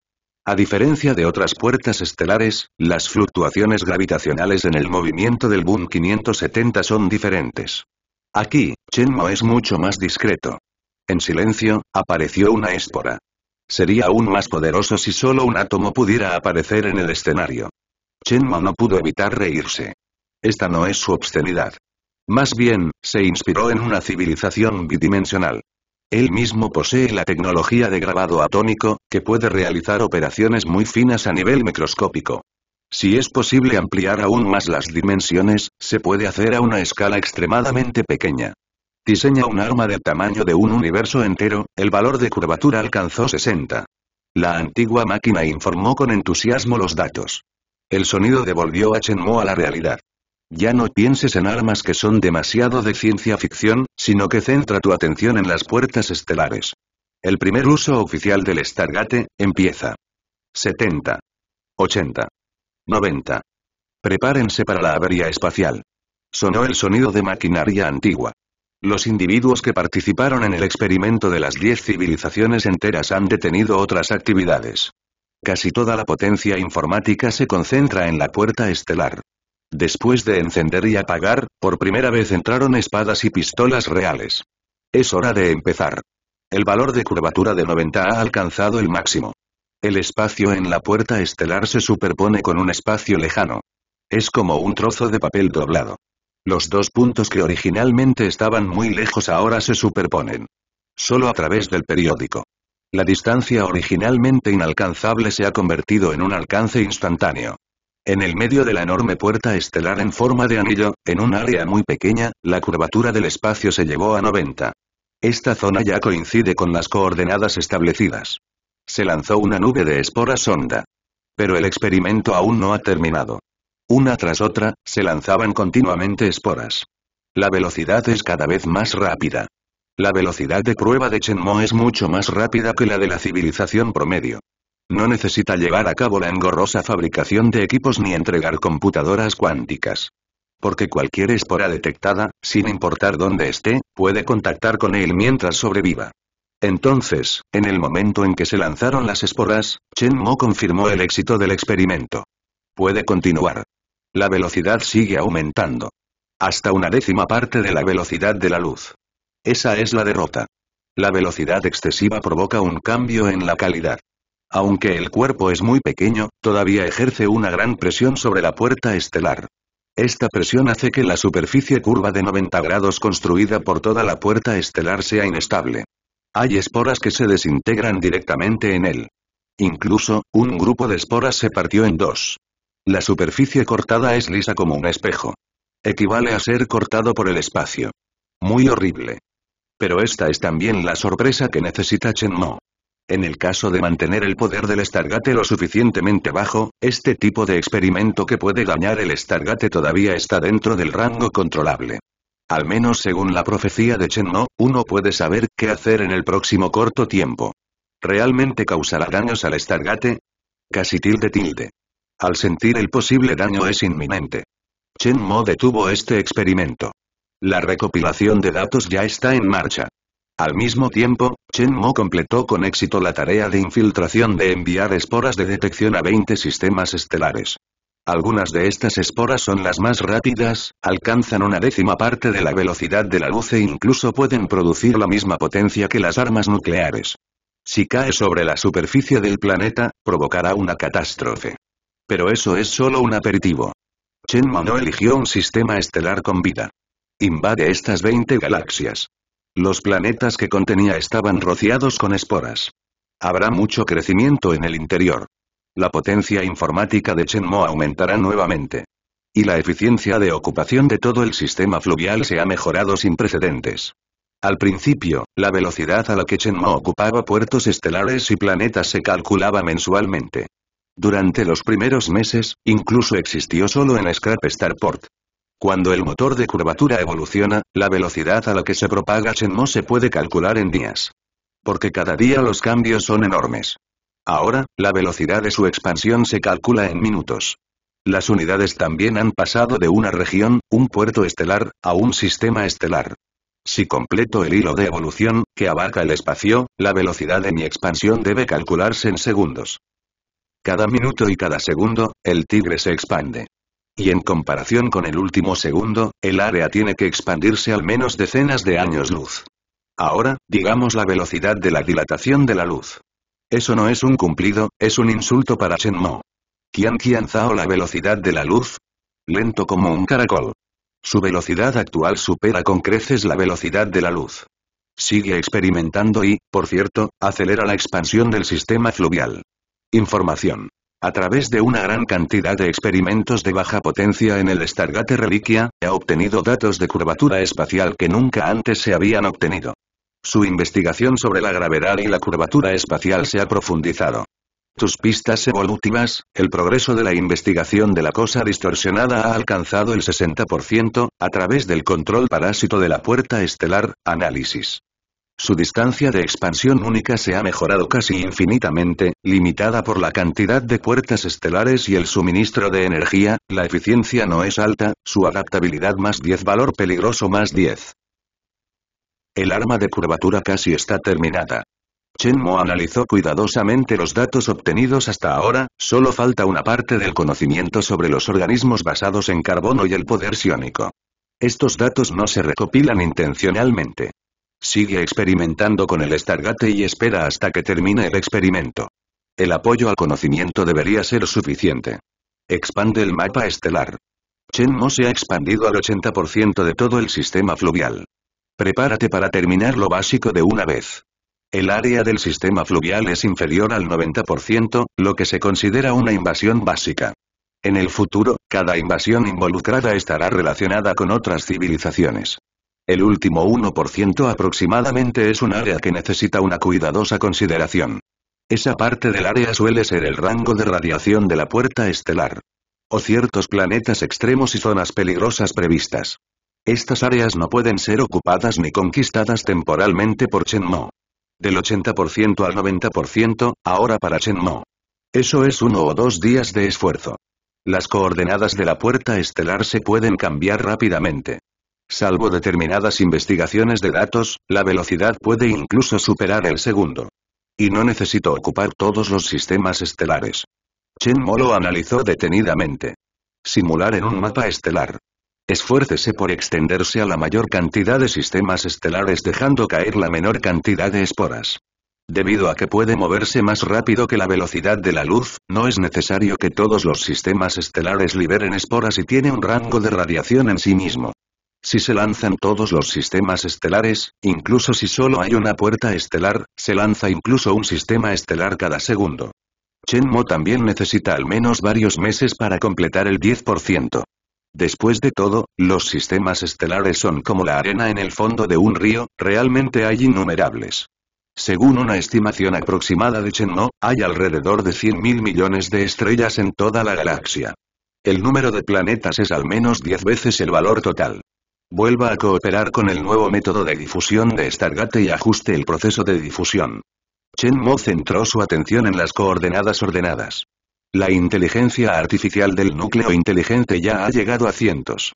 A diferencia de otras puertas estelares, las fluctuaciones gravitacionales en el movimiento del Boom 570 son diferentes. Aquí, Chenmo es mucho más discreto. En silencio, apareció una espora. Sería aún más poderoso si solo un átomo pudiera aparecer en el escenario. Chenmo no pudo evitar reírse. Esta no es su obscenidad. Más bien, se inspiró en una civilización bidimensional. Él mismo posee la tecnología de grabado atómico, que puede realizar operaciones muy finas a nivel microscópico. Si es posible ampliar aún más las dimensiones, se puede hacer a una escala extremadamente pequeña. Diseña un arma del tamaño de un universo entero, el valor de curvatura alcanzó 60. La antigua máquina informó con entusiasmo los datos. El sonido devolvió a Chen Mo a la realidad. Ya no pienses en armas que son demasiado de ciencia ficción, sino que centra tu atención en las puertas estelares. El primer uso oficial del Stargate, empieza. 70. 80. 90. Prepárense para la avería espacial. Sonó el sonido de maquinaria antigua. Los individuos que participaron en el experimento de las 10 civilizaciones enteras han detenido otras actividades. Casi toda la potencia informática se concentra en la puerta estelar. Después de encender y apagar, por primera vez entraron espadas y pistolas reales. Es hora de empezar. El valor de curvatura de 90 ha alcanzado el máximo. El espacio en la puerta estelar se superpone con un espacio lejano. Es como un trozo de papel doblado. Los dos puntos que originalmente estaban muy lejos ahora se superponen. Solo a través del periódico. La distancia originalmente inalcanzable se ha convertido en un alcance instantáneo. En el medio de la enorme puerta estelar en forma de anillo, en un área muy pequeña, la curvatura del espacio se llevó a 90. Esta zona ya coincide con las coordenadas establecidas. Se lanzó una nube de esporas sonda. Pero el experimento aún no ha terminado. Una tras otra, se lanzaban continuamente esporas. La velocidad es cada vez más rápida. La velocidad de prueba de Chen Mo es mucho más rápida que la de la civilización promedio. No necesita llevar a cabo la engorrosa fabricación de equipos ni entregar computadoras cuánticas. Porque cualquier espora detectada, sin importar dónde esté, puede contactar con él mientras sobreviva. Entonces, en el momento en que se lanzaron las esporas, Chen Mo confirmó el éxito del experimento. Puede continuar. La velocidad sigue aumentando. Hasta una décima parte de la velocidad de la luz. Esa es la derrota. La velocidad excesiva provoca un cambio en la calidad. Aunque el cuerpo es muy pequeño, todavía ejerce una gran presión sobre la puerta estelar. Esta presión hace que la superficie curva de 90 grados construida por toda la puerta estelar sea inestable. Hay esporas que se desintegran directamente en él. Incluso, un grupo de esporas se partió en dos. La superficie cortada es lisa como un espejo. Equivale a ser cortado por el espacio. Muy horrible. Pero esta es también la sorpresa que necesita Chen Mo. En el caso de mantener el poder del Stargate lo suficientemente bajo, este tipo de experimento que puede dañar el Stargate todavía está dentro del rango controlable. Al menos según la profecía de Chen Mo, uno puede saber qué hacer en el próximo corto tiempo. ¿Realmente causará daños al Stargate? Casi tilde tilde. Al sentir el posible daño es inminente. Chen Mo detuvo este experimento. La recopilación de datos ya está en marcha. Al mismo tiempo, Chen Mo completó con éxito la tarea de infiltración de enviar esporas de detección a 20 sistemas estelares. Algunas de estas esporas son las más rápidas, alcanzan una décima parte de la velocidad de la luz e incluso pueden producir la misma potencia que las armas nucleares. Si cae sobre la superficie del planeta, provocará una catástrofe. Pero eso es solo un aperitivo. Chen Mo no eligió un sistema estelar con vida. Invade estas 20 galaxias. Los planetas que contenía estaban rociados con esporas. Habrá mucho crecimiento en el interior. La potencia informática de Mo aumentará nuevamente. Y la eficiencia de ocupación de todo el sistema fluvial se ha mejorado sin precedentes. Al principio, la velocidad a la que Mo ocupaba puertos estelares y planetas se calculaba mensualmente. Durante los primeros meses, incluso existió solo en Scrap Starport. Cuando el motor de curvatura evoluciona, la velocidad a la que se propaga no se puede calcular en días. Porque cada día los cambios son enormes. Ahora, la velocidad de su expansión se calcula en minutos. Las unidades también han pasado de una región, un puerto estelar, a un sistema estelar. Si completo el hilo de evolución, que abarca el espacio, la velocidad de mi expansión debe calcularse en segundos. Cada minuto y cada segundo, el tigre se expande y en comparación con el último segundo, el área tiene que expandirse al menos decenas de años luz. Ahora, digamos la velocidad de la dilatación de la luz. Eso no es un cumplido, es un insulto para Mo. ¿Quién Qian Zhao la velocidad de la luz? Lento como un caracol. Su velocidad actual supera con creces la velocidad de la luz. Sigue experimentando y, por cierto, acelera la expansión del sistema fluvial. Información. A través de una gran cantidad de experimentos de baja potencia en el Stargate Reliquia, ha obtenido datos de curvatura espacial que nunca antes se habían obtenido. Su investigación sobre la gravedad y la curvatura espacial se ha profundizado. Tus pistas evolutivas, el progreso de la investigación de la cosa distorsionada ha alcanzado el 60%, a través del control parásito de la puerta estelar, análisis. Su distancia de expansión única se ha mejorado casi infinitamente, limitada por la cantidad de puertas estelares y el suministro de energía, la eficiencia no es alta, su adaptabilidad más 10 valor peligroso más 10. El arma de curvatura casi está terminada. Chen Mo analizó cuidadosamente los datos obtenidos hasta ahora, solo falta una parte del conocimiento sobre los organismos basados en carbono y el poder siónico. Estos datos no se recopilan intencionalmente. Sigue experimentando con el Stargate y espera hasta que termine el experimento. El apoyo al conocimiento debería ser suficiente. Expande el mapa estelar. Chen no se ha expandido al 80% de todo el sistema fluvial. Prepárate para terminar lo básico de una vez. El área del sistema fluvial es inferior al 90%, lo que se considera una invasión básica. En el futuro, cada invasión involucrada estará relacionada con otras civilizaciones. El último 1% aproximadamente es un área que necesita una cuidadosa consideración. Esa parte del área suele ser el rango de radiación de la puerta estelar. O ciertos planetas extremos y zonas peligrosas previstas. Estas áreas no pueden ser ocupadas ni conquistadas temporalmente por Mo. Del 80% al 90%, ahora para Mo. Eso es uno o dos días de esfuerzo. Las coordenadas de la puerta estelar se pueden cambiar rápidamente. Salvo determinadas investigaciones de datos, la velocidad puede incluso superar el segundo. Y no necesito ocupar todos los sistemas estelares. Chen Mo lo analizó detenidamente. Simular en un mapa estelar. Esfuércese por extenderse a la mayor cantidad de sistemas estelares dejando caer la menor cantidad de esporas. Debido a que puede moverse más rápido que la velocidad de la luz, no es necesario que todos los sistemas estelares liberen esporas y tiene un rango de radiación en sí mismo. Si se lanzan todos los sistemas estelares, incluso si solo hay una puerta estelar, se lanza incluso un sistema estelar cada segundo. Chen Mo también necesita al menos varios meses para completar el 10%. Después de todo, los sistemas estelares son como la arena en el fondo de un río, realmente hay innumerables. Según una estimación aproximada de Chen Mo, hay alrededor de 100.000 millones de estrellas en toda la galaxia. El número de planetas es al menos 10 veces el valor total. Vuelva a cooperar con el nuevo método de difusión de Stargate y ajuste el proceso de difusión. Chen Mo centró su atención en las coordenadas ordenadas. La inteligencia artificial del núcleo inteligente ya ha llegado a cientos.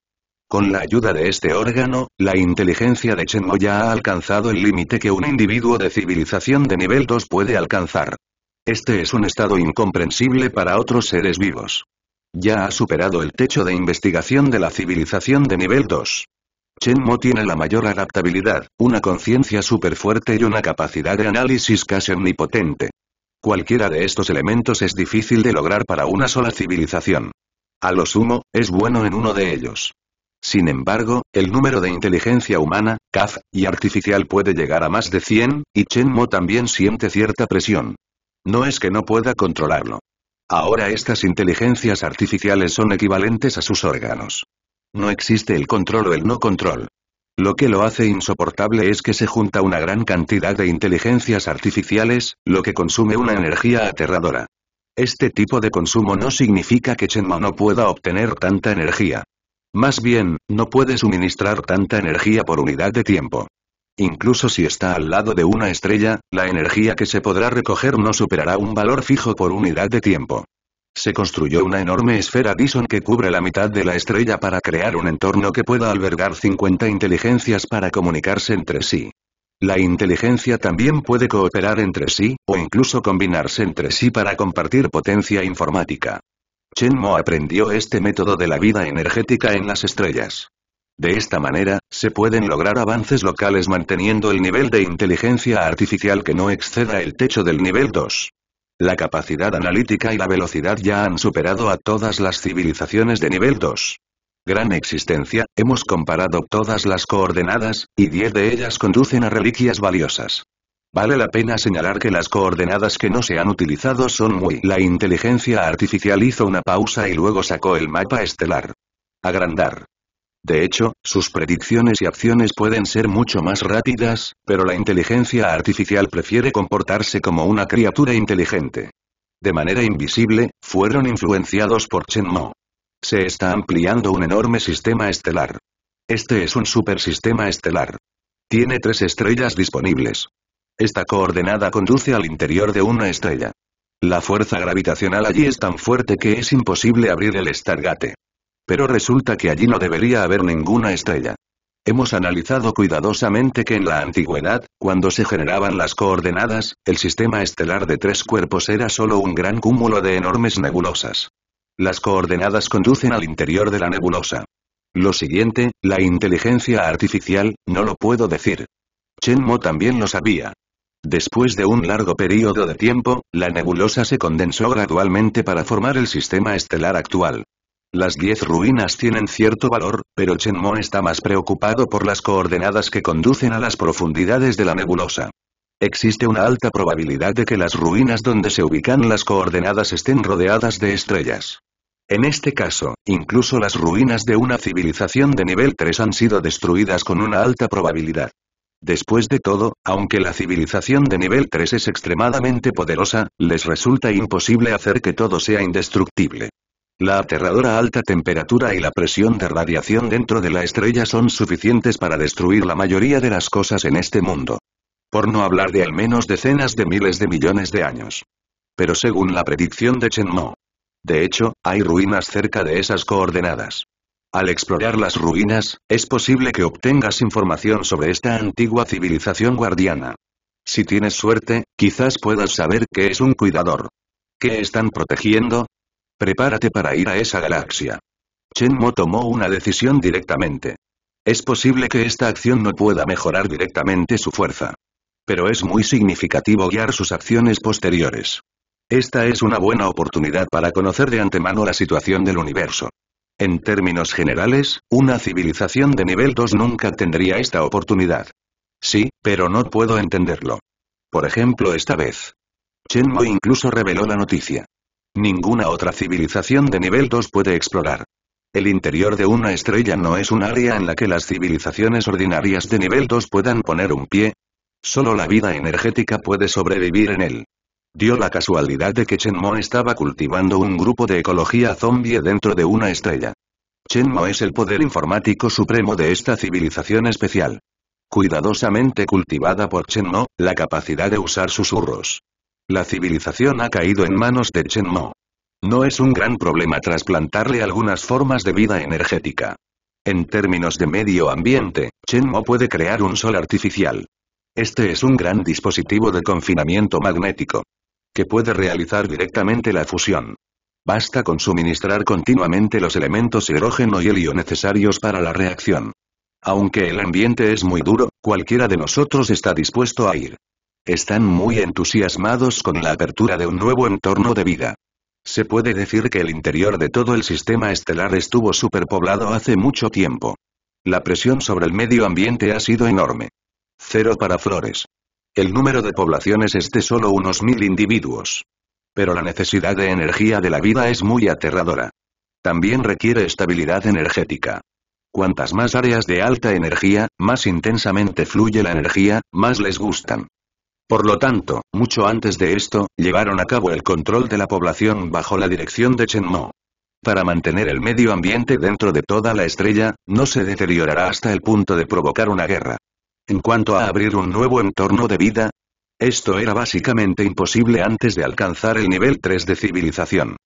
Con la ayuda de este órgano, la inteligencia de Chen Mo ya ha alcanzado el límite que un individuo de civilización de nivel 2 puede alcanzar. Este es un estado incomprensible para otros seres vivos. Ya ha superado el techo de investigación de la civilización de nivel 2. Chen Mo tiene la mayor adaptabilidad, una conciencia súper fuerte y una capacidad de análisis casi omnipotente. Cualquiera de estos elementos es difícil de lograr para una sola civilización. A lo sumo, es bueno en uno de ellos. Sin embargo, el número de inteligencia humana, CAF, y artificial puede llegar a más de 100, y Chen Mo también siente cierta presión. No es que no pueda controlarlo. Ahora estas inteligencias artificiales son equivalentes a sus órganos. No existe el control o el no control. Lo que lo hace insoportable es que se junta una gran cantidad de inteligencias artificiales, lo que consume una energía aterradora. Este tipo de consumo no significa que Chenma no pueda obtener tanta energía. Más bien, no puede suministrar tanta energía por unidad de tiempo. Incluso si está al lado de una estrella, la energía que se podrá recoger no superará un valor fijo por unidad de tiempo se construyó una enorme esfera Dyson que cubre la mitad de la estrella para crear un entorno que pueda albergar 50 inteligencias para comunicarse entre sí. La inteligencia también puede cooperar entre sí, o incluso combinarse entre sí para compartir potencia informática. Chen Mo aprendió este método de la vida energética en las estrellas. De esta manera, se pueden lograr avances locales manteniendo el nivel de inteligencia artificial que no exceda el techo del nivel 2. La capacidad analítica y la velocidad ya han superado a todas las civilizaciones de nivel 2. Gran existencia, hemos comparado todas las coordenadas, y 10 de ellas conducen a reliquias valiosas. Vale la pena señalar que las coordenadas que no se han utilizado son muy... La inteligencia artificial hizo una pausa y luego sacó el mapa estelar. Agrandar. De hecho, sus predicciones y acciones pueden ser mucho más rápidas, pero la inteligencia artificial prefiere comportarse como una criatura inteligente. De manera invisible, fueron influenciados por Chen Mo. Se está ampliando un enorme sistema estelar. Este es un supersistema estelar. Tiene tres estrellas disponibles. Esta coordenada conduce al interior de una estrella. La fuerza gravitacional allí es tan fuerte que es imposible abrir el Stargate pero resulta que allí no debería haber ninguna estrella. Hemos analizado cuidadosamente que en la antigüedad, cuando se generaban las coordenadas, el sistema estelar de tres cuerpos era solo un gran cúmulo de enormes nebulosas. Las coordenadas conducen al interior de la nebulosa. Lo siguiente, la inteligencia artificial, no lo puedo decir. Chen Mo también lo sabía. Después de un largo periodo de tiempo, la nebulosa se condensó gradualmente para formar el sistema estelar actual. Las diez ruinas tienen cierto valor, pero mo está más preocupado por las coordenadas que conducen a las profundidades de la nebulosa. Existe una alta probabilidad de que las ruinas donde se ubican las coordenadas estén rodeadas de estrellas. En este caso, incluso las ruinas de una civilización de nivel 3 han sido destruidas con una alta probabilidad. Después de todo, aunque la civilización de nivel 3 es extremadamente poderosa, les resulta imposible hacer que todo sea indestructible. La aterradora alta temperatura y la presión de radiación dentro de la estrella son suficientes para destruir la mayoría de las cosas en este mundo. Por no hablar de al menos decenas de miles de millones de años. Pero según la predicción de Chen Mo. De hecho, hay ruinas cerca de esas coordenadas. Al explorar las ruinas, es posible que obtengas información sobre esta antigua civilización guardiana. Si tienes suerte, quizás puedas saber qué es un cuidador. ¿Qué están protegiendo? Prepárate para ir a esa galaxia. Chen Mo tomó una decisión directamente. Es posible que esta acción no pueda mejorar directamente su fuerza. Pero es muy significativo guiar sus acciones posteriores. Esta es una buena oportunidad para conocer de antemano la situación del universo. En términos generales, una civilización de nivel 2 nunca tendría esta oportunidad. Sí, pero no puedo entenderlo. Por ejemplo, esta vez. Chen Mo incluso reveló la noticia. Ninguna otra civilización de nivel 2 puede explorar. El interior de una estrella no es un área en la que las civilizaciones ordinarias de nivel 2 puedan poner un pie. Solo la vida energética puede sobrevivir en él. Dio la casualidad de que Chen Mo estaba cultivando un grupo de ecología zombie dentro de una estrella. Chen Mo es el poder informático supremo de esta civilización especial. Cuidadosamente cultivada por Chen Mo, la capacidad de usar susurros, la civilización ha caído en manos de Chen Mo. No es un gran problema trasplantarle algunas formas de vida energética. En términos de medio ambiente, Chen Mo puede crear un sol artificial. Este es un gran dispositivo de confinamiento magnético. Que puede realizar directamente la fusión. Basta con suministrar continuamente los elementos hidrógeno y helio necesarios para la reacción. Aunque el ambiente es muy duro, cualquiera de nosotros está dispuesto a ir. Están muy entusiasmados con la apertura de un nuevo entorno de vida. Se puede decir que el interior de todo el sistema estelar estuvo superpoblado hace mucho tiempo. La presión sobre el medio ambiente ha sido enorme. Cero para flores. El número de poblaciones es de solo unos mil individuos. Pero la necesidad de energía de la vida es muy aterradora. También requiere estabilidad energética. Cuantas más áreas de alta energía, más intensamente fluye la energía, más les gustan. Por lo tanto, mucho antes de esto, llevaron a cabo el control de la población bajo la dirección de Chen Mo. Para mantener el medio ambiente dentro de toda la estrella, no se deteriorará hasta el punto de provocar una guerra. En cuanto a abrir un nuevo entorno de vida, esto era básicamente imposible antes de alcanzar el nivel 3 de civilización.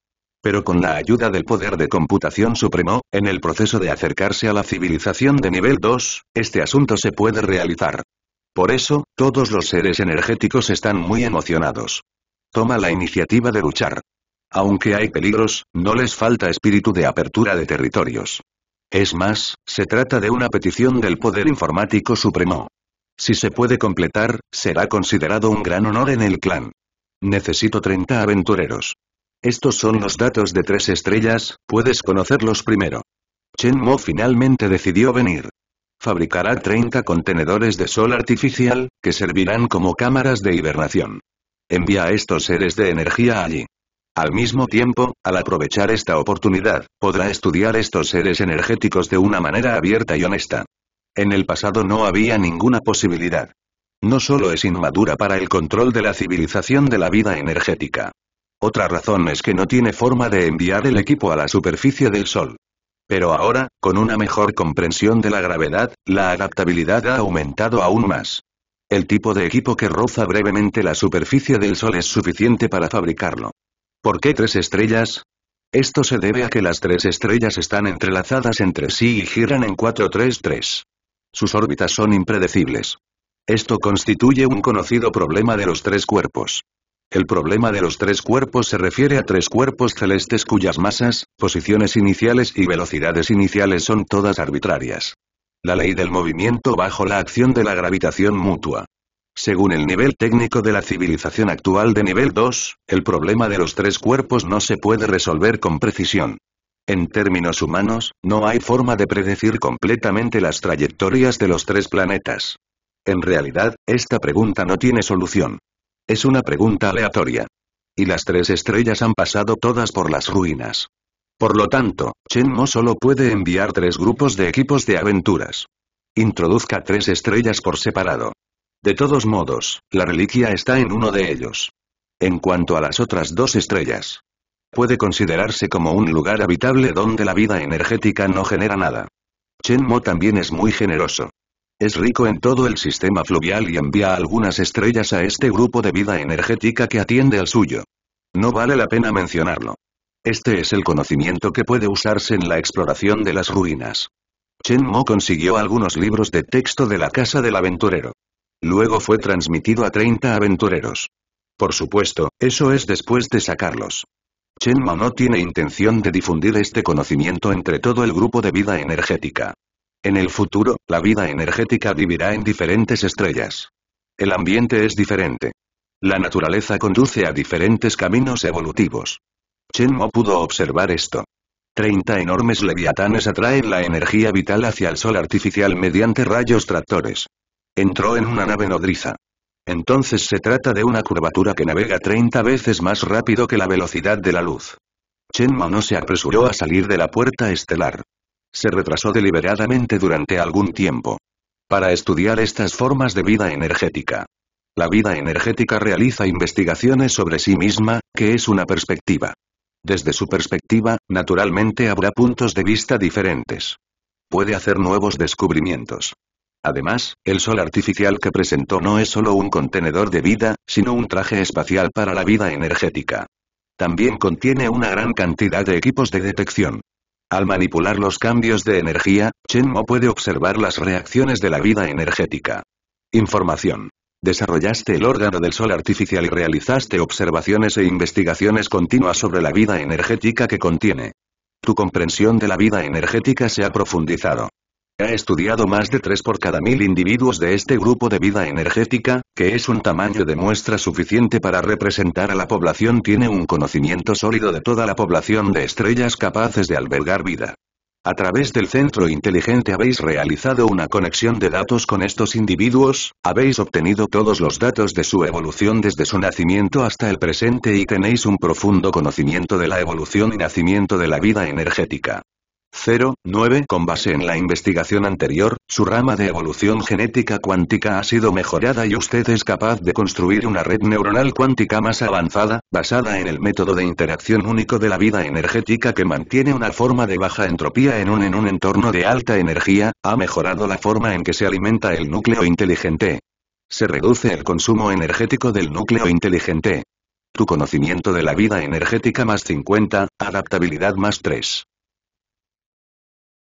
Pero con la ayuda del poder de computación supremo, en el proceso de acercarse a la civilización de nivel 2, este asunto se puede realizar. Por eso, todos los seres energéticos están muy emocionados. Toma la iniciativa de luchar. Aunque hay peligros, no les falta espíritu de apertura de territorios. Es más, se trata de una petición del Poder Informático Supremo. Si se puede completar, será considerado un gran honor en el clan. Necesito 30 aventureros. Estos son los datos de tres estrellas, puedes conocerlos primero. Chen Mo finalmente decidió venir fabricará 30 contenedores de sol artificial, que servirán como cámaras de hibernación. Envía a estos seres de energía allí. Al mismo tiempo, al aprovechar esta oportunidad, podrá estudiar estos seres energéticos de una manera abierta y honesta. En el pasado no había ninguna posibilidad. No solo es inmadura para el control de la civilización de la vida energética. Otra razón es que no tiene forma de enviar el equipo a la superficie del Sol. Pero ahora, con una mejor comprensión de la gravedad, la adaptabilidad ha aumentado aún más. El tipo de equipo que roza brevemente la superficie del Sol es suficiente para fabricarlo. ¿Por qué tres estrellas? Esto se debe a que las tres estrellas están entrelazadas entre sí y giran en 433. Sus órbitas son impredecibles. Esto constituye un conocido problema de los tres cuerpos. El problema de los tres cuerpos se refiere a tres cuerpos celestes cuyas masas, posiciones iniciales y velocidades iniciales son todas arbitrarias. La ley del movimiento bajo la acción de la gravitación mutua. Según el nivel técnico de la civilización actual de nivel 2, el problema de los tres cuerpos no se puede resolver con precisión. En términos humanos, no hay forma de predecir completamente las trayectorias de los tres planetas. En realidad, esta pregunta no tiene solución. Es una pregunta aleatoria. Y las tres estrellas han pasado todas por las ruinas. Por lo tanto, Chen Mo solo puede enviar tres grupos de equipos de aventuras. Introduzca tres estrellas por separado. De todos modos, la reliquia está en uno de ellos. En cuanto a las otras dos estrellas, puede considerarse como un lugar habitable donde la vida energética no genera nada. Chen Mo también es muy generoso. Es rico en todo el sistema fluvial y envía algunas estrellas a este grupo de vida energética que atiende al suyo. No vale la pena mencionarlo. Este es el conocimiento que puede usarse en la exploración de las ruinas. Chen Mo consiguió algunos libros de texto de la casa del aventurero. Luego fue transmitido a 30 aventureros. Por supuesto, eso es después de sacarlos. Chen Mo no tiene intención de difundir este conocimiento entre todo el grupo de vida energética. En el futuro, la vida energética vivirá en diferentes estrellas. El ambiente es diferente. La naturaleza conduce a diferentes caminos evolutivos. Chen Mo pudo observar esto. Treinta enormes leviatanes atraen la energía vital hacia el sol artificial mediante rayos tractores. Entró en una nave nodriza. Entonces se trata de una curvatura que navega 30 veces más rápido que la velocidad de la luz. Chen Mo no se apresuró a salir de la puerta estelar se retrasó deliberadamente durante algún tiempo. Para estudiar estas formas de vida energética. La vida energética realiza investigaciones sobre sí misma, que es una perspectiva. Desde su perspectiva, naturalmente habrá puntos de vista diferentes. Puede hacer nuevos descubrimientos. Además, el sol artificial que presentó no es solo un contenedor de vida, sino un traje espacial para la vida energética. También contiene una gran cantidad de equipos de detección. Al manipular los cambios de energía, Chen Mo puede observar las reacciones de la vida energética. Información. Desarrollaste el órgano del sol artificial y realizaste observaciones e investigaciones continuas sobre la vida energética que contiene. Tu comprensión de la vida energética se ha profundizado. Ha estudiado más de 3 por cada mil individuos de este grupo de vida energética, que es un tamaño de muestra suficiente para representar a la población. Tiene un conocimiento sólido de toda la población de estrellas capaces de albergar vida. A través del centro inteligente habéis realizado una conexión de datos con estos individuos, habéis obtenido todos los datos de su evolución desde su nacimiento hasta el presente y tenéis un profundo conocimiento de la evolución y nacimiento de la vida energética. 0,9 Con base en la investigación anterior, su rama de evolución genética cuántica ha sido mejorada y usted es capaz de construir una red neuronal cuántica más avanzada, basada en el método de interacción único de la vida energética que mantiene una forma de baja entropía en un, en un entorno de alta energía, ha mejorado la forma en que se alimenta el núcleo inteligente. Se reduce el consumo energético del núcleo inteligente. Tu conocimiento de la vida energética más 50, adaptabilidad más 3.